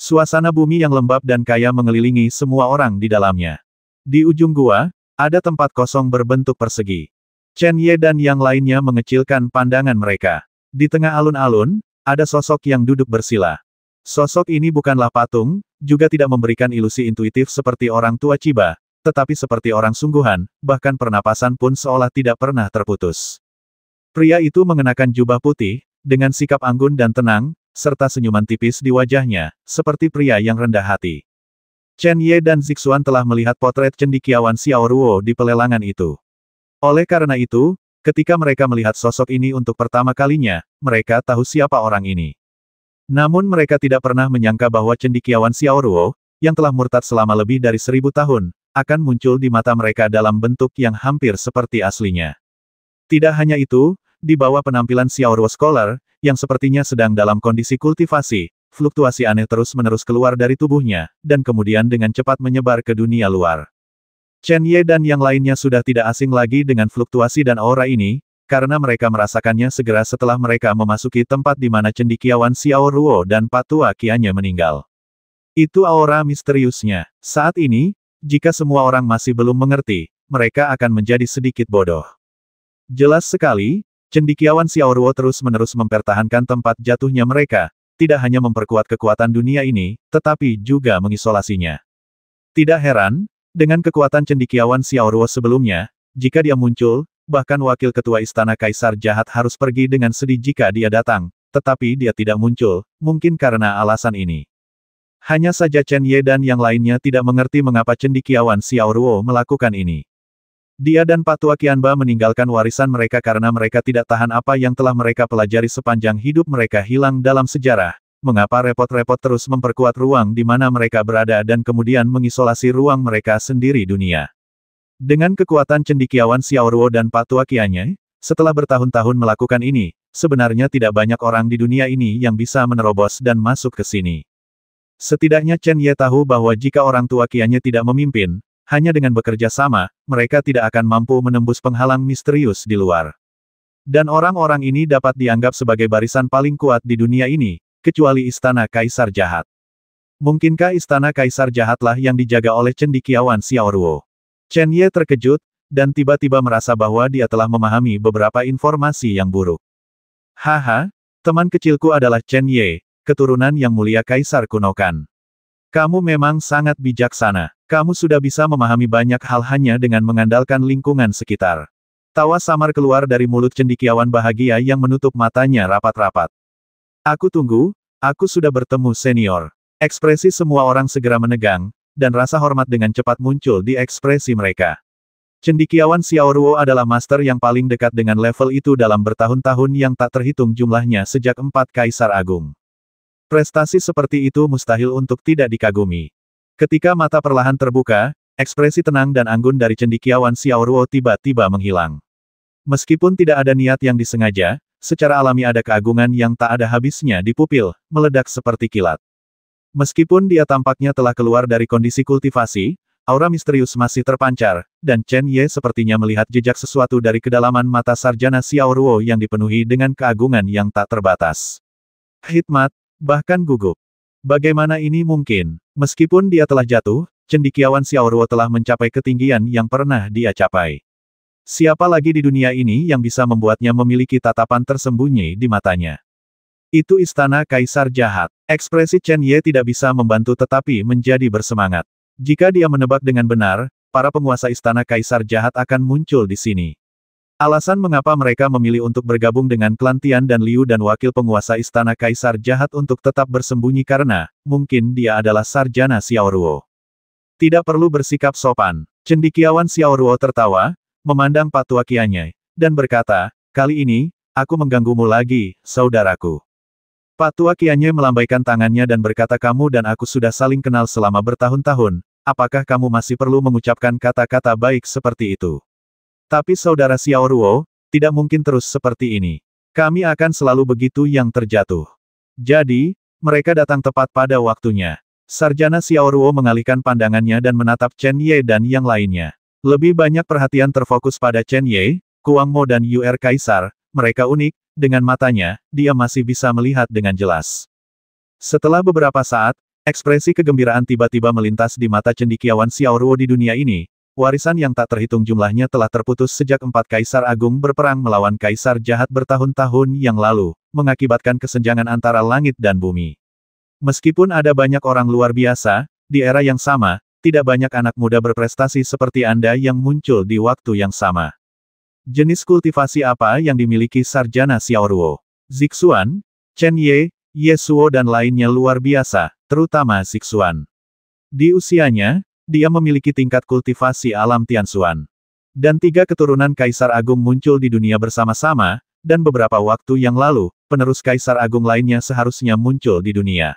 Suasana bumi yang lembab dan kaya mengelilingi semua orang di dalamnya. Di ujung gua, ada tempat kosong berbentuk persegi. Chen Ye dan yang lainnya mengecilkan pandangan mereka. Di tengah alun-alun, ada sosok yang duduk bersila. Sosok ini bukanlah patung, juga tidak memberikan ilusi intuitif seperti orang tua Ciba, tetapi seperti orang sungguhan, bahkan pernapasan pun seolah tidak pernah terputus. Pria itu mengenakan jubah putih, dengan sikap anggun dan tenang, serta senyuman tipis di wajahnya, seperti pria yang rendah hati. Chen Ye dan Zixuan telah melihat potret cendikiawan Xiao Ruo di pelelangan itu. Oleh karena itu, ketika mereka melihat sosok ini untuk pertama kalinya, mereka tahu siapa orang ini. Namun mereka tidak pernah menyangka bahwa cendikiawan Xiao Ruo, yang telah murtad selama lebih dari seribu tahun, akan muncul di mata mereka dalam bentuk yang hampir seperti aslinya. Tidak hanya itu, di bawah penampilan Xiao Ruo Scholar, yang sepertinya sedang dalam kondisi kultivasi, fluktuasi aneh terus-menerus keluar dari tubuhnya, dan kemudian dengan cepat menyebar ke dunia luar. Chen Ye dan yang lainnya sudah tidak asing lagi dengan fluktuasi dan aura ini, karena mereka merasakannya segera setelah mereka memasuki tempat di mana cendikiawan Xiao Ruo dan Patua Kianya meninggal. Itu aura misteriusnya. Saat ini, jika semua orang masih belum mengerti, mereka akan menjadi sedikit bodoh. Jelas sekali, cendikiawan Xiaoruo terus-menerus mempertahankan tempat jatuhnya mereka, tidak hanya memperkuat kekuatan dunia ini, tetapi juga mengisolasinya. Tidak heran, dengan kekuatan cendikiawan Xiaoruo sebelumnya, jika dia muncul, bahkan wakil ketua istana kaisar jahat harus pergi dengan sedih jika dia datang, tetapi dia tidak muncul, mungkin karena alasan ini. Hanya saja Chen Ye dan yang lainnya tidak mengerti mengapa cendikiawan Xiaoruo melakukan ini. Dia dan Patua Kianba meninggalkan warisan mereka karena mereka tidak tahan apa yang telah mereka pelajari sepanjang hidup mereka hilang dalam sejarah. Mengapa repot-repot terus memperkuat ruang di mana mereka berada dan kemudian mengisolasi ruang mereka sendiri dunia? Dengan kekuatan cendikiawan Xiaoruo dan Patua Kianye, setelah bertahun-tahun melakukan ini, sebenarnya tidak banyak orang di dunia ini yang bisa menerobos dan masuk ke sini. Setidaknya Chen Ye tahu bahwa jika orang tua Kianye tidak memimpin, hanya dengan bekerja sama, mereka tidak akan mampu menembus penghalang misterius di luar. Dan orang-orang ini dapat dianggap sebagai barisan paling kuat di dunia ini, kecuali Istana Kaisar Jahat. Mungkinkah Istana Kaisar Jahatlah yang dijaga oleh cendikiawan Xiaoruo? Chen Ye terkejut, dan tiba-tiba merasa bahwa dia telah memahami beberapa informasi yang buruk. Haha, teman kecilku adalah Chen Ye, keturunan yang mulia Kaisar Kunokan. Kamu memang sangat bijaksana. Kamu sudah bisa memahami banyak hal hanya dengan mengandalkan lingkungan sekitar. Tawa samar keluar dari mulut cendikiawan bahagia yang menutup matanya rapat-rapat. Aku tunggu, aku sudah bertemu senior. Ekspresi semua orang segera menegang, dan rasa hormat dengan cepat muncul di ekspresi mereka. Cendikiawan Xiao Ruo adalah master yang paling dekat dengan level itu dalam bertahun-tahun yang tak terhitung jumlahnya sejak empat kaisar agung. Prestasi seperti itu mustahil untuk tidak dikagumi. Ketika mata perlahan terbuka, ekspresi tenang dan anggun dari cendikiawan Xiaoruo tiba-tiba menghilang. Meskipun tidak ada niat yang disengaja, secara alami ada keagungan yang tak ada habisnya di pupil, meledak seperti kilat. Meskipun dia tampaknya telah keluar dari kondisi kultivasi, aura misterius masih terpancar, dan Chen Ye sepertinya melihat jejak sesuatu dari kedalaman mata sarjana Xiaoruo yang dipenuhi dengan keagungan yang tak terbatas. Hikmat, Bahkan gugup. Bagaimana ini mungkin? Meskipun dia telah jatuh, cendikiawan Xiaoruo telah mencapai ketinggian yang pernah dia capai. Siapa lagi di dunia ini yang bisa membuatnya memiliki tatapan tersembunyi di matanya? Itu istana kaisar jahat. Ekspresi Chen Ye tidak bisa membantu tetapi menjadi bersemangat. Jika dia menebak dengan benar, para penguasa istana kaisar jahat akan muncul di sini. Alasan mengapa mereka memilih untuk bergabung dengan klan Tian dan Liu dan wakil penguasa istana kaisar jahat untuk tetap bersembunyi karena, mungkin dia adalah sarjana Xiao Xiaoruo. Tidak perlu bersikap sopan. Cendikiawan Xiao Xiaoruo tertawa, memandang Pak dan berkata, kali ini, aku mengganggumu lagi, saudaraku. Pak melambaikan tangannya dan berkata kamu dan aku sudah saling kenal selama bertahun-tahun, apakah kamu masih perlu mengucapkan kata-kata baik seperti itu? Tapi saudara Xiao Ruo, tidak mungkin terus seperti ini. Kami akan selalu begitu yang terjatuh. Jadi, mereka datang tepat pada waktunya. Sarjana Xiao Ruo mengalihkan pandangannya dan menatap Chen Ye dan yang lainnya. Lebih banyak perhatian terfokus pada Chen Ye, Kuang Mo dan Yuer Kaisar, mereka unik, dengan matanya, dia masih bisa melihat dengan jelas. Setelah beberapa saat, ekspresi kegembiraan tiba-tiba melintas di mata cendikiawan Xiao Ruo di dunia ini, warisan yang tak terhitung jumlahnya telah terputus sejak empat kaisar agung berperang melawan kaisar jahat bertahun-tahun yang lalu, mengakibatkan kesenjangan antara langit dan bumi. Meskipun ada banyak orang luar biasa, di era yang sama, tidak banyak anak muda berprestasi seperti Anda yang muncul di waktu yang sama. Jenis kultivasi apa yang dimiliki Sarjana Xiaoruo? Zixuan, Chen Ye, Yesuo dan lainnya luar biasa, terutama Zixuan. Di usianya, dia memiliki tingkat kultivasi alam Tianxuan. Dan tiga keturunan Kaisar Agung muncul di dunia bersama-sama, dan beberapa waktu yang lalu, penerus Kaisar Agung lainnya seharusnya muncul di dunia.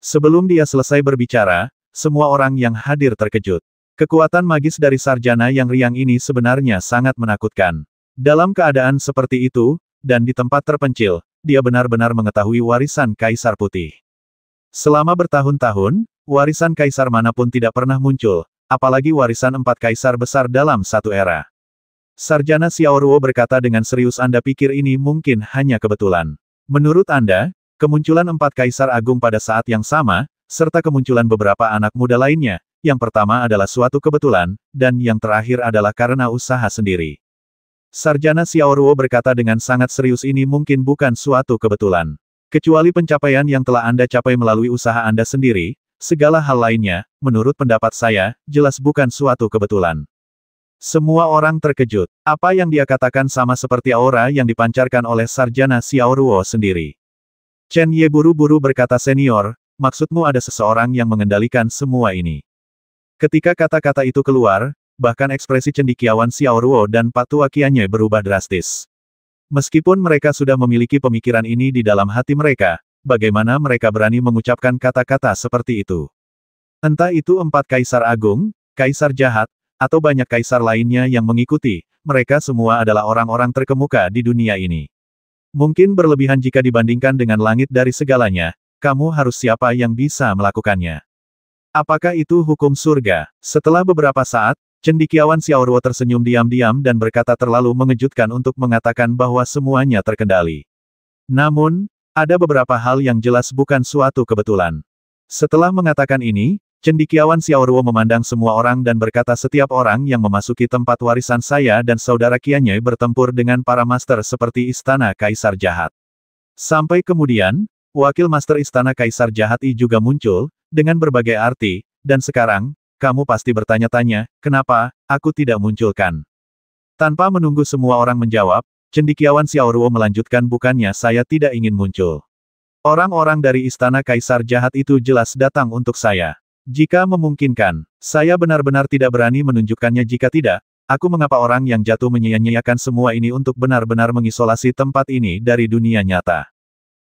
Sebelum dia selesai berbicara, semua orang yang hadir terkejut. Kekuatan magis dari sarjana yang riang ini sebenarnya sangat menakutkan. Dalam keadaan seperti itu, dan di tempat terpencil, dia benar-benar mengetahui warisan Kaisar Putih. Selama bertahun-tahun, Warisan kaisar manapun tidak pernah muncul, apalagi warisan empat kaisar besar dalam satu era. Sarjana Xiaoruo berkata dengan serius Anda pikir ini mungkin hanya kebetulan. Menurut Anda, kemunculan empat kaisar agung pada saat yang sama, serta kemunculan beberapa anak muda lainnya, yang pertama adalah suatu kebetulan, dan yang terakhir adalah karena usaha sendiri. Sarjana Xiaoruo berkata dengan sangat serius ini mungkin bukan suatu kebetulan. Kecuali pencapaian yang telah Anda capai melalui usaha Anda sendiri, Segala hal lainnya, menurut pendapat saya, jelas bukan suatu kebetulan. Semua orang terkejut. Apa yang dia katakan sama seperti aura yang dipancarkan oleh sarjana Xiaoruo sendiri. Chen Ye buru-buru berkata senior, maksudmu ada seseorang yang mengendalikan semua ini. Ketika kata-kata itu keluar, bahkan ekspresi cendikiawan Xiaoruo dan patua Qianye berubah drastis. Meskipun mereka sudah memiliki pemikiran ini di dalam hati mereka, bagaimana mereka berani mengucapkan kata-kata seperti itu. Entah itu empat kaisar agung, kaisar jahat, atau banyak kaisar lainnya yang mengikuti, mereka semua adalah orang-orang terkemuka di dunia ini. Mungkin berlebihan jika dibandingkan dengan langit dari segalanya, kamu harus siapa yang bisa melakukannya. Apakah itu hukum surga? Setelah beberapa saat, Cendikiawan Xiaoruo tersenyum diam-diam dan berkata terlalu mengejutkan untuk mengatakan bahwa semuanya terkendali. Namun, ada beberapa hal yang jelas bukan suatu kebetulan. Setelah mengatakan ini, Cendikiawan Xiaoruo memandang semua orang dan berkata setiap orang yang memasuki tempat warisan saya dan saudara Kianye bertempur dengan para master seperti Istana Kaisar Jahat. Sampai kemudian, wakil master Istana Kaisar Jahat I juga muncul, dengan berbagai arti, dan sekarang, kamu pasti bertanya-tanya, kenapa, aku tidak munculkan. Tanpa menunggu semua orang menjawab, Cendikiawan Xiaoruo melanjutkan bukannya saya tidak ingin muncul. Orang-orang dari istana kaisar jahat itu jelas datang untuk saya. Jika memungkinkan, saya benar-benar tidak berani menunjukkannya jika tidak, aku mengapa orang yang jatuh menyia-nyiakan semua ini untuk benar-benar mengisolasi tempat ini dari dunia nyata.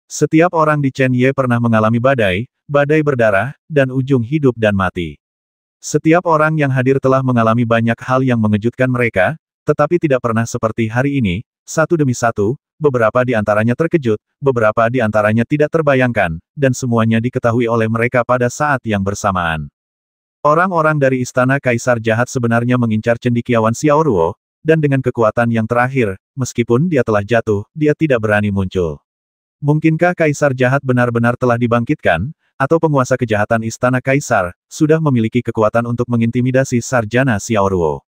Setiap orang di Chen Ye pernah mengalami badai, badai berdarah, dan ujung hidup dan mati. Setiap orang yang hadir telah mengalami banyak hal yang mengejutkan mereka, tetapi tidak pernah seperti hari ini, satu demi satu, beberapa di antaranya terkejut, beberapa di antaranya tidak terbayangkan, dan semuanya diketahui oleh mereka pada saat yang bersamaan. Orang-orang dari Istana Kaisar Jahat sebenarnya mengincar cendikiawan Xiaoruo, dan dengan kekuatan yang terakhir, meskipun dia telah jatuh, dia tidak berani muncul. Mungkinkah Kaisar Jahat benar-benar telah dibangkitkan, atau penguasa kejahatan istana kaisar, sudah memiliki kekuatan untuk mengintimidasi sarjana Xiaoruo.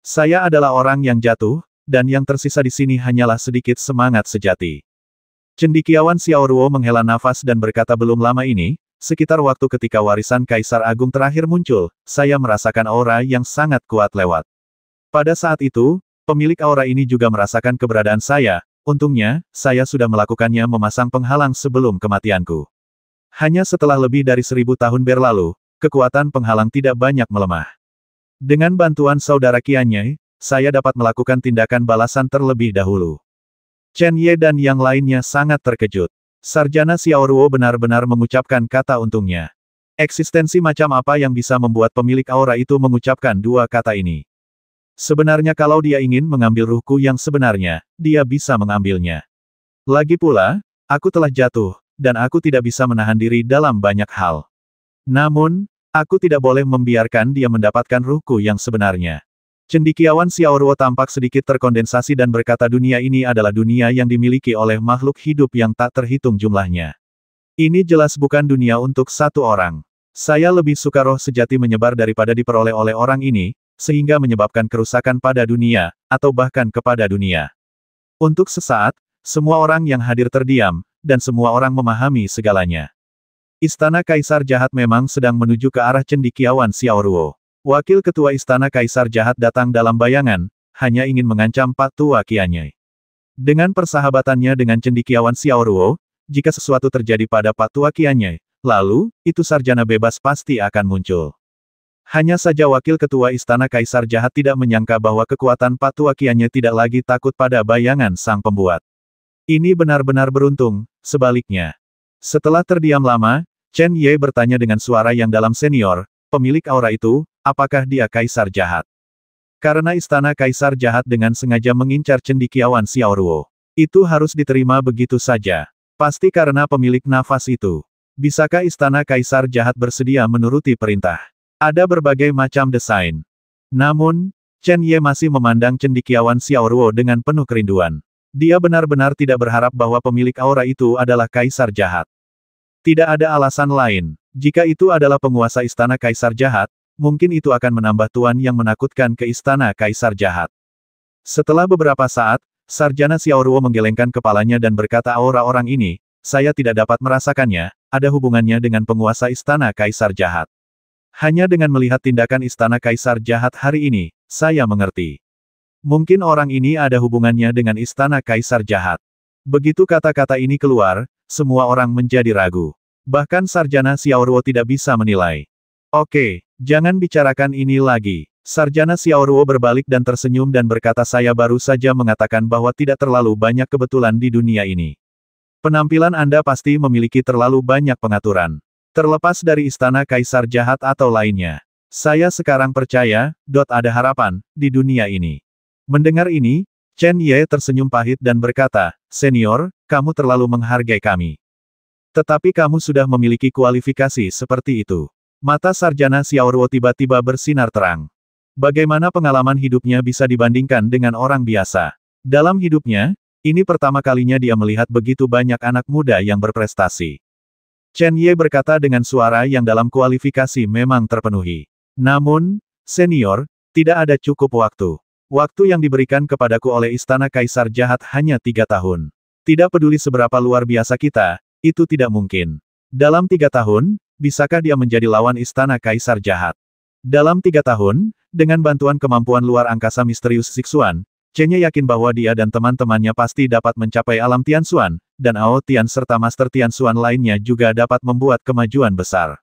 Saya adalah orang yang jatuh, dan yang tersisa di sini hanyalah sedikit semangat sejati. Cendikiawan Xiaoruo menghela nafas dan berkata belum lama ini, sekitar waktu ketika warisan Kaisar Agung terakhir muncul, saya merasakan aura yang sangat kuat lewat. Pada saat itu, pemilik aura ini juga merasakan keberadaan saya, untungnya, saya sudah melakukannya memasang penghalang sebelum kematianku. Hanya setelah lebih dari seribu tahun berlalu, kekuatan penghalang tidak banyak melemah. Dengan bantuan saudara Kianye, saya dapat melakukan tindakan balasan terlebih dahulu. Chen Ye dan yang lainnya sangat terkejut. Sarjana Xiao Ruo benar-benar mengucapkan kata untungnya. Eksistensi macam apa yang bisa membuat pemilik aura itu mengucapkan dua kata ini? Sebenarnya kalau dia ingin mengambil ruhku yang sebenarnya, dia bisa mengambilnya. Lagi pula, aku telah jatuh, dan aku tidak bisa menahan diri dalam banyak hal. Namun, aku tidak boleh membiarkan dia mendapatkan ruhku yang sebenarnya. Cendikiawan Xiaoruo tampak sedikit terkondensasi dan berkata dunia ini adalah dunia yang dimiliki oleh makhluk hidup yang tak terhitung jumlahnya. Ini jelas bukan dunia untuk satu orang. Saya lebih suka roh sejati menyebar daripada diperoleh oleh orang ini, sehingga menyebabkan kerusakan pada dunia, atau bahkan kepada dunia. Untuk sesaat, semua orang yang hadir terdiam, dan semua orang memahami segalanya. Istana Kaisar Jahat memang sedang menuju ke arah cendikiawan Xiaoruo. Wakil Ketua Istana Kaisar jahat datang dalam bayangan, hanya ingin mengancam Pak Tua Kianyai. Dengan persahabatannya dengan cendikiawan Xiaoruo, jika sesuatu terjadi pada Pak Tua Kianyai, lalu, itu sarjana bebas pasti akan muncul. Hanya saja Wakil Ketua Istana Kaisar jahat tidak menyangka bahwa kekuatan Pak Tua Kianyai tidak lagi takut pada bayangan sang pembuat. Ini benar-benar beruntung, sebaliknya. Setelah terdiam lama, Chen Ye bertanya dengan suara yang dalam senior, pemilik aura itu, Apakah dia kaisar jahat? Karena istana kaisar jahat dengan sengaja mengincar cendikiawan Xiaoruo. Itu harus diterima begitu saja. Pasti karena pemilik nafas itu. Bisakah istana kaisar jahat bersedia menuruti perintah? Ada berbagai macam desain. Namun, Chen Ye masih memandang cendikiawan Xiaoruo dengan penuh kerinduan. Dia benar-benar tidak berharap bahwa pemilik aura itu adalah kaisar jahat. Tidak ada alasan lain. Jika itu adalah penguasa istana kaisar jahat, mungkin itu akan menambah tuan yang menakutkan ke istana kaisar jahat. Setelah beberapa saat, Sarjana Xiaoruo menggelengkan kepalanya dan berkata aura orang ini, saya tidak dapat merasakannya, ada hubungannya dengan penguasa istana kaisar jahat. Hanya dengan melihat tindakan istana kaisar jahat hari ini, saya mengerti. Mungkin orang ini ada hubungannya dengan istana kaisar jahat. Begitu kata-kata ini keluar, semua orang menjadi ragu. Bahkan Sarjana Xiaoruo tidak bisa menilai. Oke, jangan bicarakan ini lagi. Sarjana Xiaoruo berbalik dan tersenyum dan berkata saya baru saja mengatakan bahwa tidak terlalu banyak kebetulan di dunia ini. Penampilan Anda pasti memiliki terlalu banyak pengaturan. Terlepas dari istana kaisar jahat atau lainnya. Saya sekarang percaya, dot ada harapan, di dunia ini. Mendengar ini, Chen Ye tersenyum pahit dan berkata, Senior, kamu terlalu menghargai kami. Tetapi kamu sudah memiliki kualifikasi seperti itu. Mata Sarjana Xiaoruo tiba-tiba bersinar terang. Bagaimana pengalaman hidupnya bisa dibandingkan dengan orang biasa? Dalam hidupnya, ini pertama kalinya dia melihat begitu banyak anak muda yang berprestasi. Chen Ye berkata dengan suara yang dalam kualifikasi memang terpenuhi. Namun, senior, tidak ada cukup waktu. Waktu yang diberikan kepadaku oleh Istana Kaisar Jahat hanya tiga tahun. Tidak peduli seberapa luar biasa kita, itu tidak mungkin. Dalam tiga tahun, bisakah dia menjadi lawan istana kaisar jahat? Dalam tiga tahun, dengan bantuan kemampuan luar angkasa misterius Zixuan, Chenya yakin bahwa dia dan teman-temannya pasti dapat mencapai alam Tianxuan, dan Ao Tian serta Master Tianxuan lainnya juga dapat membuat kemajuan besar.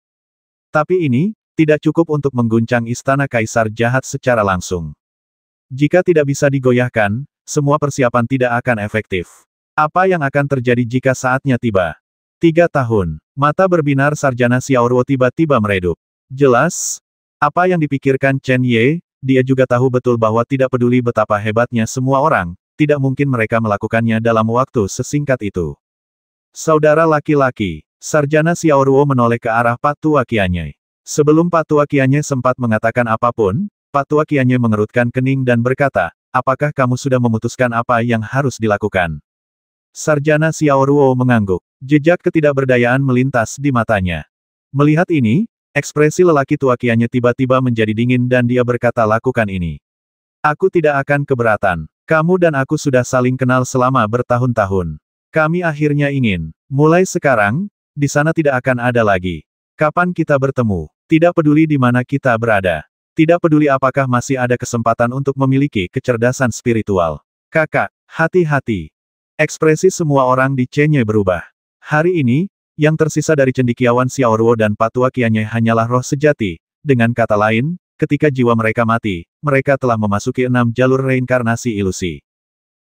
Tapi ini, tidak cukup untuk mengguncang istana kaisar jahat secara langsung. Jika tidak bisa digoyahkan, semua persiapan tidak akan efektif. Apa yang akan terjadi jika saatnya tiba? Tiga tahun. Mata berbinar sarjana Xiaoruo tiba-tiba meredup. Jelas? Apa yang dipikirkan Chen Ye, dia juga tahu betul bahwa tidak peduli betapa hebatnya semua orang, tidak mungkin mereka melakukannya dalam waktu sesingkat itu. Saudara laki-laki, sarjana Xiaoruo menoleh ke arah Patua Kianye. Sebelum Patua Kianye sempat mengatakan apapun, Patua Kianye mengerutkan kening dan berkata, apakah kamu sudah memutuskan apa yang harus dilakukan? Sarjana Xiaoruo mengangguk. Jejak ketidakberdayaan melintas di matanya. Melihat ini, ekspresi lelaki tua kianya tiba-tiba menjadi dingin dan dia berkata lakukan ini. Aku tidak akan keberatan. Kamu dan aku sudah saling kenal selama bertahun-tahun. Kami akhirnya ingin. Mulai sekarang, di sana tidak akan ada lagi. Kapan kita bertemu, tidak peduli di mana kita berada. Tidak peduli apakah masih ada kesempatan untuk memiliki kecerdasan spiritual. Kakak, hati-hati. Ekspresi semua orang di Chenye berubah. Hari ini, yang tersisa dari cendikiawan Xiaoruo dan patua Kianye hanyalah roh sejati. Dengan kata lain, ketika jiwa mereka mati, mereka telah memasuki enam jalur reinkarnasi ilusi.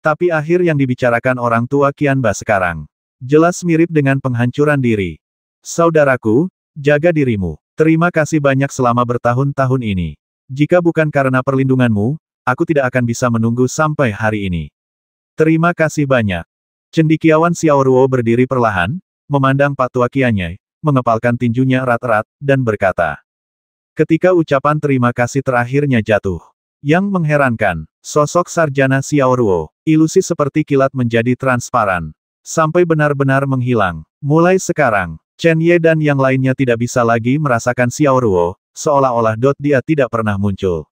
Tapi akhir yang dibicarakan orang tua Kianba sekarang. Jelas mirip dengan penghancuran diri. Saudaraku, jaga dirimu. Terima kasih banyak selama bertahun-tahun ini. Jika bukan karena perlindunganmu, aku tidak akan bisa menunggu sampai hari ini. Terima kasih banyak. Cendikiawan Xiao Xiaoruo berdiri perlahan, memandang Patua Kianyai, mengepalkan tinjunya erat-erat, dan berkata. Ketika ucapan terima kasih terakhirnya jatuh. Yang mengherankan, sosok sarjana Xiao Xiaoruo, ilusi seperti kilat menjadi transparan. Sampai benar-benar menghilang. Mulai sekarang, Chen Ye dan yang lainnya tidak bisa lagi merasakan Xiao Xiaoruo, seolah-olah dot dia tidak pernah muncul.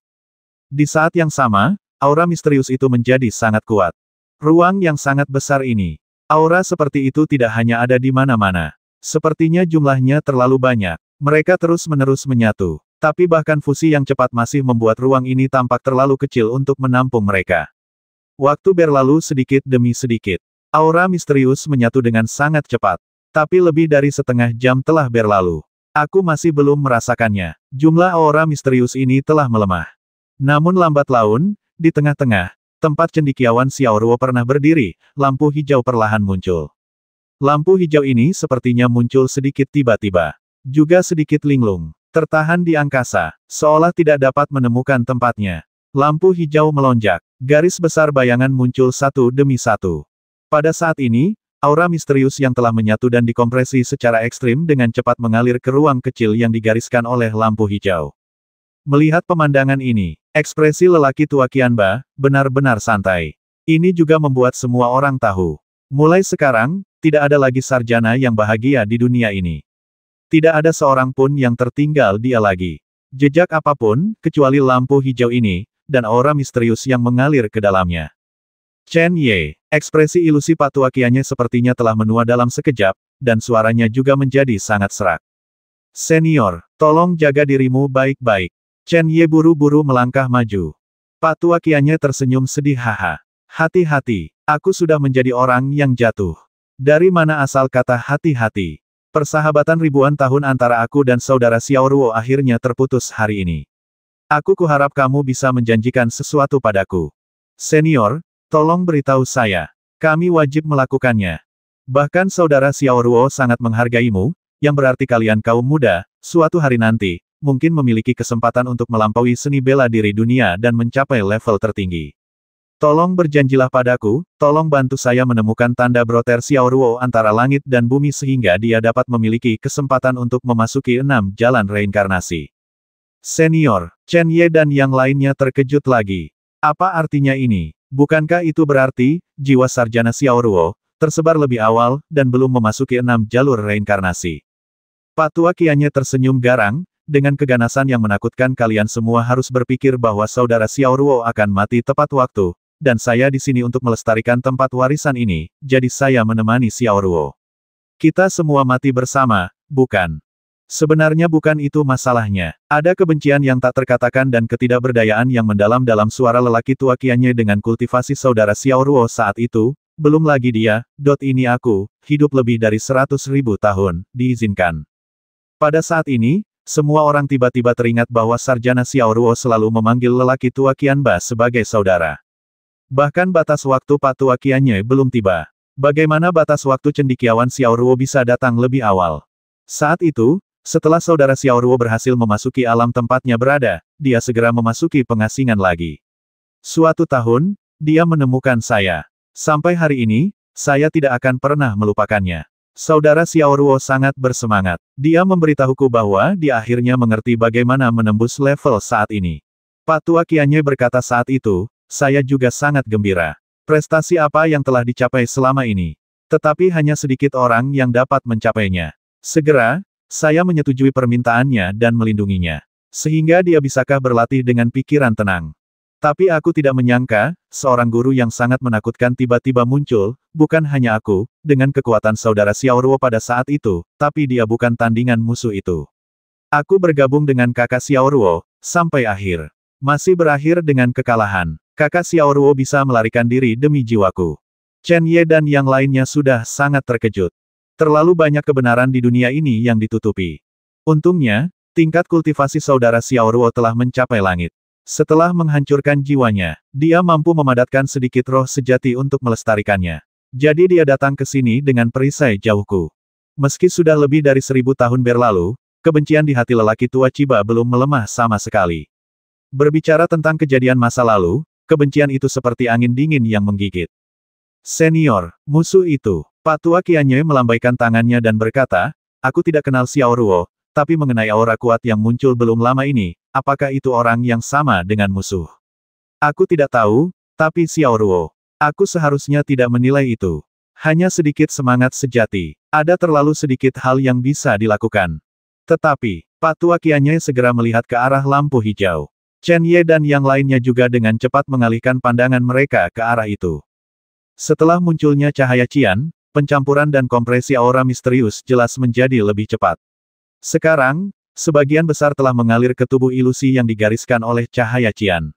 Di saat yang sama, aura misterius itu menjadi sangat kuat. Ruang yang sangat besar ini. Aura seperti itu tidak hanya ada di mana-mana. Sepertinya jumlahnya terlalu banyak. Mereka terus-menerus menyatu. Tapi bahkan fusi yang cepat masih membuat ruang ini tampak terlalu kecil untuk menampung mereka. Waktu berlalu sedikit demi sedikit. Aura misterius menyatu dengan sangat cepat. Tapi lebih dari setengah jam telah berlalu. Aku masih belum merasakannya. Jumlah aura misterius ini telah melemah. Namun lambat laun, di tengah-tengah, Tempat cendikiawan Xiaoruo pernah berdiri, lampu hijau perlahan muncul. Lampu hijau ini sepertinya muncul sedikit tiba-tiba. Juga sedikit linglung. Tertahan di angkasa, seolah tidak dapat menemukan tempatnya. Lampu hijau melonjak. Garis besar bayangan muncul satu demi satu. Pada saat ini, aura misterius yang telah menyatu dan dikompresi secara ekstrim dengan cepat mengalir ke ruang kecil yang digariskan oleh lampu hijau. Melihat pemandangan ini, Ekspresi lelaki tua Kianba, benar-benar santai. Ini juga membuat semua orang tahu. Mulai sekarang, tidak ada lagi sarjana yang bahagia di dunia ini. Tidak ada seorang pun yang tertinggal dia lagi. Jejak apapun, kecuali lampu hijau ini, dan aura misterius yang mengalir ke dalamnya. Chen Ye, ekspresi ilusi patuakiannya sepertinya telah menua dalam sekejap, dan suaranya juga menjadi sangat serak. Senior, tolong jaga dirimu baik-baik. Chen Ye buru-buru melangkah maju. Pak tua Kianye tersenyum sedih haha. Hati-hati, aku sudah menjadi orang yang jatuh. Dari mana asal kata hati-hati? Persahabatan ribuan tahun antara aku dan saudara Xiao Ruo akhirnya terputus hari ini. Aku kuharap kamu bisa menjanjikan sesuatu padaku. Senior, tolong beritahu saya. Kami wajib melakukannya. Bahkan saudara Xiao Ruo sangat menghargaimu, yang berarti kalian kaum muda, suatu hari nanti, mungkin memiliki kesempatan untuk melampaui seni bela diri dunia dan mencapai level tertinggi. Tolong berjanjilah padaku, tolong bantu saya menemukan tanda broter Xiaoruo antara langit dan bumi sehingga dia dapat memiliki kesempatan untuk memasuki enam jalan reinkarnasi. Senior, Chen Ye dan yang lainnya terkejut lagi. Apa artinya ini? Bukankah itu berarti, jiwa sarjana Xiaoruo, tersebar lebih awal, dan belum memasuki enam jalur reinkarnasi? Patua Kianya tersenyum garang, dengan keganasan yang menakutkan kalian semua harus berpikir bahwa saudara Xiao Ruo akan mati tepat waktu, dan saya di sini untuk melestarikan tempat warisan ini, jadi saya menemani Xiao Ruo. Kita semua mati bersama, bukan? Sebenarnya bukan itu masalahnya. Ada kebencian yang tak terkatakan dan ketidakberdayaan yang mendalam dalam suara lelaki tua kianye dengan kultivasi saudara Xiao Ruo saat itu, belum lagi dia, dot ini aku, hidup lebih dari seratus ribu tahun, diizinkan. Pada saat ini, semua orang tiba-tiba teringat bahwa Sarjana Xiaoruo selalu memanggil lelaki tua Qianba sebagai saudara. Bahkan batas waktu Patua Qianye belum tiba. Bagaimana batas waktu cendikiawan Xiaoruo bisa datang lebih awal? Saat itu, setelah saudara Xiaoruo berhasil memasuki alam tempatnya berada, dia segera memasuki pengasingan lagi. Suatu tahun, dia menemukan saya. Sampai hari ini, saya tidak akan pernah melupakannya. Saudara Xiaoruo sangat bersemangat. Dia memberitahuku bahwa dia akhirnya mengerti bagaimana menembus level saat ini. Pak Tua Kianye berkata saat itu, saya juga sangat gembira. Prestasi apa yang telah dicapai selama ini? Tetapi hanya sedikit orang yang dapat mencapainya. Segera, saya menyetujui permintaannya dan melindunginya. Sehingga dia bisakah berlatih dengan pikiran tenang. Tapi aku tidak menyangka, seorang guru yang sangat menakutkan tiba-tiba muncul, bukan hanya aku, dengan kekuatan saudara Xiaoruo pada saat itu, tapi dia bukan tandingan musuh itu. Aku bergabung dengan kakak Xiaoruo, sampai akhir. Masih berakhir dengan kekalahan. Kakak Xiaoruo bisa melarikan diri demi jiwaku. Chen Ye dan yang lainnya sudah sangat terkejut. Terlalu banyak kebenaran di dunia ini yang ditutupi. Untungnya, tingkat kultivasi saudara Xiaoruo telah mencapai langit. Setelah menghancurkan jiwanya, dia mampu memadatkan sedikit roh sejati untuk melestarikannya. Jadi dia datang ke sini dengan perisai jauhku. Meski sudah lebih dari seribu tahun berlalu, kebencian di hati lelaki tua Ciba belum melemah sama sekali. Berbicara tentang kejadian masa lalu, kebencian itu seperti angin dingin yang menggigit. Senior, musuh itu, Pak tua Kianye melambaikan tangannya dan berkata, Aku tidak kenal Xiao Ruo, tapi mengenai aura kuat yang muncul belum lama ini, apakah itu orang yang sama dengan musuh? Aku tidak tahu, tapi Xiao Ruo. Aku seharusnya tidak menilai itu. Hanya sedikit semangat sejati. Ada terlalu sedikit hal yang bisa dilakukan. Tetapi, Tua Kianye segera melihat ke arah lampu hijau. Chen Ye dan yang lainnya juga dengan cepat mengalihkan pandangan mereka ke arah itu. Setelah munculnya cahaya Cian, pencampuran dan kompresi aura misterius jelas menjadi lebih cepat. Sekarang, Sebagian besar telah mengalir ke tubuh ilusi yang digariskan oleh cahaya Cian.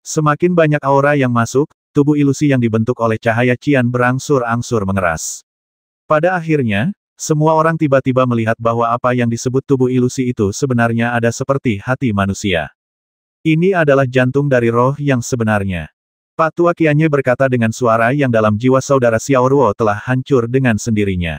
Semakin banyak aura yang masuk, tubuh ilusi yang dibentuk oleh cahaya Cian berangsur-angsur mengeras. Pada akhirnya, semua orang tiba-tiba melihat bahwa apa yang disebut tubuh ilusi itu sebenarnya ada seperti hati manusia. Ini adalah jantung dari roh yang sebenarnya. Pak Tua Kianye berkata dengan suara yang dalam jiwa saudara Xiaoruo telah hancur dengan sendirinya.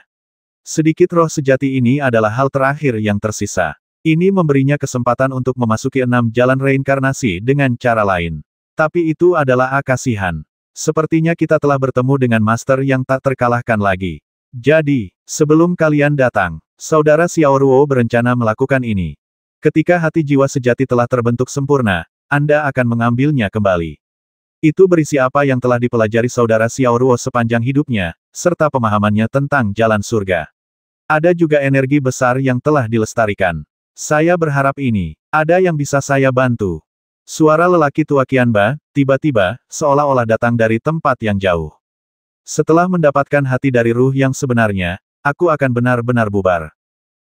Sedikit roh sejati ini adalah hal terakhir yang tersisa. Ini memberinya kesempatan untuk memasuki enam jalan reinkarnasi dengan cara lain. Tapi itu adalah akasihan. Sepertinya kita telah bertemu dengan master yang tak terkalahkan lagi. Jadi, sebelum kalian datang, saudara Xiaoruo berencana melakukan ini. Ketika hati jiwa sejati telah terbentuk sempurna, Anda akan mengambilnya kembali. Itu berisi apa yang telah dipelajari saudara Xiaoruo sepanjang hidupnya, serta pemahamannya tentang jalan surga. Ada juga energi besar yang telah dilestarikan. Saya berharap ini, ada yang bisa saya bantu. Suara lelaki tua Kianba, tiba-tiba, seolah-olah datang dari tempat yang jauh. Setelah mendapatkan hati dari ruh yang sebenarnya, aku akan benar-benar bubar.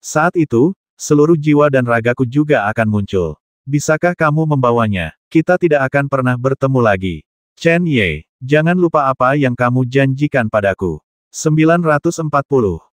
Saat itu, seluruh jiwa dan ragaku juga akan muncul. Bisakah kamu membawanya? Kita tidak akan pernah bertemu lagi. Chen Ye, jangan lupa apa yang kamu janjikan padaku. 940